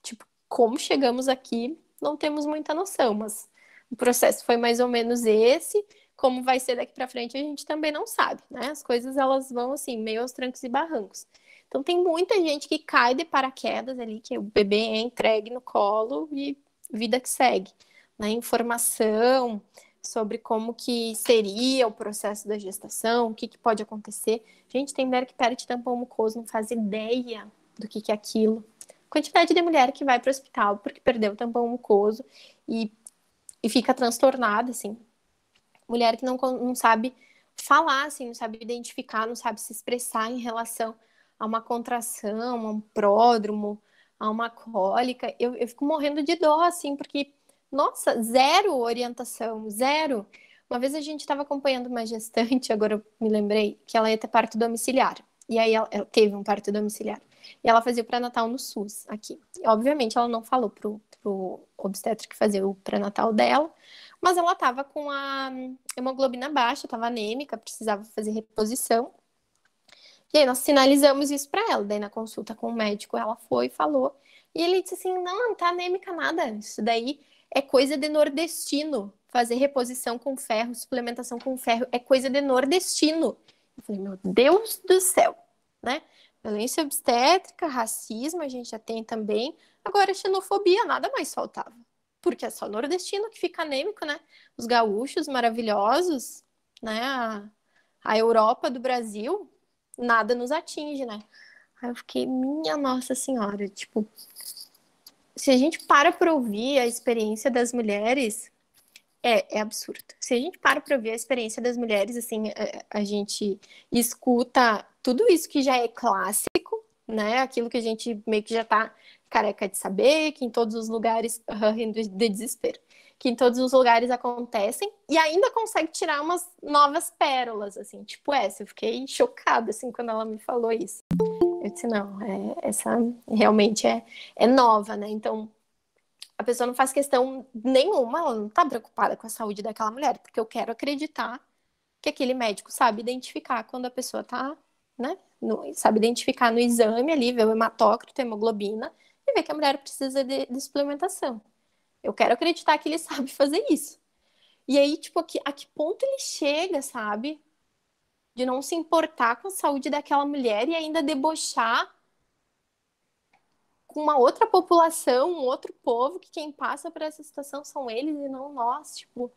Tipo, como chegamos aqui, não temos muita noção, mas o processo foi mais ou menos esse como vai ser daqui para frente, a gente também não sabe, né? As coisas elas vão assim, meio aos trancos e barrancos. Então tem muita gente que cai de paraquedas ali, que o bebê é entregue no colo e vida que segue. Né? Informação sobre como que seria o processo da gestação, o que, que pode acontecer. Gente, tem mulher que perde tampão mucoso, não faz ideia do que, que é aquilo. Quantidade de mulher que vai para o hospital porque perdeu o tampão mucoso e, e fica transtornada, assim, mulher que não, não sabe falar, assim, não sabe identificar, não sabe se expressar em relação a uma contração, a um pródromo, a uma cólica. Eu, eu fico morrendo de dó, assim, porque, nossa, zero orientação, zero. Uma vez a gente estava acompanhando uma gestante, agora eu me lembrei, que ela ia ter parto domiciliar. E aí ela, ela teve um parto domiciliar. E ela fazia o pré-natal no SUS aqui. E, obviamente ela não falou pro, pro obstetra que fazia o pré-natal dela. Mas ela tava com a hemoglobina baixa, tava anêmica, precisava fazer reposição. E aí nós sinalizamos isso para ela. Daí na consulta com o médico, ela foi, falou. E ele disse assim: não, não tá anêmica nada. Isso daí é coisa de nordestino. Fazer reposição com ferro, suplementação com ferro, é coisa de nordestino. Eu falei, meu Deus do céu, né? Violência obstétrica, racismo, a gente já tem também. Agora, xenofobia, nada mais faltava porque é só nordestino que fica anêmico, né? Os gaúchos maravilhosos, né? A, a Europa do Brasil, nada nos atinge, né? Aí eu fiquei, minha Nossa Senhora, tipo, se a gente para para ouvir a experiência das mulheres, é, é absurdo. Se a gente para para ouvir a experiência das mulheres, assim, a, a, gente escuta tudo isso que já é clássico, né? Aquilo que a gente meio que já está careca de saber, que em todos os lugares rindo de desespero, que em todos os lugares acontecem e ainda consegue tirar umas novas pérolas assim, tipo essa. Eu fiquei chocada assim quando ela me falou isso. Eu disse não, é, essa realmente é, é nova, né? Então a pessoa não faz questão nenhuma, ela não está preocupada com a saúde daquela mulher, porque eu quero acreditar que aquele médico sabe identificar quando a pessoa está né? No, sabe identificar no exame ali, ver o hematócrito, hemoglobina, e vê que a mulher precisa de, de suplementação. Eu quero acreditar que ele sabe fazer isso. E aí, tipo, a que, a que ponto ele chega, sabe? De não se importar com a saúde daquela mulher e ainda debochar com uma outra população, um outro povo, que quem passa por essa situação são eles e não nós. Tipo,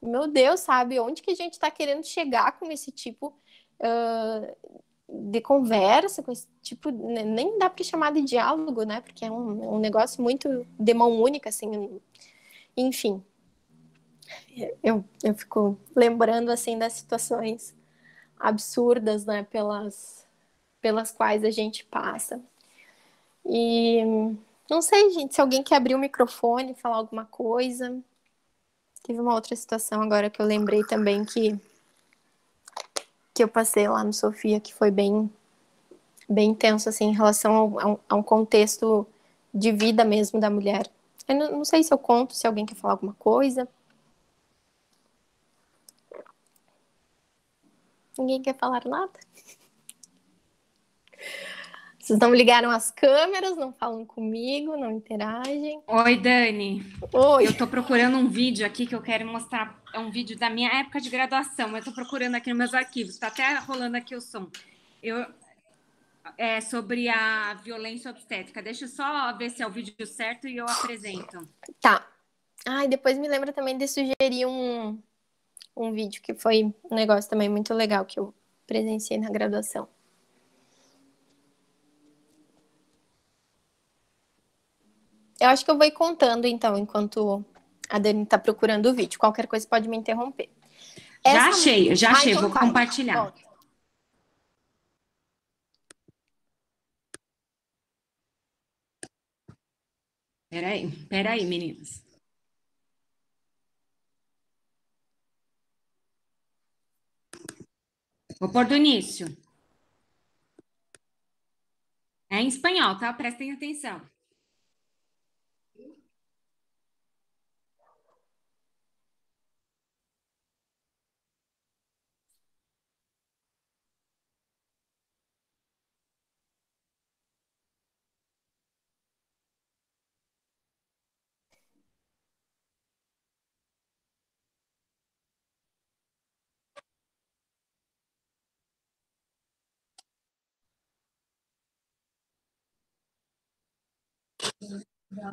meu Deus, sabe? Onde que a gente está querendo chegar com esse tipo uh, de conversa com esse tipo, né, nem dá para chamar de diálogo, né? Porque é um, um negócio muito de mão única, assim. Enfim, eu, eu fico lembrando, assim, das situações absurdas, né? Pelas, pelas quais a gente passa. E não sei, gente, se alguém quer abrir o microfone, falar alguma coisa. Teve uma outra situação agora que eu lembrei também que que eu passei lá no Sofia, que foi bem bem intenso, assim, em relação ao, a, um, a um contexto de vida mesmo da mulher. Eu não, não sei se eu conto, se alguém quer falar alguma coisa. Ninguém quer falar nada? Vocês não ligaram as câmeras, não falam comigo, não interagem. Oi, Dani. Oi. Eu tô procurando um vídeo aqui que eu quero mostrar. É um vídeo da minha época de graduação. Eu tô procurando aqui nos meus arquivos. Tá até rolando aqui o som. Eu... É sobre a violência obstétrica. Deixa eu só ver se é o vídeo certo e eu apresento. Tá. Ai, ah, depois me lembra também de sugerir um, um vídeo que foi um negócio também muito legal que eu presenciei na graduação. Eu acho que eu vou ir contando, então, enquanto a Dani está procurando o vídeo. Qualquer coisa pode me interromper. Essa já achei, já ah, achei, então vou tá, compartilhar. Então peraí, peraí, meninas. Vou pôr do início. É em espanhol, tá? Prestem atenção. 知道。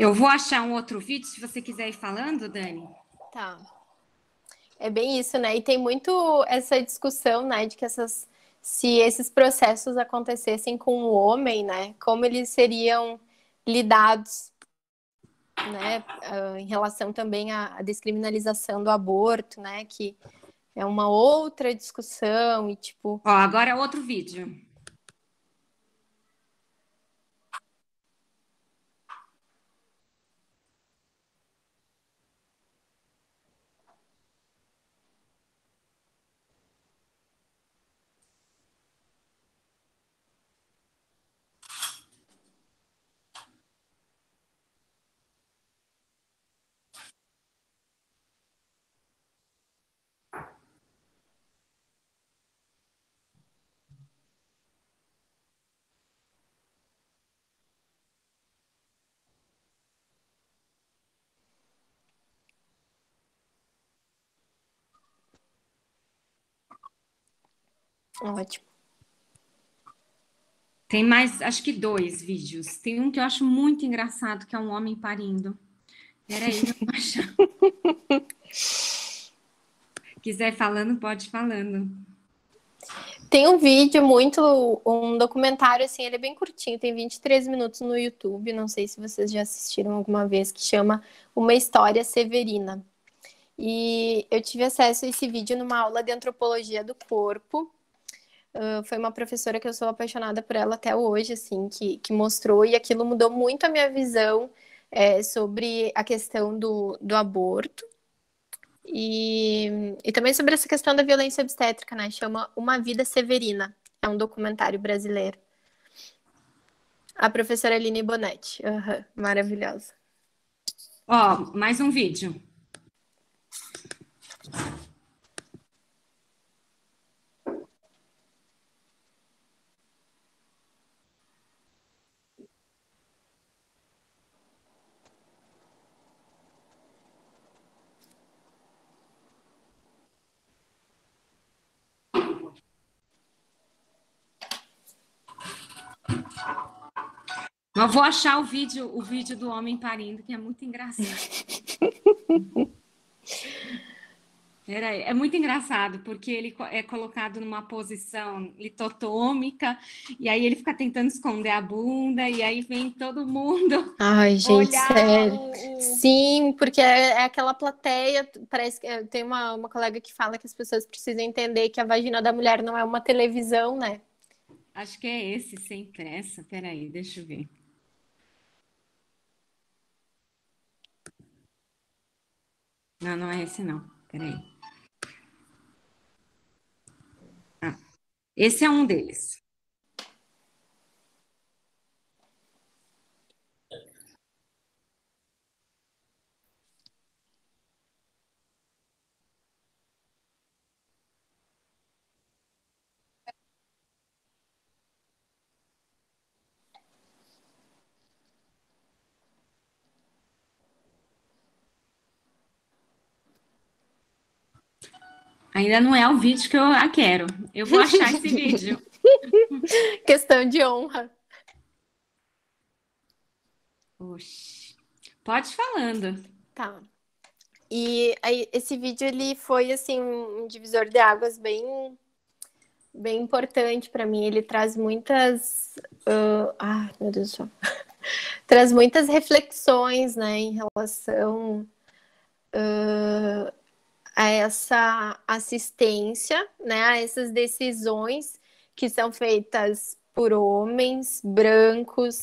Eu vou achar um outro vídeo, se você quiser ir falando, Dani. Tá. É bem isso, né? E tem muito essa discussão, né, de que essas, se esses processos acontecessem com o homem, né, como eles seriam lidados, né, ah, em relação também à descriminalização do aborto, né, que é uma outra discussão e tipo. Ó, agora é outro vídeo. Ótimo. Tem mais, acho que dois vídeos. Tem um que eu acho muito engraçado, que é um homem parindo. Peraí, eu vou achar. Quiser falando, pode falando. Tem um vídeo muito, um documentário, assim, ele é bem curtinho, tem 23 minutos no YouTube, não sei se vocês já assistiram alguma vez, que chama Uma História Severina. E eu tive acesso a esse vídeo numa aula de antropologia do corpo, foi uma professora que eu sou apaixonada por ela até hoje, assim, que, que mostrou, e aquilo mudou muito a minha visão é, sobre a questão do, do aborto e, e também sobre essa questão da violência obstétrica, né? Chama Uma Vida Severina, é um documentário brasileiro. A professora Aline Bonetti, uhum, maravilhosa. Ó, oh, mais um vídeo. Mas vou achar o vídeo, o vídeo do homem parindo, que é muito engraçado. Peraí, é muito engraçado, porque ele é colocado numa posição litotômica, e aí ele fica tentando esconder a bunda, e aí vem todo mundo. Ai, gente, sério. O... Sim, porque é, é aquela plateia. Parece que é, tem uma, uma colega que fala que as pessoas precisam entender que a vagina da mulher não é uma televisão, né? Acho que é esse, sem pressa. Peraí, deixa eu ver. Não, não é esse não. Peraí. Ah, esse é um deles. Ainda não é o vídeo que eu a quero. Eu vou achar esse vídeo. Questão de honra. Oxi. Pode falando. Tá. E aí, esse vídeo ele foi assim um divisor de águas bem bem importante para mim. Ele traz muitas uh, ah, meu Deus do céu. traz muitas reflexões, né, em relação uh, a essa assistência, né, a essas decisões que são feitas por homens brancos,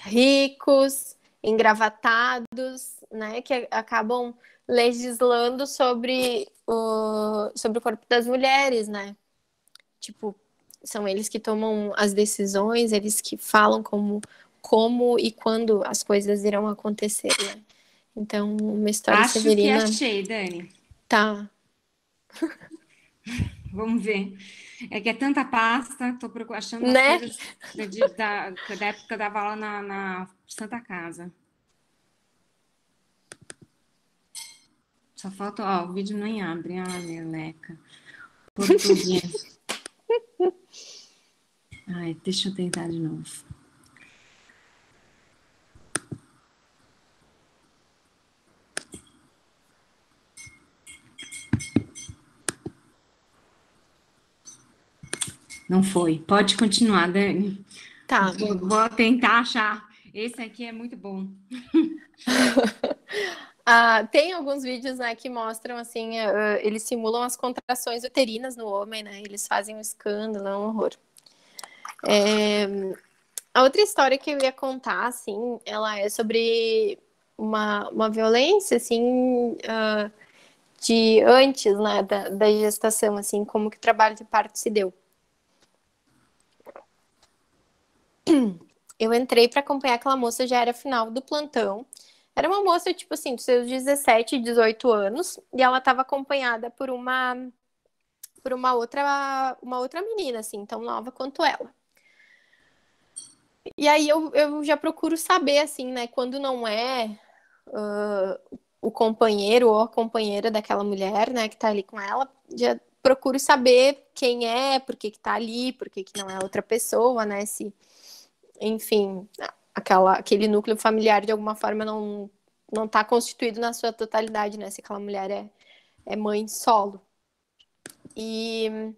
ricos, engravatados, né, que acabam legislando sobre o, sobre o corpo das mulheres, né? Tipo, são eles que tomam as decisões, eles que falam como, como e quando as coisas irão acontecer, né? Então, uma história Acho severina... Acho que achei, Dani. Tá. Vamos ver. É que é tanta pasta, estou achando né? da, da, época dava aula na, na Santa Casa. Só falta, ó, o vídeo nem abre, ah, meleca. Português. Ai, deixa eu tentar de novo. Não foi. Pode continuar, Dani. Tá. Vou, vou tentar achar. Esse aqui é muito bom. ah, tem alguns vídeos né, que mostram assim, uh, eles simulam as contrações uterinas no homem, né? Eles fazem um escândalo, é um horror. É, a outra história que eu ia contar, assim, ela é sobre uma, uma violência, assim, uh, de antes, né, da, da gestação, assim, como que o trabalho de parto se deu. eu entrei para acompanhar aquela moça, já era final do plantão. Era uma moça, tipo assim, dos seus 17, 18 anos, e ela estava acompanhada por uma por uma outra uma outra menina, assim, tão nova quanto ela. E aí eu, eu já procuro saber, assim, né, quando não é uh, o companheiro ou a companheira daquela mulher, né, que tá ali com ela, já procuro saber quem é, por que que tá ali, por que que não é outra pessoa, né, se enfim, aquela, aquele núcleo familiar de alguma forma não não está constituído na sua totalidade, né? Se aquela mulher é, é mãe solo. E,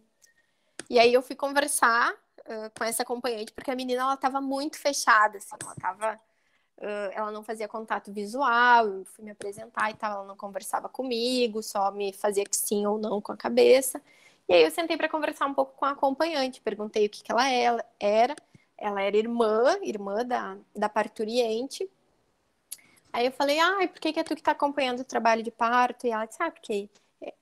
e aí eu fui conversar uh, com essa acompanhante, porque a menina ela estava muito fechada, assim, ela tava, uh, ela não fazia contato visual, eu fui me apresentar e tal, ela não conversava comigo, só me fazia que sim ou não com a cabeça. E aí eu sentei para conversar um pouco com a acompanhante, perguntei o que, que ela é, era ela era irmã, irmã da, da parturiente. Aí eu falei, ai, por que, que é tu que tá acompanhando o trabalho de parto? E ela disse, ah, porque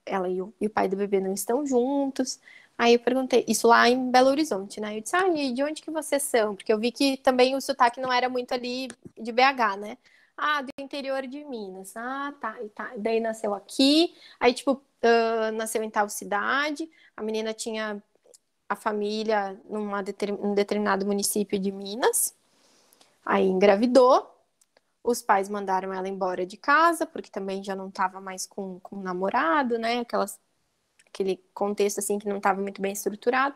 ela e o, e o pai do bebê não estão juntos. Aí eu perguntei, isso lá em Belo Horizonte, né? Eu disse, ah, e de onde que vocês são? Porque eu vi que também o sotaque não era muito ali de BH, né? Ah, do interior de Minas. Ah, tá, e tá. Daí nasceu aqui, aí, tipo, uh, nasceu em tal cidade, a menina tinha a família num determin, um determinado município de Minas. Aí engravidou, os pais mandaram ela embora de casa, porque também já não estava mais com, com namorado, né? Aquelas, aquele contexto assim que não estava muito bem estruturado.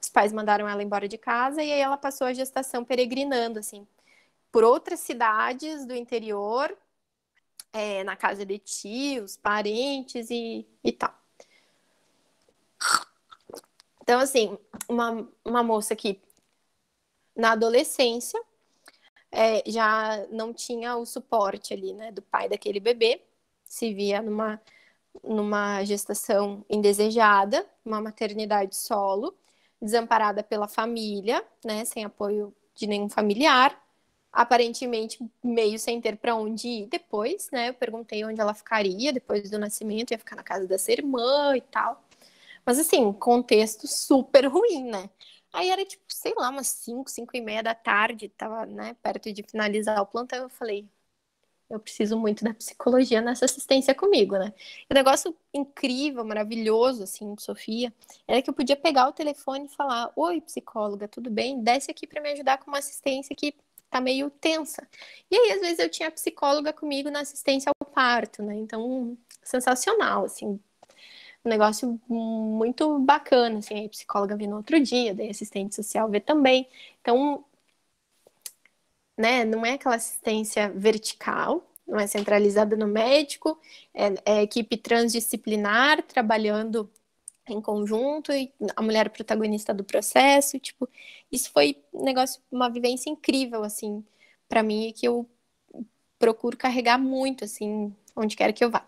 Os pais mandaram ela embora de casa e aí ela passou a gestação peregrinando, assim, por outras cidades do interior, é, na casa de tios, parentes e, e tal. Então, assim, uma, uma moça que na adolescência é, já não tinha o suporte ali, né, do pai daquele bebê, se via numa, numa gestação indesejada, uma maternidade solo, desamparada pela família, né, sem apoio de nenhum familiar, aparentemente meio sem ter para onde ir depois, né? Eu perguntei onde ela ficaria depois do nascimento, ia ficar na casa dessa irmã e tal. Mas assim, contexto super ruim, né? Aí era tipo, sei lá, umas 5, 5 e meia da tarde, tava, né, perto de finalizar o plantão, eu falei, eu preciso muito da psicologia nessa assistência comigo, né? O negócio incrível, maravilhoso, assim, Sofia, era que eu podia pegar o telefone e falar, oi, psicóloga, tudo bem? Desce aqui para me ajudar com uma assistência que tá meio tensa. E aí, às vezes, eu tinha a psicóloga comigo na assistência ao parto, né? Então, sensacional, assim, um negócio muito bacana, assim, a psicóloga vê no outro dia, daí assistente social vê também. Então, né, não é aquela assistência vertical, não é centralizada no médico, é, é equipe transdisciplinar trabalhando em conjunto e a mulher protagonista do processo, tipo, isso foi um negócio, uma vivência incrível, assim, para mim, e que eu procuro carregar muito, assim, onde quer que eu vá.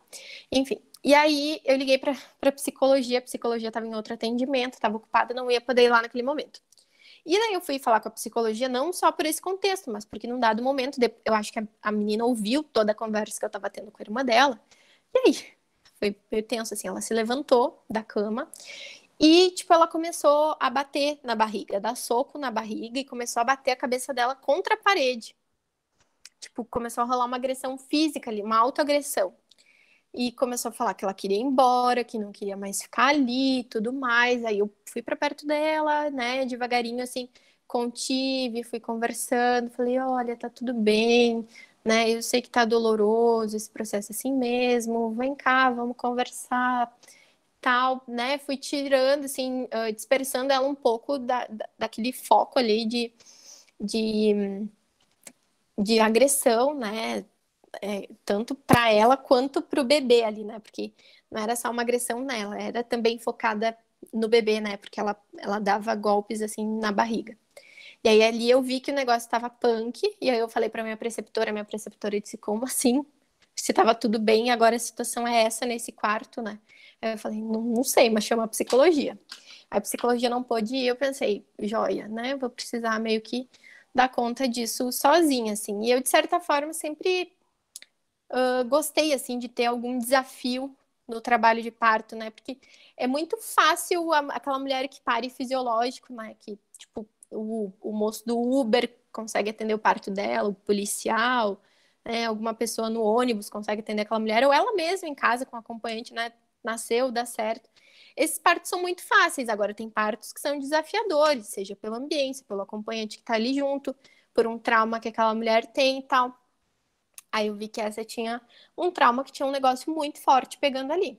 Enfim, e aí eu liguei para psicologia, a psicologia estava em outro atendimento, estava ocupada, não ia poder ir lá naquele momento. E daí eu fui falar com a psicologia não só por esse contexto, mas porque num dado momento, eu acho que a, menina ouviu toda a conversa que eu estava tendo com a irmã dela. E aí, foi meio tenso, assim, ela se levantou da cama e, tipo, ela começou a bater na barriga, dar soco na barriga e começou a bater a cabeça dela contra a parede. Tipo, começou a rolar uma agressão física ali, uma autoagressão e começou a falar que ela queria ir embora, que não queria mais ficar ali e tudo mais. Aí eu fui para perto dela, né, devagarinho assim, contive, fui conversando, falei: "Olha, tá tudo bem, né? Eu sei que tá doloroso esse processo assim mesmo. Vem cá, vamos conversar." Tal, né? Fui tirando assim, ah, dispersando ela um pouco da, daquele foco ali de de de agressão, né? é, tanto para ela quanto para o bebê ali, né? Porque não era só uma agressão nela, era também focada no bebê, né? Porque ela, ela dava golpes assim na barriga. E aí ali eu vi que o negócio estava punk, e aí eu falei para minha preceptora, minha preceptora disse: "Como assim? Se estava tudo bem, agora a situação é essa nesse quarto, né?" Aí eu falei: "Não, não sei, mas chama a psicologia." Aí a psicologia não pôde ir, eu pensei: "Joia, né? Eu Vou precisar meio que dar conta disso sozinha assim". E eu de certa forma sempre uh, gostei assim de ter algum desafio no trabalho de parto, né? Porque é muito fácil a, aquela mulher que pare fisiológico, né? Que tipo o, o moço do Uber consegue atender o parto dela, o policial, né? Alguma pessoa no ônibus consegue atender aquela mulher ou ela mesma em casa com acompanhante, né? Nasceu, dá certo. Esses partos são muito fáceis. Agora tem partos que são desafiadores, seja pelo ambiente, pelo acompanhante que está ali junto, por um trauma que aquela mulher tem e tal. Aí eu vi que essa tinha um trauma que tinha um negócio muito forte pegando ali.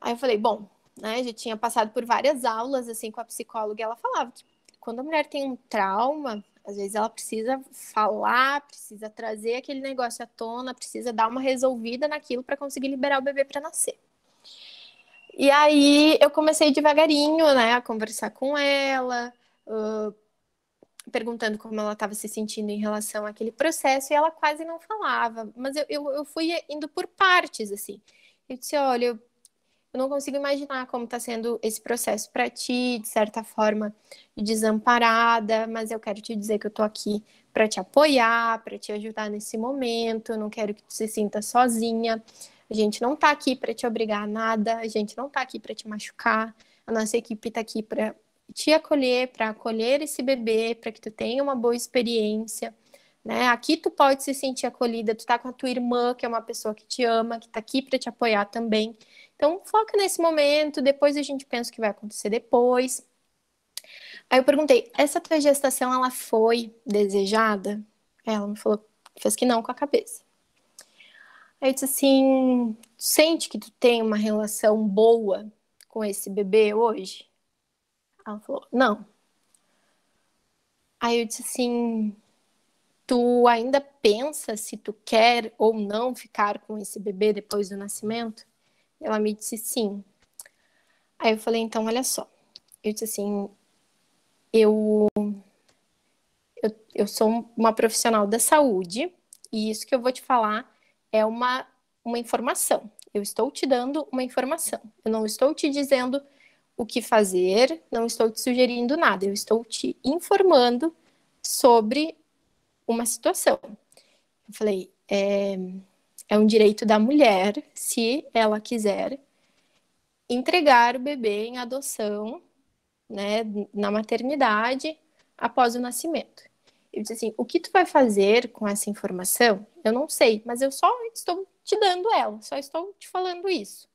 Aí eu falei, bom, né, já tinha passado por várias aulas assim com a psicóloga e ela falava que quando a mulher tem um trauma, às vezes ela precisa falar, precisa trazer aquele negócio à tona, precisa dar uma resolvida naquilo para conseguir liberar o bebê para nascer. E aí eu comecei devagarinho, né, a conversar com ela, uh, perguntando como ela estava se sentindo em relação àquele processo e ela quase não falava. Mas eu, eu, eu fui indo por partes, assim. Eu disse: olha, eu, eu não consigo imaginar como está sendo esse processo para ti, de certa forma desamparada, mas eu quero te dizer que eu estou aqui para te apoiar, para te ajudar nesse momento. Eu não quero que tu se sinta sozinha. A gente não está aqui para te obrigar a nada, a gente não está aqui para te machucar. A nossa equipe está aqui para te acolher, para acolher esse bebê, para que tu tenha uma boa experiência. Né? Aqui tu pode se sentir acolhida, tu tá com a tua irmã, que é uma pessoa que te ama, que tá aqui para te apoiar também. Então foca nesse momento, depois a gente pensa o que vai acontecer depois. Aí eu perguntei: "Essa tua gestação ela foi desejada?" Ela me falou: "Fez que não com a cabeça". Aí eu disse assim: "Sente que tu tem uma relação boa com esse bebê hoje?" Ela falou, não. Aí eu disse assim, tu ainda pensa se tu quer ou não ficar com esse bebê depois do nascimento? Ela me disse sim. Aí eu falei, então olha só. Eu disse assim, eu eu, eu sou uma profissional da saúde e isso que eu vou te falar é uma uma informação. Eu estou te dando uma informação. Eu não estou te dizendo o que fazer, não estou te sugerindo nada, eu estou te informando sobre uma situação. Eu falei, é, é um direito da mulher, se ela quiser, entregar o bebê em adoção, né, na maternidade, após o nascimento. Eu disse assim, o que tu vai fazer com essa informação? Eu não sei, mas eu só estou te dando ela, só estou te falando isso.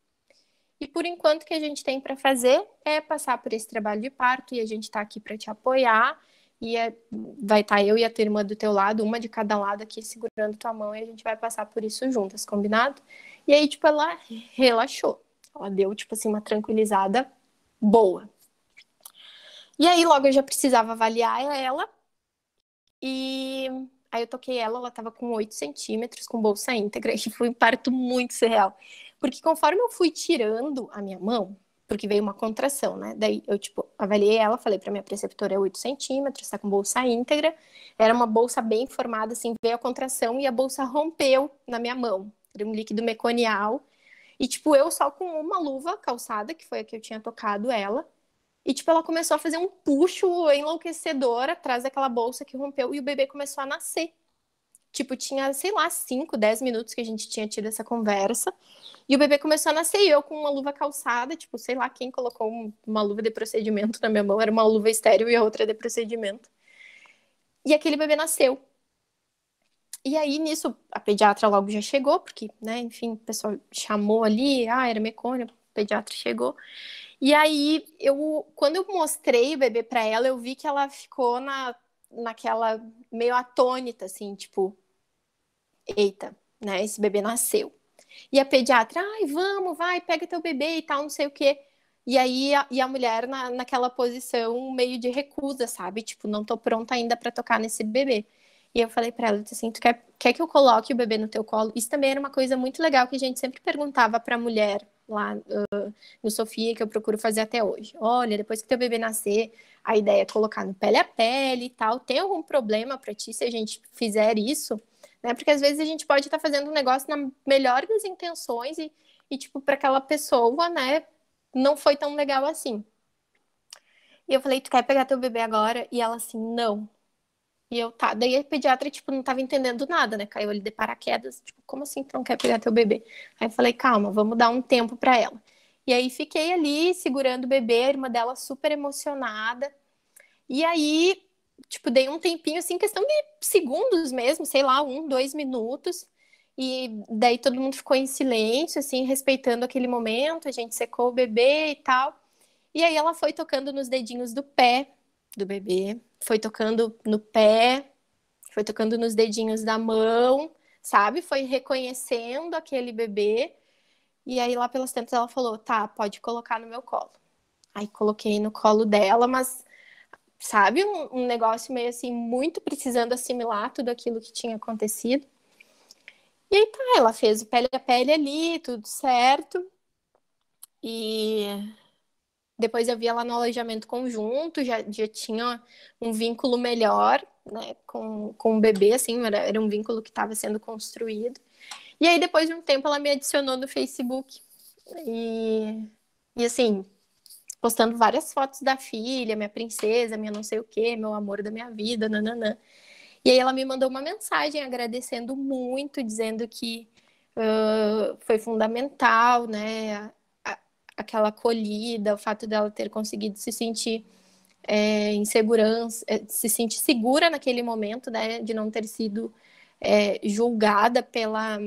E por enquanto o que a gente tem para fazer é passar por esse trabalho de parto e a gente está aqui para te apoiar. E é, vai estar tá eu e a tua irmã do teu lado, uma de cada lado aqui segurando tua mão e a gente vai passar por isso juntas, combinado? E aí, tipo, ela relaxou. Ela deu, tipo assim, uma tranquilizada boa. E aí, logo eu já precisava avaliar ela. E aí eu toquei ela, ela tava com 8 centímetros, com bolsa íntegra, e foi um parto muito surreal. Porque conforme eu fui tirando a minha mão, porque veio uma contração, né? Daí eu, tipo, avaliei ela, falei pra minha preceptora, é 8 centímetros, tá com bolsa íntegra. Era uma bolsa bem formada, assim, veio a contração e a bolsa rompeu na minha mão. Era um líquido meconial. E, tipo, eu só com uma luva calçada, que foi a que eu tinha tocado ela. E, tipo, ela começou a fazer um puxo enlouquecedor atrás daquela bolsa que rompeu e o bebê começou a nascer. Tipo, tinha, sei lá, 5, 10 minutos que a gente tinha tido essa conversa. E o bebê começou a nascer e eu com uma luva calçada, tipo, sei lá quem colocou uma luva de procedimento na minha mão, era uma luva estéreo e a outra de procedimento. E aquele bebê nasceu. E aí, nisso, a pediatra logo já chegou, porque, né, enfim, o pessoal chamou ali, ah, era mecônia, o pediatra chegou. E aí, eu, quando eu mostrei o bebê para ela, eu vi que ela ficou na, naquela meio atônita, assim, tipo, eita, né? Esse bebê nasceu. E a pediatra, ai, vamos, vai, pega teu bebê e tal, não sei o quê. E aí a, e a mulher na, naquela posição meio de recusa, sabe? Tipo, não tô pronta ainda para tocar nesse bebê. E eu falei para ela, assim, tu quer, quer que eu coloque o bebê no teu colo? Isso também era uma coisa muito legal que a gente sempre perguntava para mulher lá uh, no Sofia, que eu procuro fazer até hoje. Olha, depois que teu bebê nascer, a ideia é colocar no pele a pele e tal. Tem algum problema para ti se a gente fizer isso? né? Porque às vezes a gente pode estar tá fazendo um negócio na melhor das intenções e, e tipo, para aquela pessoa, né, não foi tão legal assim. E eu falei, tu quer pegar teu bebê agora? E ela assim, não. E eu, tá. Daí a pediatra, tipo, não tava entendendo nada, né? Caiu ali de paraquedas. Tipo, como assim tu não quer pegar teu bebê? Aí eu falei, calma, vamos dar um tempo para ela. E aí fiquei ali segurando o bebê, a irmã dela super emocionada. E aí tipo, dei um tempinho, assim, questão de segundos mesmo, sei lá, um, dois minutos. E daí todo mundo ficou em silêncio, assim, respeitando aquele momento. A gente secou o bebê e tal. E aí ela foi tocando nos dedinhos do pé do bebê, foi tocando no pé, foi tocando nos dedinhos da mão, sabe? Foi reconhecendo aquele bebê. E aí lá pelas tantas ela falou: "Tá, pode colocar no meu colo". Aí coloquei no colo dela, mas sabe? Um, um negócio meio assim, muito precisando assimilar tudo aquilo que tinha acontecido. E aí tá, ela fez o pele a pele ali, tudo certo. E depois eu vi ela no alojamento conjunto, já, já tinha um vínculo melhor né, com, com o bebê, assim, era, era um vínculo que estava sendo construído. E aí, depois de um tempo, ela me adicionou no Facebook. E, e assim, postando várias fotos da filha, minha princesa, minha não sei o quê, meu amor da minha vida, nananã. E aí ela me mandou uma mensagem agradecendo muito, dizendo que uh, foi fundamental, né, a, aquela acolhida, o fato dela ter conseguido se sentir é, em segurança, é, se sentir segura naquele momento, né, de não ter sido é, julgada pela,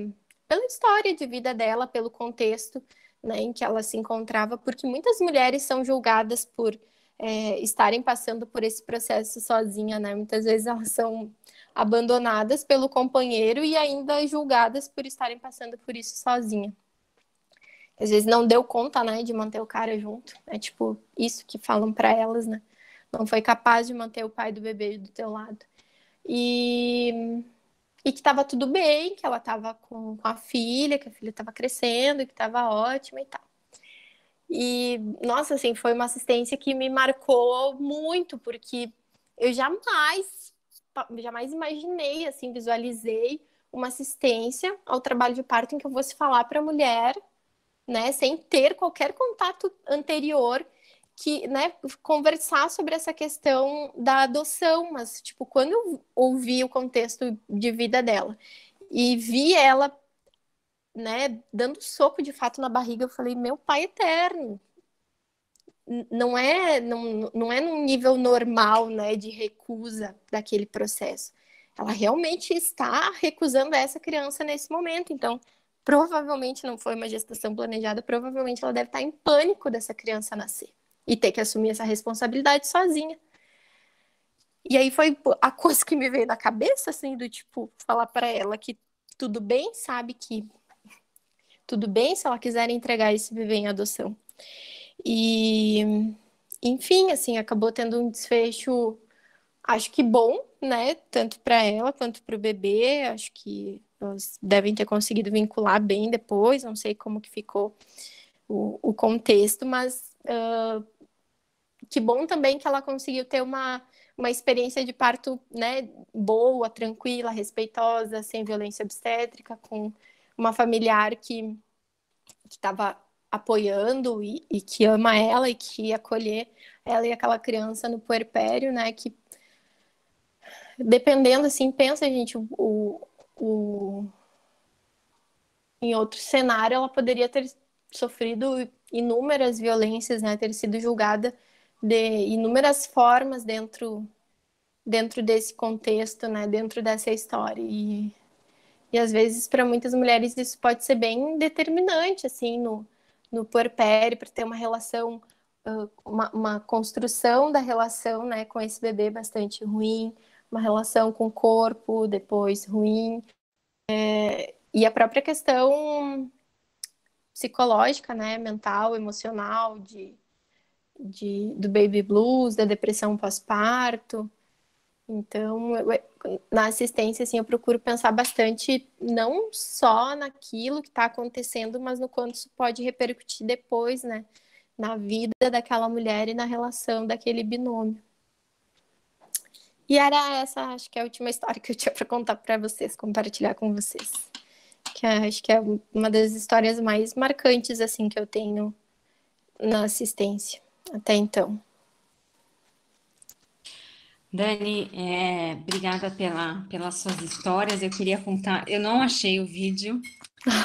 pela história de vida dela, pelo contexto né, em que ela se encontrava, porque muitas mulheres são julgadas por é, estarem passando por esse processo sozinha, né? Muitas vezes elas são abandonadas pelo companheiro e ainda julgadas por estarem passando por isso sozinha. Às vezes não deu conta, né, de manter o cara junto. É tipo isso que falam para elas, né? Não foi capaz de manter o pai do bebê do teu lado. E e que estava tudo bem, que ela estava com, com, a filha, que a filha estava crescendo, que estava ótima e tal. E, nossa, assim, foi uma assistência que me marcou muito, porque eu jamais, jamais imaginei, assim, visualizei uma assistência ao trabalho de parto em que eu fosse falar para a mulher, né, sem ter qualquer contato anterior, que, né, conversar sobre essa questão da adoção, mas, tipo, quando eu ouvi o contexto de vida dela e vi ela, né, dando soco de fato na barriga, eu falei, meu pai eterno, não é não, não é num nível normal né de recusa daquele processo ela realmente está recusando essa criança nesse momento então provavelmente não foi uma gestação planejada provavelmente ela deve estar em pânico dessa criança nascer e ter que assumir essa responsabilidade sozinha. E aí foi a coisa que me veio na cabeça, assim, do tipo, falar para ela que tudo bem, sabe que tudo bem se ela quiser entregar esse bebê em adoção. E enfim, assim, acabou tendo um desfecho acho que bom, né, tanto para ela quanto para o bebê, acho que elas devem ter conseguido vincular bem depois, não sei como que ficou o, o contexto, mas uh, que bom também que ela conseguiu ter uma, uma experiência de parto né, boa, tranquila, respeitosa, sem violência obstétrica, com uma familiar que estava apoiando e, e, que ama ela e que acolher ela e aquela criança no puerpério, né? Que dependendo, assim, pensa, gente, o, o... em outro cenário ela poderia ter sofrido inúmeras violências, né? Ter sido julgada de inúmeras formas dentro dentro desse contexto, né, dentro dessa história. E, e às vezes para muitas mulheres isso pode ser bem determinante assim no no puerpério para ter uma relação uma, uma, construção da relação, né, com esse bebê bastante ruim, uma relação com o corpo depois ruim. É, e a própria questão psicológica, né, mental, emocional de de, do baby blues, da depressão pós-parto. Então, eu, na assistência, assim, eu procuro pensar bastante, não só naquilo que está acontecendo, mas no quanto isso pode repercutir depois, né? Na vida daquela mulher e na relação daquele binômio. E era essa, acho que é a última história que eu tinha para contar para vocês, compartilhar com vocês. Que é, acho que é uma das histórias mais marcantes, assim, que eu tenho na assistência até então. Dani, é, obrigada pela, pelas suas histórias. Eu queria contar. Eu não achei o vídeo,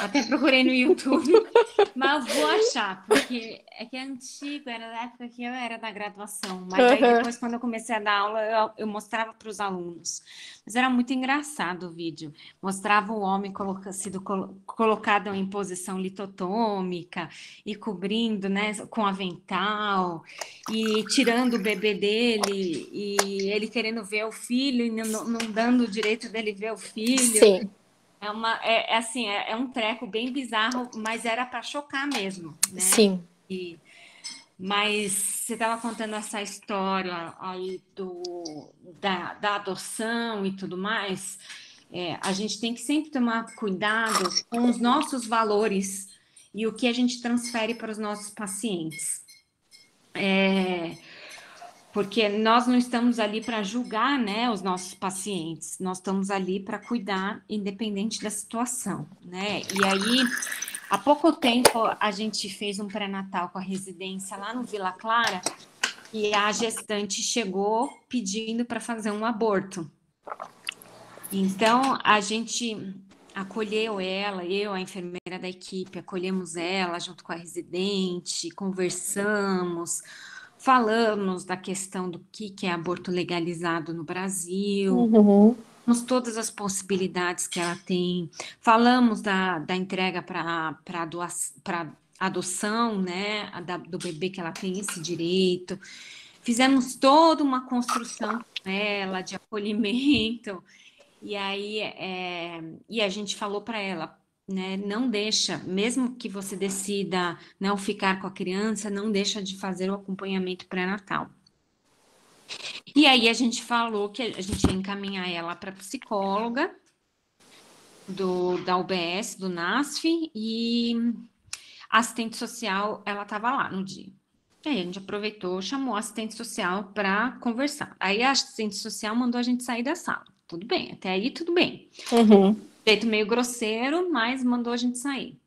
até procurei no YouTube, Mas vou achar, porque é que é antigo, era da época que eu era da graduação. Mas aí depois, quando eu comecei a dar aula, eu, eu mostrava para os alunos. Mas era muito engraçado o vídeo. Mostrava o homem coloca, sido colocado em posição litotômica e cobrindo né, com avental e tirando o bebê dele e ele querendo ver o filho e não, não dando o direito dele ver o filho. Sim. É, uma, é, é assim, é, é, um treco bem bizarro, mas era para chocar mesmo, né? Sim. E, mas você estava contando essa história aí do, da, da adoção e tudo mais. É, a gente tem que sempre tomar cuidado com os nossos valores e o que a gente transfere para os nossos pacientes. É, porque nós não estamos ali para julgar né, os nossos pacientes, nós estamos ali para cuidar, independente da situação, né? E aí, há pouco tempo, a gente fez um pré-natal com a residência lá no Vila Clara e a gestante chegou pedindo para fazer um aborto. Então, a gente acolheu ela, eu, a enfermeira da equipe, acolhemos ela junto com a residente, conversamos Falamos da questão do que, que é aborto legalizado no Brasil, uhum. falamos todas as possibilidades que ela tem, falamos da, da entrega para adoção, né, da, do bebê que ela tem esse direito, fizemos toda uma construção com ela de acolhimento, e aí é, e a gente falou para ela, né? Não deixa, mesmo que você decida não ficar com a criança, não deixa de fazer o acompanhamento pré-natal. E aí a gente falou que a gente ia encaminhar ela para psicóloga do da UBS, do NASF e assistente social, ela estava lá no dia. E aí a gente aproveitou, chamou a assistente social para conversar. Aí a assistente social mandou a gente sair da sala. Tudo bem, até aí tudo bem. Uhum. Jeito meio grosseiro, mas mandou a gente sair.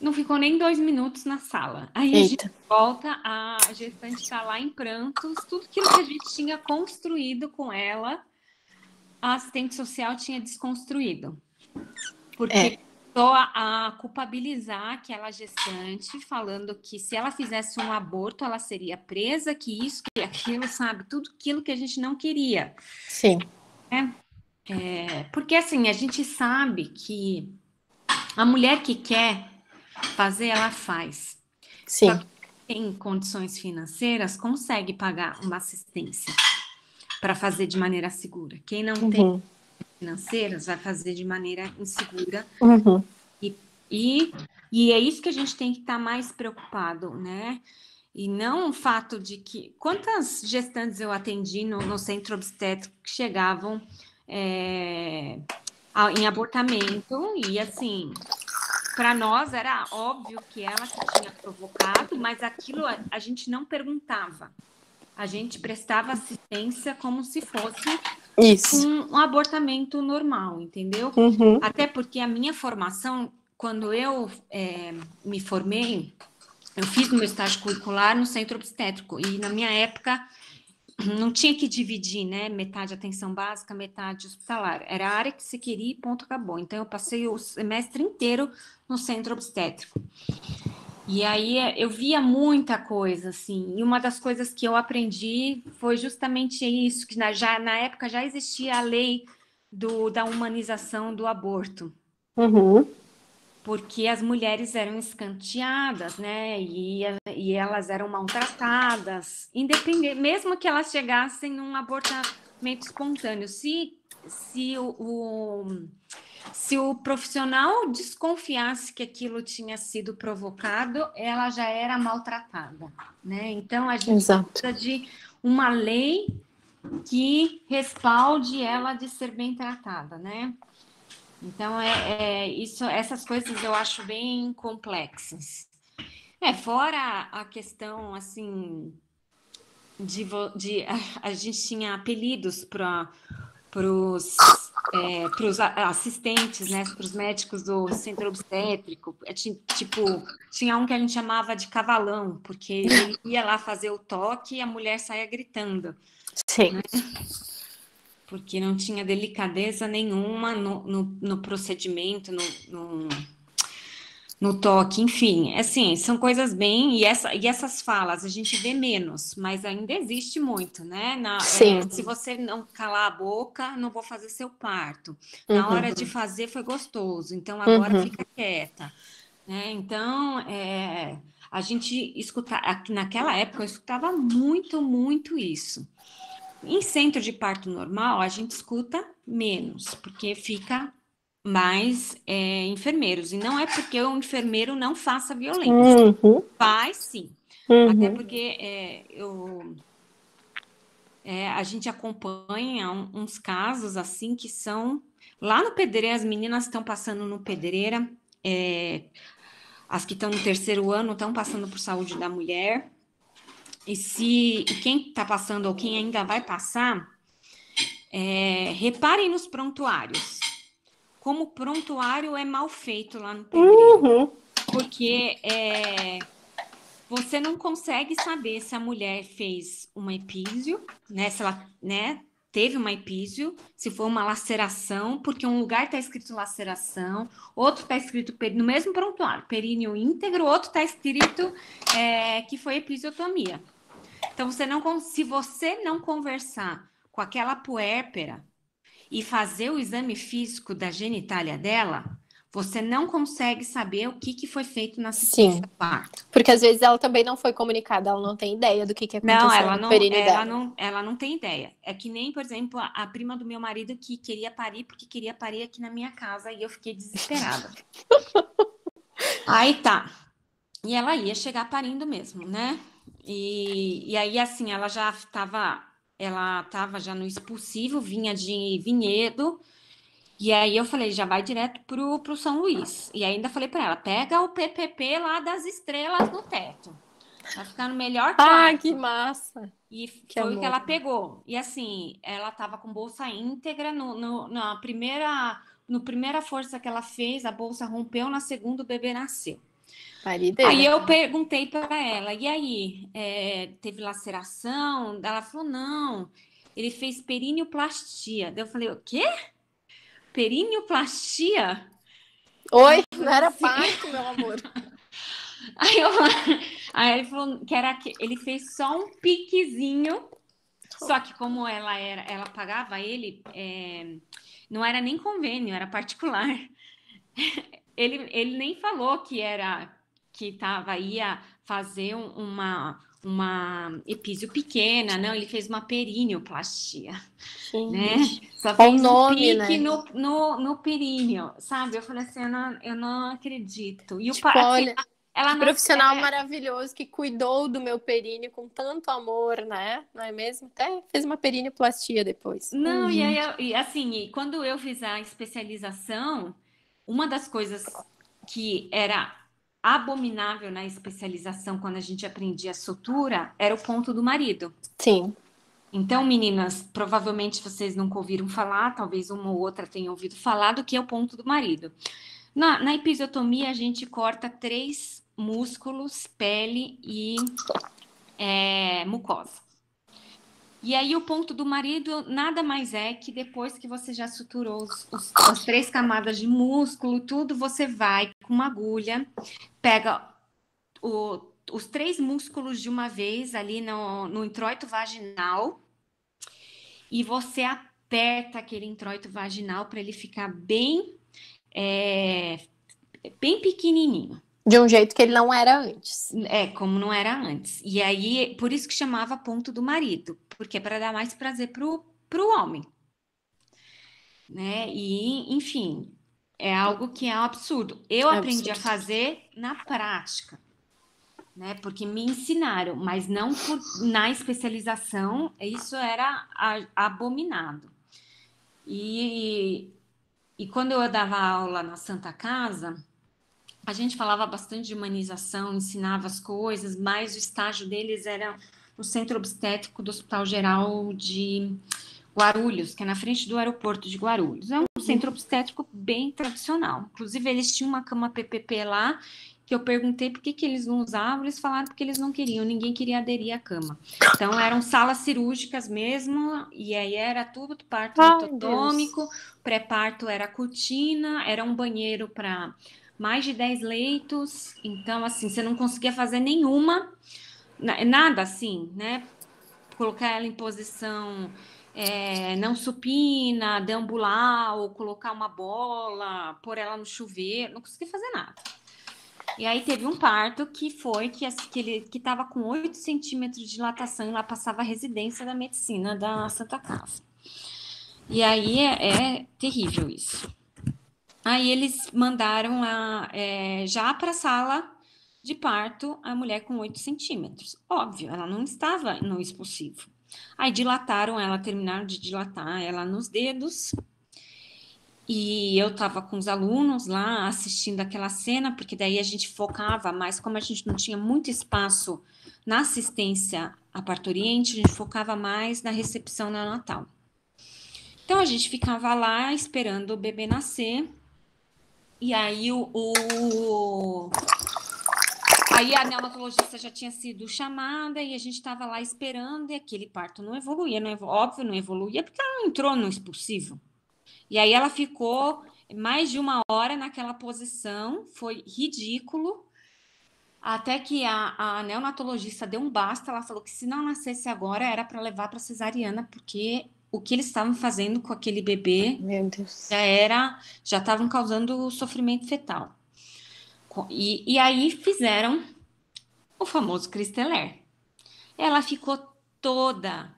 Não ficou nem dois minutos na sala. Aí Eita. a gente volta, a gestante está lá em prantos, tudo aquilo que a gente tinha construído com ela, a assistente social tinha desconstruído. Porque é. começou a, a culpabilizar aquela gestante, falando que se ela fizesse um aborto, ela seria presa, que isso, que aquilo, sabe? Tudo aquilo que a gente não queria. Sim. É. É, porque assim, a gente sabe que a mulher que quer fazer, ela faz. Sim. Só tem condições financeiras, consegue pagar uma assistência para fazer de maneira segura. Quem não uhum. tem financeiras vai fazer de maneira insegura. Uhum. E, e, e é isso que a gente tem que estar tá mais preocupado, né? E não o fato de que. Quantas gestantes eu atendi no, no centro obstétrico que chegavam é, em abortamento e assim para nós era óbvio que ela que tinha provocado, mas aquilo a, a, gente não perguntava. A gente prestava assistência como se fosse um, um, abortamento normal, entendeu? Uhum. Até porque a minha formação, quando eu é, me formei, eu fiz meu estágio curricular no centro obstétrico e na minha época não tinha que dividir, né? Metade atenção básica, metade hospitalar. Era a área que você queria e ponto acabou. Então, eu passei o semestre inteiro no centro obstétrico. E aí é, eu via muita coisa, assim. E uma das coisas que eu aprendi foi justamente isso, que na, já, na época já existia a lei do, da humanização do aborto. Uhum porque as mulheres eram escanteadas, né? E, e elas eram maltratadas, independente, mesmo que elas chegassem num abortamento espontâneo. Se, se o, o, se o profissional desconfiasse que aquilo tinha sido provocado, ela já era maltratada, né? Então a gente Exato. precisa de uma lei que respalde ela de ser bem tratada, né? Então, é, é, isso, essas coisas eu acho bem complexas. É, fora a questão, assim, de, de a, a, gente tinha apelidos para os é, pros assistentes, né, para os médicos do centro obstétrico. É, tipo, tinha um que a gente chamava de cavalão, porque ele ia lá fazer o toque e a mulher saía gritando. Sim. Né? porque não tinha delicadeza nenhuma no, no, no procedimento, no, no, no, toque, enfim, é assim, são coisas bem, e, essa, e essas falas a gente vê menos, mas ainda existe muito, né? Na, é, Sim. É, se você não calar a boca, não vou fazer seu parto. Na uhum. hora de fazer foi gostoso, então agora uhum. fica quieta. Né? Então, é, a gente escutava, naquela época eu escutava muito, muito isso. Em centro de parto normal, a gente escuta menos, porque fica mais é, enfermeiros. E não é porque o enfermeiro não faça violência. Uhum. Faz sim. Uhum. Até porque é, eu, é, a gente acompanha um, uns casos assim que são. Lá no Pedreira, as meninas estão passando no Pedreira, é, as que estão no terceiro ano estão passando por saúde da mulher. E se e quem está passando ou quem ainda vai passar, é, reparem nos prontuários. Como o prontuário é mal feito lá no Pedreiro. Uhum. Porque é, você não consegue saber se a mulher fez uma epísio, né? Se ela, né? teve uma epísio, se for uma laceração, porque um lugar está escrito laceração, outro está escrito no mesmo prontuário, períneo íntegro, outro está escrito é, que foi episiotomia. Então, você não, se você não conversar com aquela puérpera e fazer o exame físico da genitália dela, você não consegue saber o que, que foi feito na assistência Sim, parto. Porque às vezes ela também não foi comunicada, ela não tem ideia do que, que aconteceu. Não, ela não, ela não, ela não tem ideia. É que nem, por exemplo, a, a prima do meu marido que queria parir porque queria parir aqui na minha casa e eu fiquei desesperada. Aí tá. E ela ia chegar parindo mesmo, né? E, e aí, assim, ela já estava ela estava já no expulsivo, vinha de vinhedo, e aí eu falei, já vai direto pro, pro São Luís. E ainda falei para ela, pega o PPP lá das estrelas no teto. Vai ficar no melhor ah, quarto. Ah, que massa! E que foi o que ela pegou. E assim, ela tava com bolsa íntegra no, no, na primeira... No primeira força que ela fez, a bolsa rompeu, na segunda o bebê nasceu. Parideu. Aí eu perguntei para ela, e aí, é, teve laceração? Ela falou, não, ele fez perineoplastia. Daí eu falei, o quê? Perineoplastia? Oi, não era parto, meu amor. Aí, eu, aí ele falou que era que ele fez só um piquezinho, só que como ela era, ela pagava ele, é, não era nem convênio, era particular. Ele, ele nem falou que era que tava ia fazer uma uma epísio pequena, não, ele fez uma perineoplastia, Sim. né? Só fez o nome, um pique né? no, no, no períneo, sabe? Eu falei assim, eu não, eu não acredito. E tipo, o assim, olha, ela não profissional é, maravilhoso que cuidou do meu períneo com tanto amor, né? Não é mesmo? Até fez uma perineoplastia depois. Não, hum, e aí, eu, e assim, quando eu fiz a especialização, uma das coisas que era abominável na especialização quando a gente aprendia sutura era o ponto do marido. Sim. Então, meninas, provavelmente vocês nunca ouviram falar, talvez uma ou outra tenha ouvido falar do que é o ponto do marido. Na, na episiotomia, a gente corta três músculos, pele e é, mucosa. E aí o ponto do marido nada mais é que depois que você já suturou os, os, as três camadas de músculo, tudo, você vai com uma agulha, pega o, os três músculos de uma vez ali no, no introito vaginal e você aperta aquele introito vaginal para ele ficar bem, é, bem pequenininho. De um jeito que ele não era antes. É, como não era antes. E aí, por isso que chamava ponto do marido, porque é para dar mais prazer pro, pro homem. Né? E, enfim, é algo que é um absurdo. Eu é aprendi absurdo. a fazer na prática, né? Porque me ensinaram, mas não por, na especialização, isso era abominado. E, e quando eu dava aula na Santa Casa, a gente falava bastante de humanização, ensinava as coisas, mas o estágio deles era no centro obstétrico do Hospital Geral de Guarulhos, que é na frente do aeroporto de Guarulhos. É um uhum. centro obstétrico bem tradicional. Inclusive, eles tinham uma cama PPP lá, que eu perguntei por que, que eles não usavam, eles falaram porque eles não queriam, ninguém queria aderir à cama. Então, eram salas cirúrgicas mesmo, e aí era tudo parto oh, pré-parto era cortina, era um banheiro para mais de 10 leitos, então assim, você não conseguia fazer nenhuma, nada assim, né? Colocar ela em posição é, não supina, deambular, ou colocar uma bola, pôr ela no chuveiro, não conseguia fazer nada. E aí teve um parto que foi que, assim, que ele que estava com 8 centímetros de dilatação e lá passava a residência da medicina da Santa Casa. E aí é, é terrível isso. Aí eles mandaram a, é, já para a sala de parto a mulher com 8 centímetros. Óbvio, ela não estava no expulsivo. Aí dilataram ela, terminaram de dilatar ela nos dedos. E eu estava com os alunos lá assistindo aquela cena, porque daí a gente focava mais, como a gente não tinha muito espaço na assistência à parturiente, a gente focava mais na recepção neonatal. Então a gente ficava lá esperando o bebê nascer e aí o, o... Aí a neonatologista já tinha sido chamada e a gente estava lá esperando e aquele parto não evoluía, não evoluía, óbvio, não evoluía, porque ela não entrou no expulsivo. E aí ela ficou mais de uma hora naquela posição, foi ridículo, até que a, a neonatologista deu um basta, ela falou que se não nascesse agora era para levar para cesariana, porque o que eles estavam fazendo com aquele bebê já era, já estavam causando sofrimento fetal. E, e aí fizeram o famoso Cristeler. Ela ficou toda,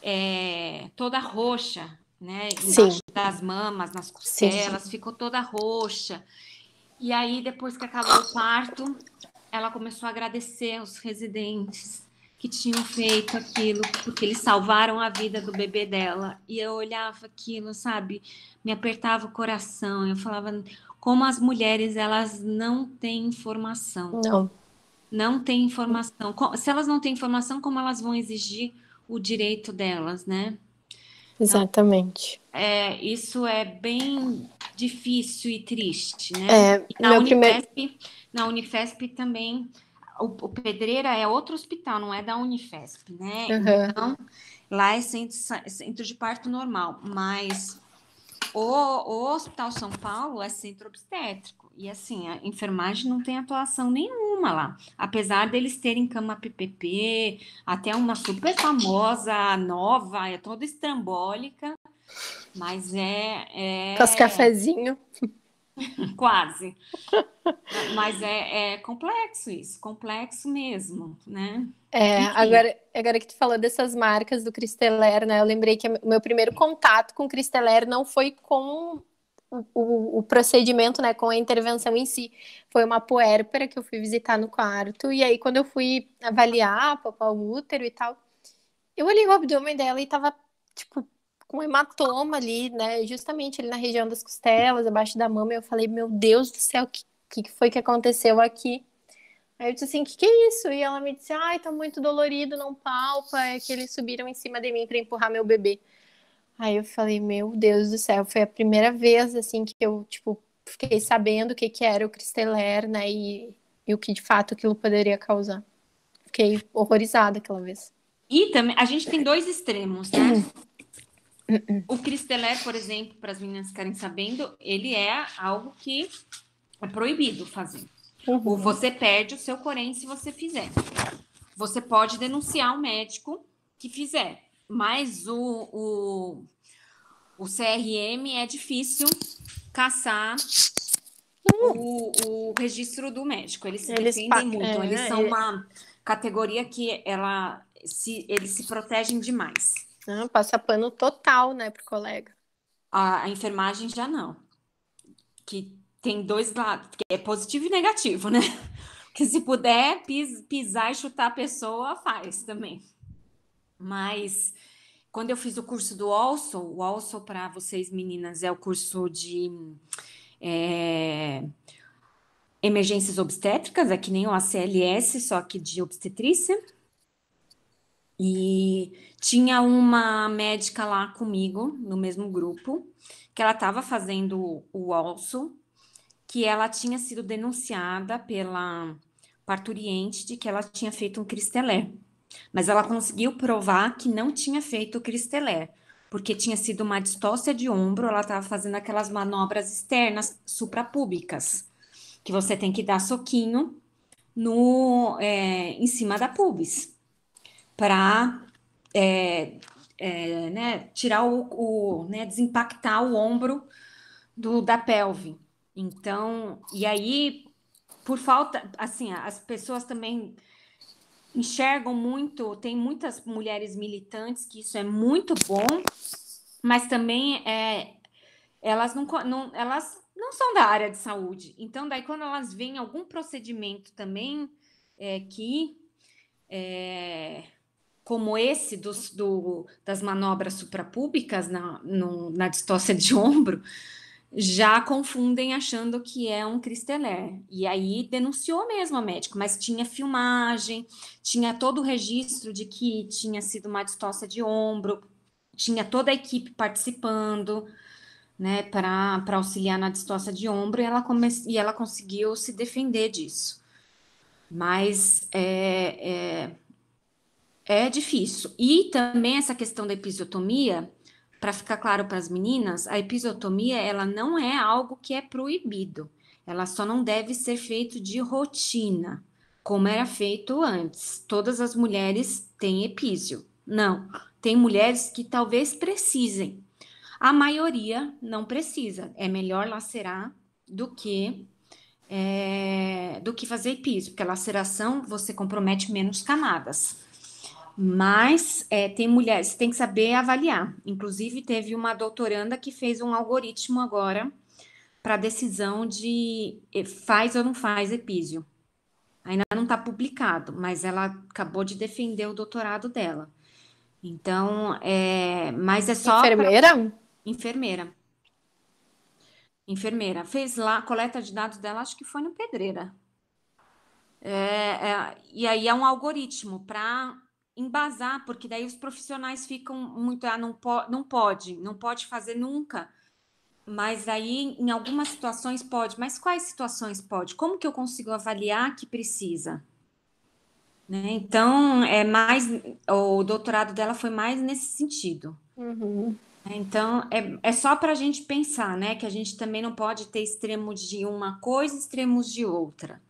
é, toda roxa, né? Embaixo Sim. das mamas, nas costelas, Sim. ficou toda roxa. E aí, depois que acabou o parto, ela começou a agradecer aos residentes que tinham feito aquilo porque eles salvaram a vida do bebê dela. E eu olhava aquilo, sabe? Me apertava o coração. Eu falava como as mulheres elas não têm informação. Não. Não têm informação. Se elas não têm informação, como elas vão exigir o direito delas, né? Exatamente. Então, é, isso é bem difícil e triste, né? É, na, Unifesp, primeiro... na Unifesp também o, o Pedreira é outro hospital, não é da Unifesp, né? Uhum. Então, lá é centro, centro de parto normal, mas o, o Hospital São Paulo é centro obstétrico. E assim, a enfermagem não tem atuação nenhuma lá. Apesar deles terem cama PPP, até uma super famosa, nova, é toda estrambólica, mas é. é... Faz cafezinho. Quase. Mas é, é, complexo isso, complexo mesmo, né? É, agora, agora que tu falou dessas marcas do Cristeler, né? Eu lembrei que o meu primeiro contato com o Cristeler não foi com o, o, o, procedimento, né? Com a intervenção em si. Foi uma puérpera que eu fui visitar no quarto. E aí, quando eu fui avaliar, papar o útero e tal, eu olhei o abdômen dela e tava, tipo, um hematoma ali, né? Justamente ali na região das costelas, abaixo da mama. Eu falei, meu Deus do céu, o que, que foi que aconteceu aqui? Aí eu disse assim, o que, que é isso? E ela me disse, ai, tá muito dolorido, não palpa, é que eles subiram em cima de mim para empurrar meu bebê. Aí eu falei, meu Deus do céu, foi a primeira vez, assim, que eu, tipo, fiquei sabendo o que, que era o cristeler, né, e, e o que, de fato, aquilo poderia causar. Fiquei horrorizada aquela vez. E também, a gente tem dois extremos, né? Uhum. O Cristelé, por exemplo, para as meninas ficarem sabendo, ele é algo que é proibido fazer. Uhum. Você perde o seu corém se você fizer. Você pode denunciar o médico que fizer, mas o, o, o CRM é difícil caçar o, uhum. o, registro do médico. Eles se eles defendem muito, é, eles né? são uma categoria que ela se, eles se protegem demais. Ah, passa pano total, né, pro colega. A, a enfermagem já não. Que tem dois lados, que é positivo e negativo, né? Que se puder pis, pisar e chutar a pessoa, faz também. Mas quando eu fiz o curso do Also, o Also para vocês meninas é o curso de é, emergências obstétricas, é que nem o ACLS, só que de obstetrícia. E tinha uma médica lá comigo, no mesmo grupo, que ela estava fazendo o alço, que ela tinha sido denunciada pela parturiente de que ela tinha feito um cristelé. Mas ela conseguiu provar que não tinha feito o cristelé, porque tinha sido uma distócia de ombro, ela estava fazendo aquelas manobras externas suprapúbicas, que você tem que dar soquinho no, é, em cima da pubis para é, é, né, tirar o, o né, desimpactar o ombro do, da pelve. Então, e aí, por falta, assim, as pessoas também enxergam muito, tem muitas mulheres militantes que isso é muito bom, mas também é, elas não, não elas não são da área de saúde. Então, daí quando elas veem algum procedimento também é, que é, como esse dos, do, das manobras suprapúbicas na, no, na distócia de ombro, já confundem achando que é um cristeler. E aí denunciou mesmo a médica, mas tinha filmagem, tinha todo o registro de que tinha sido uma distócia de ombro, tinha toda a equipe participando, né, para auxiliar na distócia de ombro, e ela, come, e ela conseguiu se defender disso. Mas é, é é difícil. E também essa questão da episiotomia, para ficar claro para as meninas, a episiotomia ela não é algo que é proibido. Ela só não deve ser feito de rotina, como era feito antes. Todas as mulheres têm episio, Não, tem mulheres que talvez precisem. A maioria não precisa. É melhor lacerar do que é, do que fazer episio, porque a laceração você compromete menos camadas. Mas é, tem mulheres, tem que saber avaliar. Inclusive, teve uma doutoranda que fez um algoritmo agora para decisão de é, faz ou não faz epísio. Ainda não está publicado, mas ela acabou de defender o doutorado dela. Então, é, mas é só. Enfermeira? Pra... Enfermeira. Enfermeira. Fez lá, a coleta de dados dela, acho que foi no Pedreira. É, é, e aí é um algoritmo para embasar, porque daí os profissionais ficam muito, ah, não, po não pode, não pode fazer nunca. Mas aí, em algumas situações pode. Mas quais situações pode? Como que eu consigo avaliar que precisa? Né? Então, é mais o doutorado dela foi mais nesse sentido. Uhum. Então, é, é só para a gente pensar, né? Que a gente também não pode ter extremos de uma coisa, extremos de outra.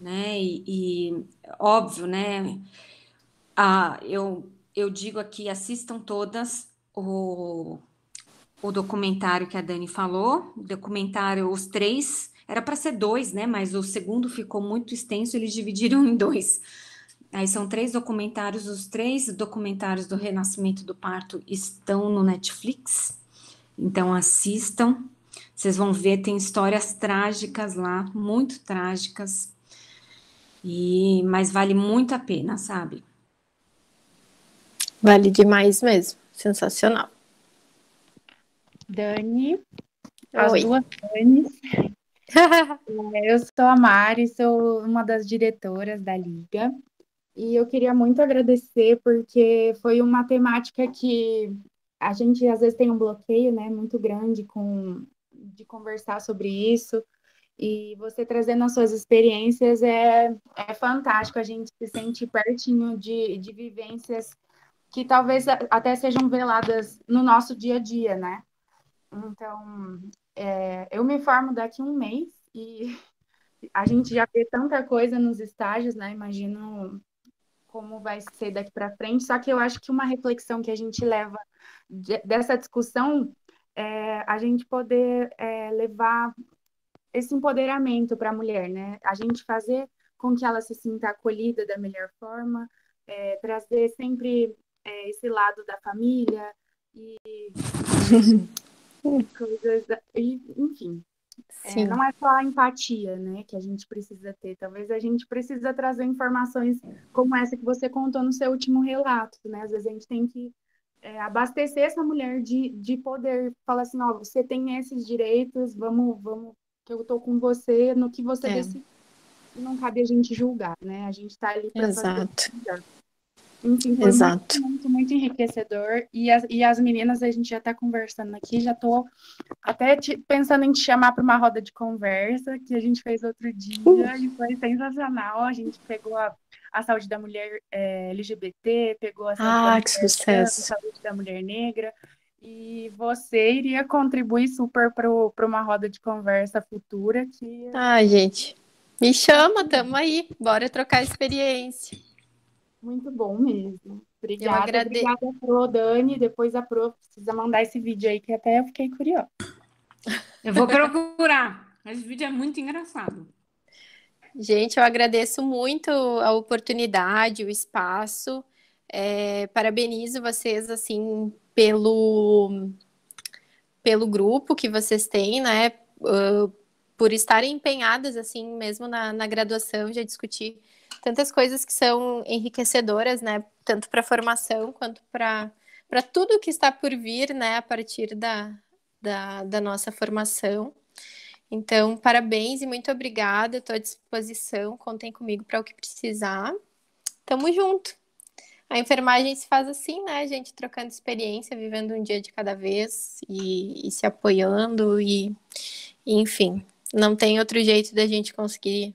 Né? E, e óbvio, né? Ah, eu, eu digo aqui, assistam todas o, o documentário que a Dani falou, documentário Os Três, era para ser dois, né? Mas o segundo ficou muito extenso, eles dividiram em dois. Aí são três documentários, os três documentários do Renascimento do Parto estão no Netflix, então assistam. Vocês vão ver, tem histórias trágicas lá, muito trágicas, e mas vale muito a pena, sabe? Vale demais mesmo. Sensacional. Dani, as Oi. duas Danis. É, eu sou a Mari, sou uma das diretoras da Liga. E eu queria muito agradecer, porque foi uma temática que a gente às vezes tem um bloqueio né, muito grande com, de conversar sobre isso. E você trazendo as suas experiências é, é fantástico. A gente se sente pertinho de, de vivências que talvez até sejam veladas no nosso dia a dia, né? Então, é, eu me formo daqui um mês e a gente já vê tanta coisa nos estágios, né? Imagino como vai ser daqui para frente. Só que eu acho que uma reflexão que a gente leva dessa discussão é a gente poder é, levar esse empoderamento para a mulher, né? A gente fazer com que ela se sinta acolhida da melhor forma, é, trazer sempre é, esse lado da família e coisas. Da... E, enfim. É, não é só a empatia, né, que a gente precisa ter. Talvez a gente precisa trazer informações como essa que você contou no seu último relato, né? Às vezes a gente tem que é, abastecer essa mulher de, de poder, falar assim, ó, oh, você tem esses direitos, vamos, vamos, que eu tô com você no que você é. decide. Não cabe a gente julgar, né? A gente tá ali para fazer o enfim, foi Exato. Muito, muito, muito enriquecedor. E as, e as meninas, a gente já está conversando aqui, já estou até te, pensando em te chamar para uma roda de conversa que a gente fez outro dia uh. e foi sensacional. A gente pegou a, a saúde da mulher é, eh, LGBT, pegou a saúde, ah, que a saúde da mulher negra. E você iria contribuir super para uma roda de conversa futura que. Ah, gente, me chama, tamo aí, bora trocar experiência. Muito bom mesmo. Obrigada. agrade... Obrigada, Pro, Dani. Depois a Pro precisa mandar esse vídeo aí, que até eu fiquei curiosa. Eu vou procurar. Esse vídeo é muito engraçado. Gente, eu agradeço muito a oportunidade, o espaço. É, parabenizo vocês, assim, pelo, pelo grupo que vocês têm, né? Uh, por estarem empenhadas, assim, mesmo na, na graduação, já discutir tantas coisas que são enriquecedoras, né? Tanto para a formação quanto para tudo que está por vir, né? A partir da, da, da nossa formação. Então, parabéns e muito obrigada. Estou à disposição. Contem comigo para o que precisar. Tamo junto. A enfermagem se faz assim, né, gente? Trocando experiência, vivendo um dia de cada vez e, e se apoiando e, e, enfim, não tem outro jeito da gente conseguir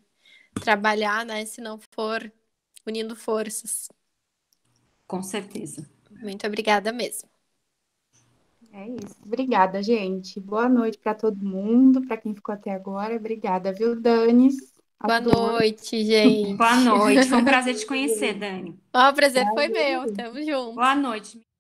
trabalhar, né? Se não for unindo forças. Com certeza. Muito obrigada mesmo. É isso. Obrigada, gente. Boa noite para todo mundo, para quem ficou até agora. Obrigada, viu, Danis? Boa noite, gente. Boa noite. Foi um prazer te conhecer, Dani. o prazer foi meu. Tamo junto. Boa noite.